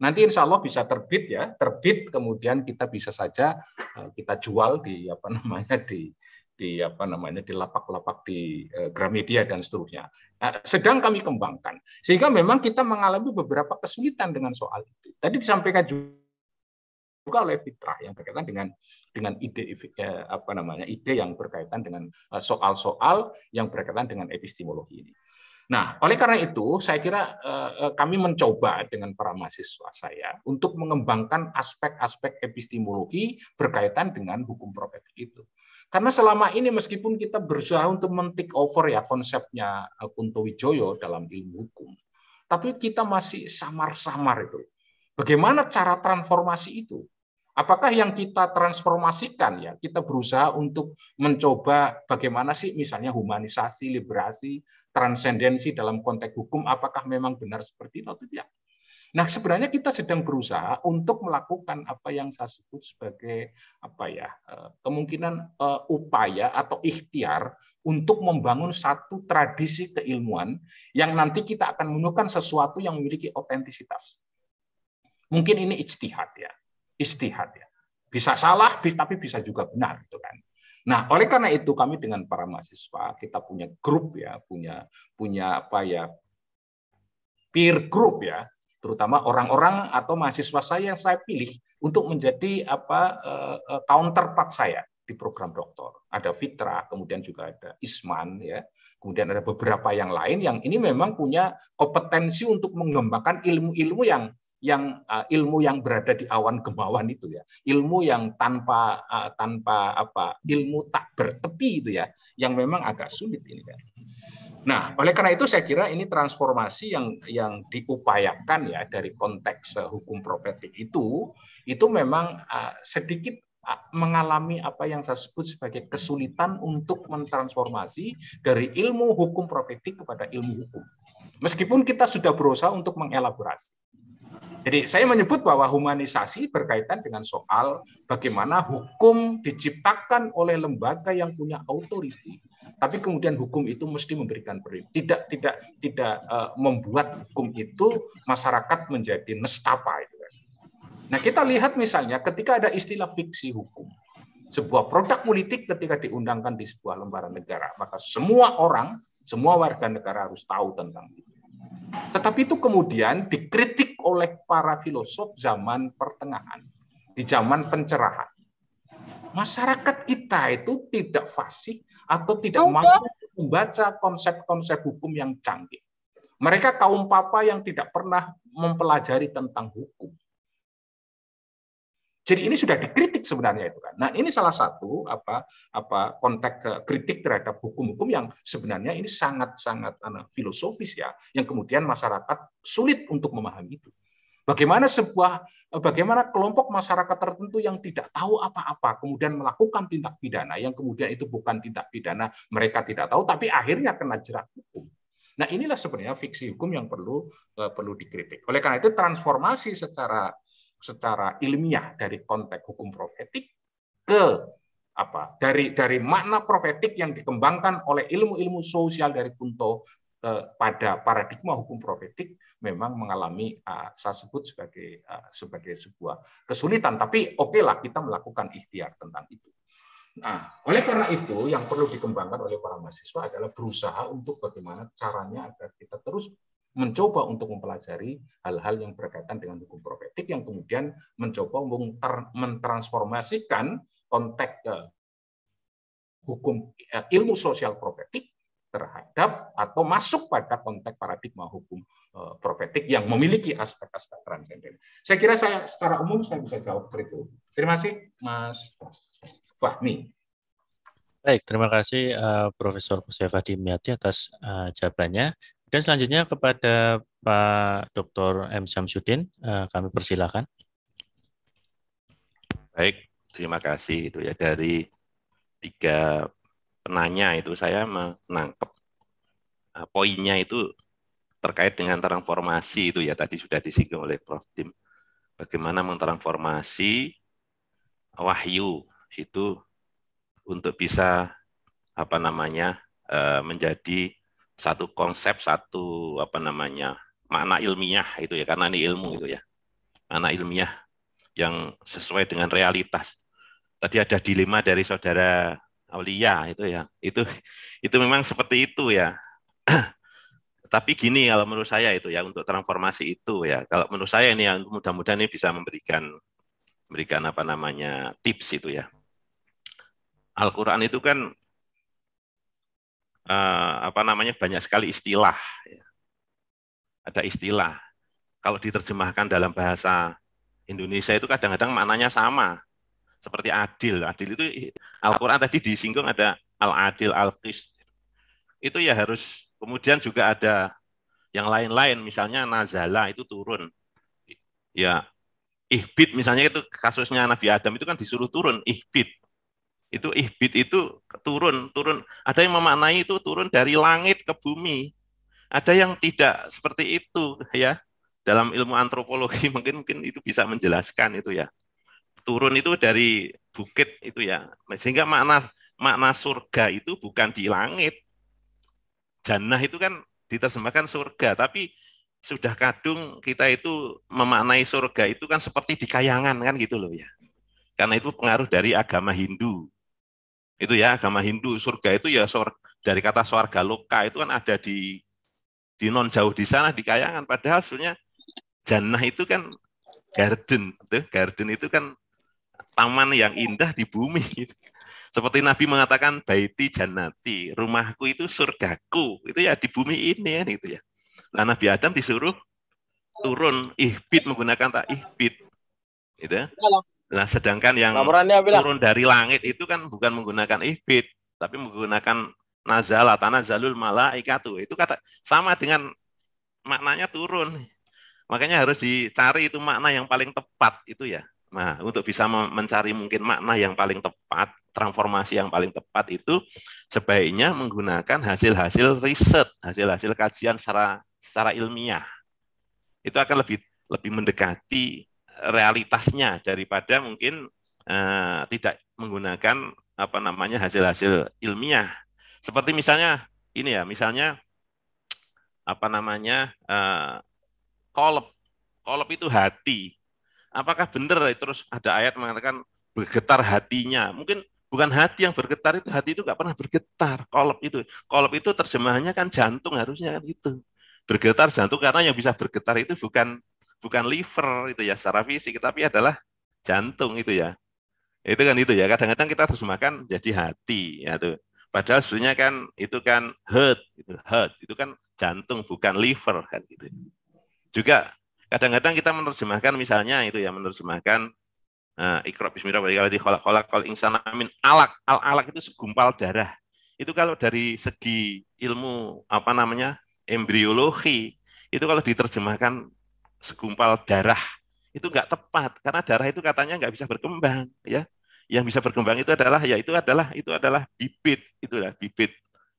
Nanti insya Allah bisa terbit ya, terbit kemudian kita bisa saja eh, kita jual di apa namanya di di apa namanya di lapak-lapak di eh, Gramedia dan seterusnya. Nah, sedang kami kembangkan sehingga memang kita mengalami beberapa kesulitan dengan soal itu. Tadi disampaikan juga juga oleh fitrah yang berkaitan dengan dengan ide eh, apa namanya ide yang berkaitan dengan eh, soal-soal yang berkaitan dengan epistemologi ini. Nah, oleh karena itu saya kira eh, kami mencoba dengan para mahasiswa saya untuk mengembangkan aspek-aspek epistemologi berkaitan dengan hukum propedeutik itu. Karena selama ini meskipun kita berusaha untuk mentik over ya konsepnya Kunto Wijoyo dalam ilmu hukum, tapi kita masih samar-samar itu. Bagaimana cara transformasi itu? Apakah yang kita transformasikan ya, kita berusaha untuk mencoba bagaimana sih misalnya humanisasi, liberasi, transendensi dalam konteks hukum apakah memang benar seperti itu atau tidak? Nah, sebenarnya kita sedang berusaha untuk melakukan apa yang saya sebut sebagai apa ya, eh, kemungkinan eh, upaya atau ikhtiar untuk membangun satu tradisi keilmuan yang nanti kita akan menemukan sesuatu yang memiliki otentisitas. Mungkin ini ijtihad ya istihad ya. Bisa salah, tapi bisa juga benar gitu kan. Nah, oleh karena itu kami dengan para mahasiswa kita punya grup ya, punya punya apa ya peer group ya, terutama orang-orang atau mahasiswa saya yang saya pilih untuk menjadi apa eh, eh, counterpart saya di program doktor. Ada Fitra, kemudian juga ada Isman ya. Kemudian ada beberapa yang lain yang ini memang punya kompetensi untuk mengembangkan ilmu-ilmu yang yang uh, ilmu yang berada di awan gemawan itu ya ilmu yang tanpa uh, tanpa apa ilmu tak bertepi itu ya yang memang agak sulit ini kan nah oleh karena itu saya kira ini transformasi yang yang diupayakan ya dari konteks uh, hukum profetik itu itu memang uh, sedikit mengalami apa yang saya sebut sebagai kesulitan untuk mentransformasi dari ilmu hukum profetik kepada ilmu hukum. Meskipun kita sudah berusaha untuk mengelaborasi. Jadi saya menyebut bahwa humanisasi berkaitan dengan soal bagaimana hukum diciptakan oleh lembaga yang punya autoriti, tapi kemudian hukum itu mesti memberikan perintah. Tidak tidak tidak uh, membuat hukum itu masyarakat menjadi nestapa itu. Kan. Nah, kita lihat misalnya ketika ada istilah fiksi hukum. Sebuah produk politik ketika diundangkan di sebuah lembaran negara, maka semua orang, semua warga negara harus tahu tentang itu. Tetapi itu kemudian dikritik oleh para filosof zaman pertengahan, di zaman pencerahan. Masyarakat kita itu tidak fasih atau tidak mampu membaca konsep-konsep hukum yang canggih. Mereka kaum papa yang tidak pernah mempelajari tentang hukum. Jadi ini sudah dikritik sebenarnya itu kan. Nah ini salah satu apa apa konteks eh, kritik terhadap hukum-hukum yang sebenarnya ini sangat-sangat anu, filosofis ya, yang kemudian masyarakat sulit untuk memahami itu. Bagaimana sebuah eh, bagaimana kelompok masyarakat tertentu yang tidak tahu apa-apa kemudian melakukan tindak pidana yang kemudian itu bukan tindak pidana mereka tidak tahu tapi akhirnya kena jerat hukum. Nah, inilah sebenarnya fiksi hukum yang perlu eh, perlu dikritik. Oleh karena itu transformasi secara secara ilmiah dari konteks hukum profetik ke apa dari dari makna profetik yang dikembangkan oleh ilmu-ilmu sosial dari Kunto eh, pada paradigma hukum profetik memang mengalami eh, saya sebut sebagai eh, sebagai sebuah kesulitan tapi oke okay kita melakukan ikhtiar tentang itu. Nah, oleh karena itu yang perlu dikembangkan oleh para mahasiswa adalah berusaha untuk bagaimana caranya agar kita terus mencoba untuk mempelajari hal-hal yang berkaitan dengan hukum profetik yang kemudian mencoba mentransformasikan konteks hukum eh, ilmu sosial profetik terhadap atau masuk pada konteks paradigma hukum eh, profetik yang memiliki aspek-aspek transenden. Saya kira saya secara umum saya bisa jawab itu. Terima kasih Mas Fahmi. Baik, terima kasih uh, Profesor Mustafa Dimyati atas uh, jawabannya. Dan selanjutnya kepada Pak Dr. M. Syamsuddin, uh, kami persilakan. Baik, terima kasih itu ya dari tiga penanya itu saya menangkap uh, poinnya itu terkait dengan transformasi itu ya tadi sudah disinggung oleh Prof. Dim. Bagaimana mentransformasi wahyu itu untuk bisa apa namanya eh, menjadi satu konsep satu apa namanya makna ilmiah itu ya karena ini ilmu itu ya makna ilmiah yang sesuai dengan realitas tadi ada dilema dari saudara Aulia itu ya itu itu memang seperti itu ya tapi gini kalau menurut saya itu ya untuk transformasi itu ya kalau menurut saya ini yang mudah-mudahan ini bisa memberikan memberikan apa namanya tips itu ya Al-Quran itu kan eh, apa namanya banyak sekali istilah. Ya. Ada istilah. Kalau diterjemahkan dalam bahasa Indonesia itu kadang-kadang maknanya sama. Seperti adil. Adil itu Al-Quran tadi disinggung ada al-adil, al-qist. Itu ya harus kemudian juga ada yang lain-lain misalnya nazala itu turun. Ya ihbit misalnya itu kasusnya Nabi Adam itu kan disuruh turun ihbit itu ihbit itu turun, turun. Ada yang memaknai itu turun dari langit ke bumi. Ada yang tidak seperti itu ya. Dalam ilmu antropologi mungkin mungkin itu bisa menjelaskan itu ya. Turun itu dari bukit itu ya. Sehingga makna makna surga itu bukan di langit. Jannah itu kan diterjemahkan surga, tapi sudah kadung kita itu memaknai surga itu kan seperti di kayangan kan gitu loh ya. Karena itu pengaruh dari agama Hindu itu ya agama Hindu surga itu ya sur, dari kata swarga loka itu kan ada di di non jauh di sana di kayangan padahal sebenarnya jannah itu kan garden tuh garden itu kan taman yang indah di bumi seperti Nabi mengatakan baiti jannati rumahku itu surgaku itu ya di bumi ini kan ya gitu ya nah, Nabi Adam disuruh turun ihbit menggunakan tak ihbit gitu ya. Nah, sedangkan yang turun dari langit itu kan bukan menggunakan ibit, tapi menggunakan nazala, tanah zalul malaikatu. Itu kata sama dengan maknanya turun. Makanya harus dicari itu makna yang paling tepat itu ya. Nah, untuk bisa mencari mungkin makna yang paling tepat, transformasi yang paling tepat itu sebaiknya menggunakan hasil-hasil riset, hasil-hasil kajian secara secara ilmiah. Itu akan lebih lebih mendekati realitasnya daripada mungkin uh, tidak menggunakan apa namanya hasil-hasil ilmiah. Seperti misalnya ini ya, misalnya apa namanya uh, eh, kolop. Kolop itu hati. Apakah benar terus ada ayat mengatakan bergetar hatinya? Mungkin bukan hati yang bergetar itu hati itu nggak pernah bergetar. Kolop itu, kolop itu terjemahannya kan jantung harusnya kan gitu bergetar jantung karena yang bisa bergetar itu bukan bukan liver itu ya secara fisik, tapi adalah jantung itu ya. Itu kan itu ya. Kadang-kadang kita terjemahkan jadi hati ya tuh. Padahal sebenarnya kan itu kan heart, itu heart, itu kan jantung bukan liver kan gitu. Juga kadang-kadang kita menerjemahkan misalnya itu ya menerjemahkan uh, kolak kolak kolak insan amin alak. Al alak itu segumpal darah. Itu kalau dari segi ilmu apa namanya? embriologi itu kalau diterjemahkan segumpal darah itu nggak tepat karena darah itu katanya nggak bisa berkembang ya yang bisa berkembang itu adalah ya itu adalah itu adalah bibit itulah bibit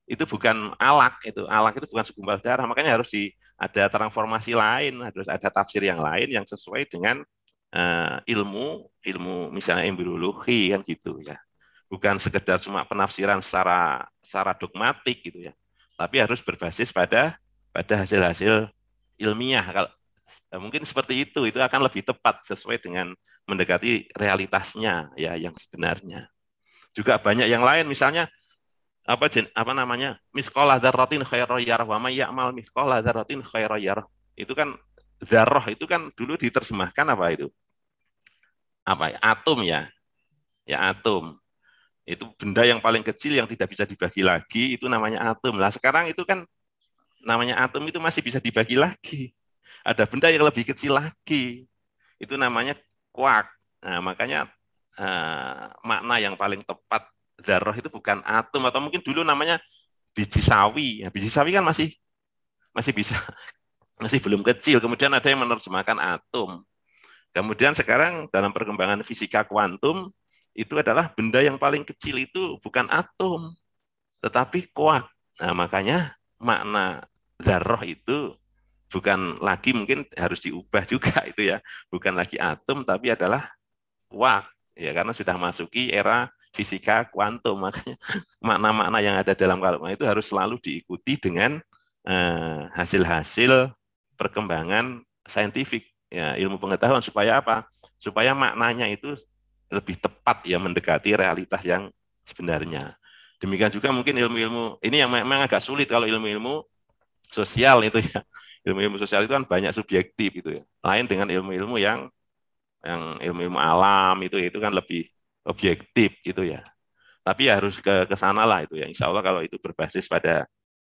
itu bukan alak itu alak itu bukan segumpal darah makanya harus di ada transformasi lain harus ada tafsir yang lain yang sesuai dengan uh, ilmu ilmu misalnya embriologi kan gitu ya bukan sekedar cuma penafsiran secara secara dogmatik gitu ya tapi harus berbasis pada pada hasil-hasil ilmiah kalau Nah, mungkin seperti itu itu akan lebih tepat sesuai dengan mendekati realitasnya ya yang sebenarnya juga banyak yang lain misalnya apa jen, apa namanya miskolah darrotin khairoh yarah wama yakmal miskolah darrotin khairoh yarah itu kan zarroh itu kan dulu diterjemahkan apa itu apa ya? atom ya ya atom itu benda yang paling kecil yang tidak bisa dibagi lagi itu namanya atom lah sekarang itu kan namanya atom itu masih bisa dibagi lagi ada benda yang lebih kecil lagi. Itu namanya kuak. Nah, makanya eh, makna yang paling tepat darah itu bukan atom atau mungkin dulu namanya biji sawi. Ya, biji sawi kan masih masih bisa masih belum kecil. Kemudian ada yang menerjemahkan atom. Kemudian sekarang dalam perkembangan fisika kuantum itu adalah benda yang paling kecil itu bukan atom, tetapi kuak. Nah, makanya makna zarah itu bukan lagi mungkin harus diubah juga itu ya bukan lagi atom tapi adalah wah ya karena sudah masuki era fisika kuantum makanya makna-makna yang ada dalam kalimat itu harus selalu diikuti dengan eh, hasil-hasil perkembangan saintifik ya ilmu pengetahuan supaya apa supaya maknanya itu lebih tepat ya mendekati realitas yang sebenarnya demikian juga mungkin ilmu-ilmu ini yang memang agak sulit kalau ilmu-ilmu sosial itu ya ilmu-ilmu sosial itu kan banyak subjektif gitu ya. Lain dengan ilmu-ilmu yang yang ilmu-ilmu alam itu itu kan lebih objektif gitu ya. Tapi ya harus ke ke sana lah itu ya. Insya Allah kalau itu berbasis pada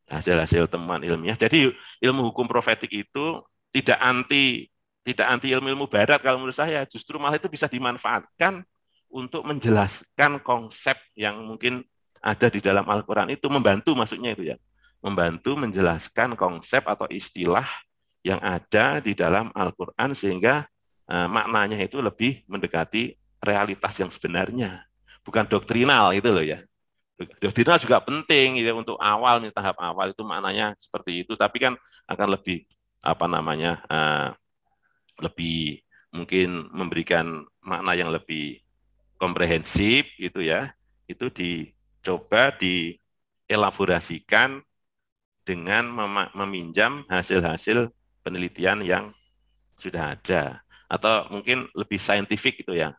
hasil-hasil temuan ilmiah. Jadi ilmu hukum profetik itu tidak anti tidak anti ilmu-ilmu barat kalau menurut saya justru malah itu bisa dimanfaatkan untuk menjelaskan konsep yang mungkin ada di dalam Al-Quran itu membantu maksudnya itu ya membantu menjelaskan konsep atau istilah yang ada di dalam Al-Quran sehingga eh, maknanya itu lebih mendekati realitas yang sebenarnya. Bukan doktrinal itu loh ya. Doktrinal juga penting gitu ya untuk awal nih tahap awal itu maknanya seperti itu tapi kan akan lebih apa namanya eh, lebih mungkin memberikan makna yang lebih komprehensif itu ya itu dicoba dielaborasikan dengan mem meminjam hasil-hasil penelitian yang sudah ada atau mungkin lebih saintifik itu ya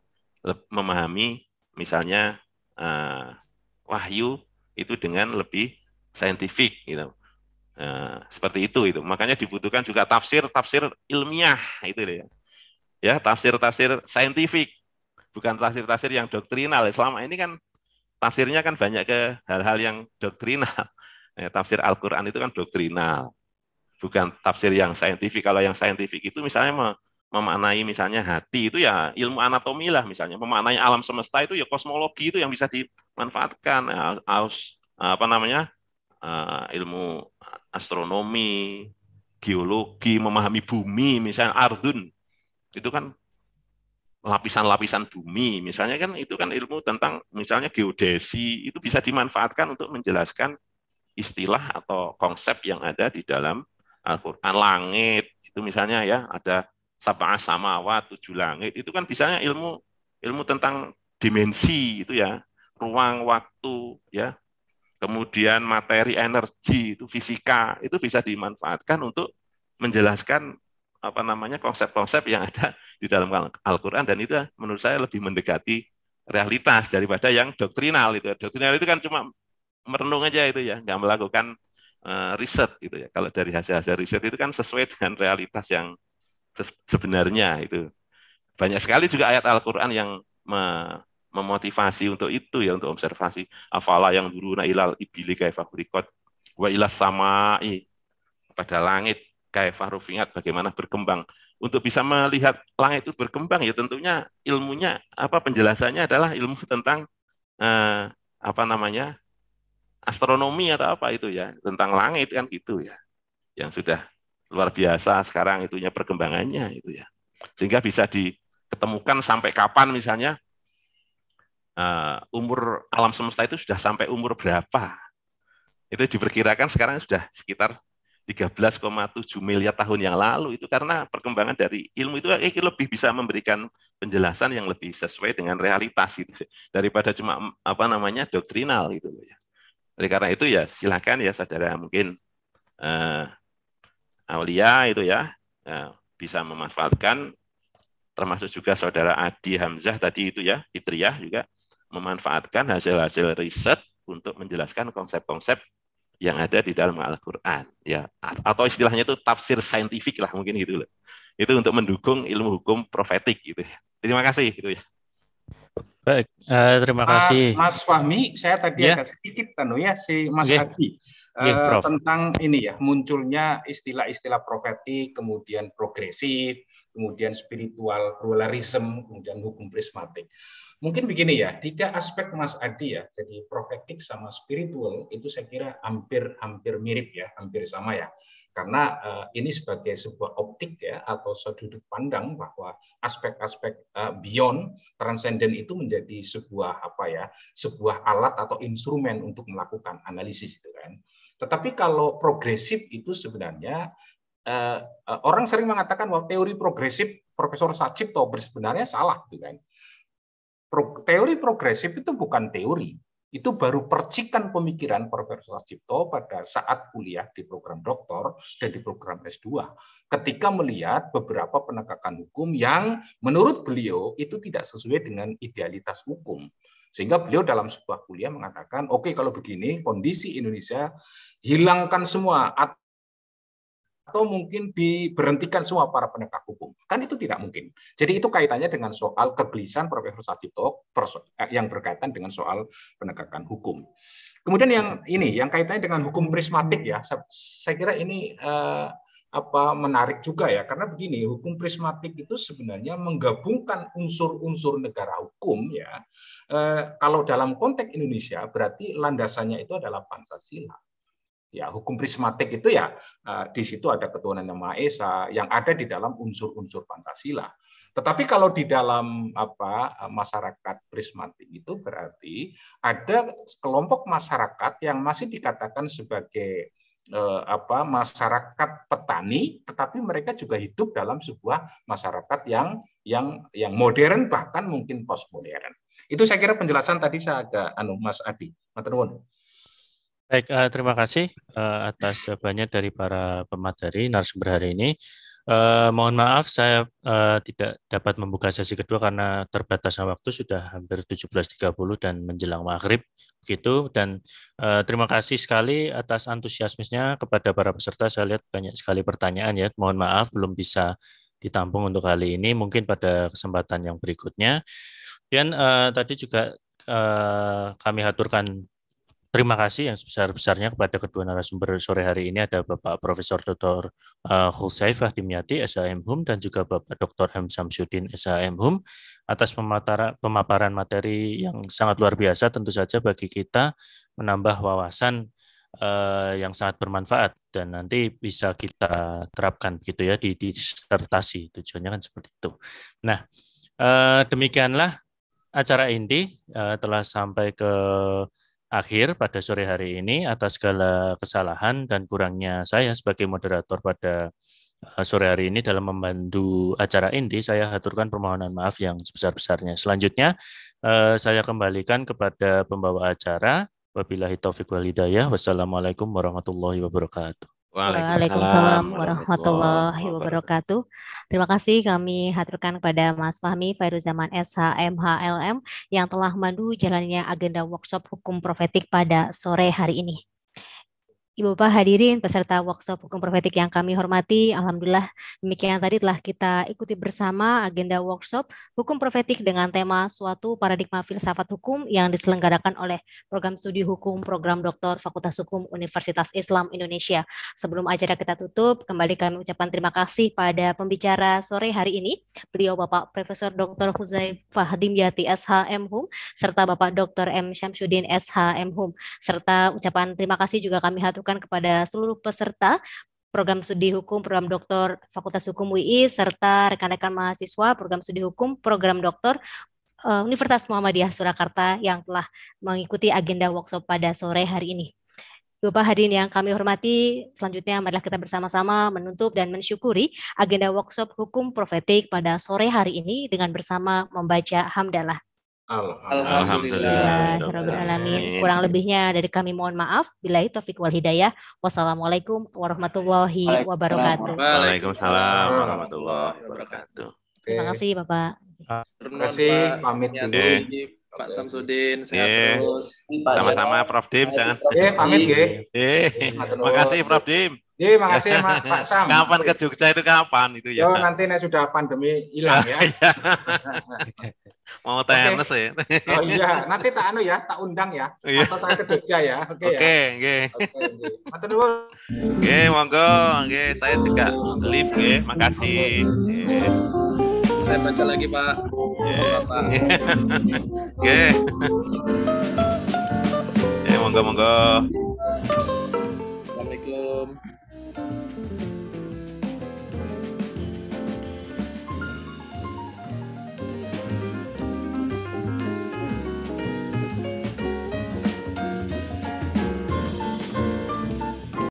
memahami misalnya uh, wahyu itu dengan lebih saintifik gitu uh, seperti itu itu makanya dibutuhkan juga tafsir tafsir ilmiah itu ya ya tafsir tafsir saintifik bukan tafsir tafsir yang doktrinal selama ini kan tafsirnya kan banyak ke hal-hal yang doktrinal Ya, tafsir Al-Quran itu kan doktrinal, bukan tafsir yang saintifik. Kalau yang saintifik itu misalnya memaknai misalnya hati itu ya ilmu anatomi lah misalnya, memaknai alam semesta itu ya kosmologi itu yang bisa dimanfaatkan, eh, aus apa namanya eh, ilmu astronomi, geologi, memahami bumi misalnya ardun itu kan lapisan-lapisan bumi misalnya kan itu kan ilmu tentang misalnya geodesi itu bisa dimanfaatkan untuk menjelaskan istilah atau konsep yang ada di dalam Al-Quran. Langit, itu misalnya ya, ada sabah samawat, tujuh langit, itu kan misalnya ilmu ilmu tentang dimensi itu ya, ruang, waktu, ya, kemudian materi energi itu fisika itu bisa dimanfaatkan untuk menjelaskan apa namanya konsep-konsep yang ada di dalam Al-Qur'an dan itu menurut saya lebih mendekati realitas daripada yang doktrinal itu. Doktrinal itu kan cuma merenung aja itu ya, nggak melakukan uh, riset gitu ya. Kalau dari hasil-hasil riset itu kan sesuai dengan realitas yang sebenarnya itu. Banyak sekali juga ayat Al-Qur'an yang me memotivasi untuk itu ya untuk observasi afala yang dulu na ilal ibili kurikot wa ilas samai pada langit kaifah rufingat bagaimana berkembang untuk bisa melihat langit itu berkembang ya tentunya ilmunya apa penjelasannya adalah ilmu tentang eh, apa namanya astronomi atau apa itu ya, tentang langit kan gitu ya. Yang sudah luar biasa sekarang itunya perkembangannya itu ya. Sehingga bisa diketemukan sampai kapan misalnya eh, umur alam semesta itu sudah sampai umur berapa. Itu diperkirakan sekarang sudah sekitar 13,7 miliar tahun yang lalu itu karena perkembangan dari ilmu eh, itu lebih bisa memberikan penjelasan yang lebih sesuai dengan realitas itu daripada cuma apa namanya doktrinal gitu ya. Oleh karena itu ya silahkan ya saudara mungkin eh, Aulia itu ya eh, bisa memanfaatkan termasuk juga saudara Adi Hamzah tadi itu ya, Fitriah juga memanfaatkan hasil-hasil riset untuk menjelaskan konsep-konsep yang ada di dalam Al-Qur'an ya atau istilahnya itu tafsir saintifik lah mungkin gitu loh. Itu untuk mendukung ilmu hukum profetik gitu ya. Terima kasih gitu ya. Baik, uh, terima ah, kasih. Mas Fahmi, saya tadi yeah. agak sedikit tanu ya si Mas yeah. Hadi uh, tentang ini ya munculnya istilah-istilah profetik, kemudian progresif, kemudian spiritual pluralism, kemudian hukum prismatik. Mungkin begini ya, tiga aspek Mas Adi ya, jadi profetik sama spiritual itu saya kira hampir-hampir mirip ya, hampir sama ya karena eh, ini sebagai sebuah optik ya atau sudut pandang bahwa aspek-aspek eh, beyond transenden itu menjadi sebuah apa ya sebuah alat atau instrumen untuk melakukan analisis itu kan tetapi kalau progresif itu sebenarnya eh, orang sering mengatakan bahwa teori progresif Profesor Sacipto sebenarnya salah gitu kan teori progresif itu bukan teori itu baru percikan pemikiran Profesor Cipto pada saat kuliah di program doktor dan di program S2 ketika melihat beberapa penegakan hukum yang menurut beliau itu tidak sesuai dengan idealitas hukum sehingga beliau dalam sebuah kuliah mengatakan oke okay, kalau begini kondisi Indonesia hilangkan semua atau mungkin diberhentikan semua para penegak hukum. Kan itu tidak mungkin. Jadi itu kaitannya dengan soal kegelisahan Profesor Sajito eh, yang berkaitan dengan soal penegakan hukum. Kemudian yang ini yang kaitannya dengan hukum prismatik ya. Saya kira ini eh, apa menarik juga ya karena begini hukum prismatik itu sebenarnya menggabungkan unsur-unsur negara hukum ya eh, kalau dalam konteks Indonesia berarti landasannya itu adalah Pancasila Ya, hukum prismatik itu ya eh, di situ ada ketuhanan yang Maha Esa yang ada di dalam unsur-unsur Pancasila. Tetapi kalau di dalam apa eh, masyarakat prismatik itu berarti ada kelompok masyarakat yang masih dikatakan sebagai eh, apa masyarakat petani tetapi mereka juga hidup dalam sebuah masyarakat yang yang yang modern bahkan mungkin postmodern. Itu saya kira penjelasan tadi saya agak anu Mas Adi. Mas Baik, uh, terima kasih uh, atas jawabannya dari para pemateri narasumber hari ini. Uh, mohon maaf saya uh, tidak dapat membuka sesi kedua karena terbatasnya waktu sudah hampir 17.30 dan menjelang maghrib begitu dan uh, terima kasih sekali atas antusiasmenya kepada para peserta saya lihat banyak sekali pertanyaan ya mohon maaf belum bisa ditampung untuk kali ini mungkin pada kesempatan yang berikutnya dan uh, tadi juga uh, kami haturkan Terima kasih yang sebesar-besarnya kepada kedua narasumber sore hari ini ada Bapak Profesor Dr. Eh, Khusaifah Dimyati, SHM HUM, dan juga Bapak Dr. M. Samsudin, SHM HUM, atas pemaparan materi yang sangat luar biasa tentu saja bagi kita menambah wawasan eh, yang sangat bermanfaat dan nanti bisa kita terapkan gitu ya di disertasi tujuannya kan seperti itu. Nah, eh, demikianlah acara ini telah sampai ke akhir pada sore hari ini atas segala kesalahan dan kurangnya saya sebagai moderator pada eh, sore hari ini dalam membantu acara inti saya haturkan permohonan maaf yang sebesar-besarnya. Selanjutnya eh, saya kembalikan kepada pembawa acara. Wabillahi taufiq wal hidayah. Wassalamualaikum warahmatullahi wabarakatuh. Waalaikumsalam warahmatullahi wabarakatuh. Terima kasih kami haturkan kepada Mas Fahmi Fairuzaman SHMHLM yang telah mandu jalannya agenda workshop hukum profetik pada sore hari ini. Ibu Bapak hadirin peserta workshop hukum profetik yang kami hormati. Alhamdulillah demikian tadi telah kita ikuti bersama agenda workshop hukum profetik dengan tema suatu paradigma filsafat hukum yang diselenggarakan oleh program studi hukum program doktor Fakultas Hukum Universitas Islam Indonesia. Sebelum acara kita tutup, kembali kami ucapkan terima kasih pada pembicara sore hari ini, beliau Bapak Profesor Dr. Fahdim Yati SHM Hum serta Bapak Dr. M Syamsuddin SHM Hum serta ucapan terima kasih juga kami haturkan dilakukan kepada seluruh peserta program studi hukum, program doktor Fakultas Hukum UI, serta rekan-rekan mahasiswa program studi hukum, program doktor eh, Universitas Muhammadiyah Surakarta yang telah mengikuti agenda workshop pada sore hari ini. Bapak hadirin yang kami hormati, selanjutnya marilah kita bersama-sama menutup dan mensyukuri agenda workshop hukum profetik pada sore hari ini dengan bersama membaca hamdalah. Alhamdulillah. alamin. Kurang lebihnya dari kami mohon maaf. Bila itu wal hidayah. Wassalamualaikum warahmatullahi wabarakatuh. Waalaikumsalam warahmatullahi wabarakatuh. Terima kasih Bapak. Terima kasih. Pamit ya, dulu. Pak Samsudin sehat yeah. terus. Sama-sama Prof Dim. Eh, pamit Eh, makasih Prof Dim. Iya, makasih ya, Pak Sam. Kapan ke Jogja itu kapan itu ya? Yo, oh, nanti nih sudah pandemi hilang ya. Iya. Mau tenis okay. ya. oh iya, nanti tak anu ya, tak undang ya. Iya. Atau saya ke Jogja ya. Oke ya. oke oke ya. Oke, okay. monggo. Oke, saya juga live nggih. Makasih. Okay. Saya baca lagi, Pak. oke oke Oke, monggo monggo. Assalamualaikum. thank you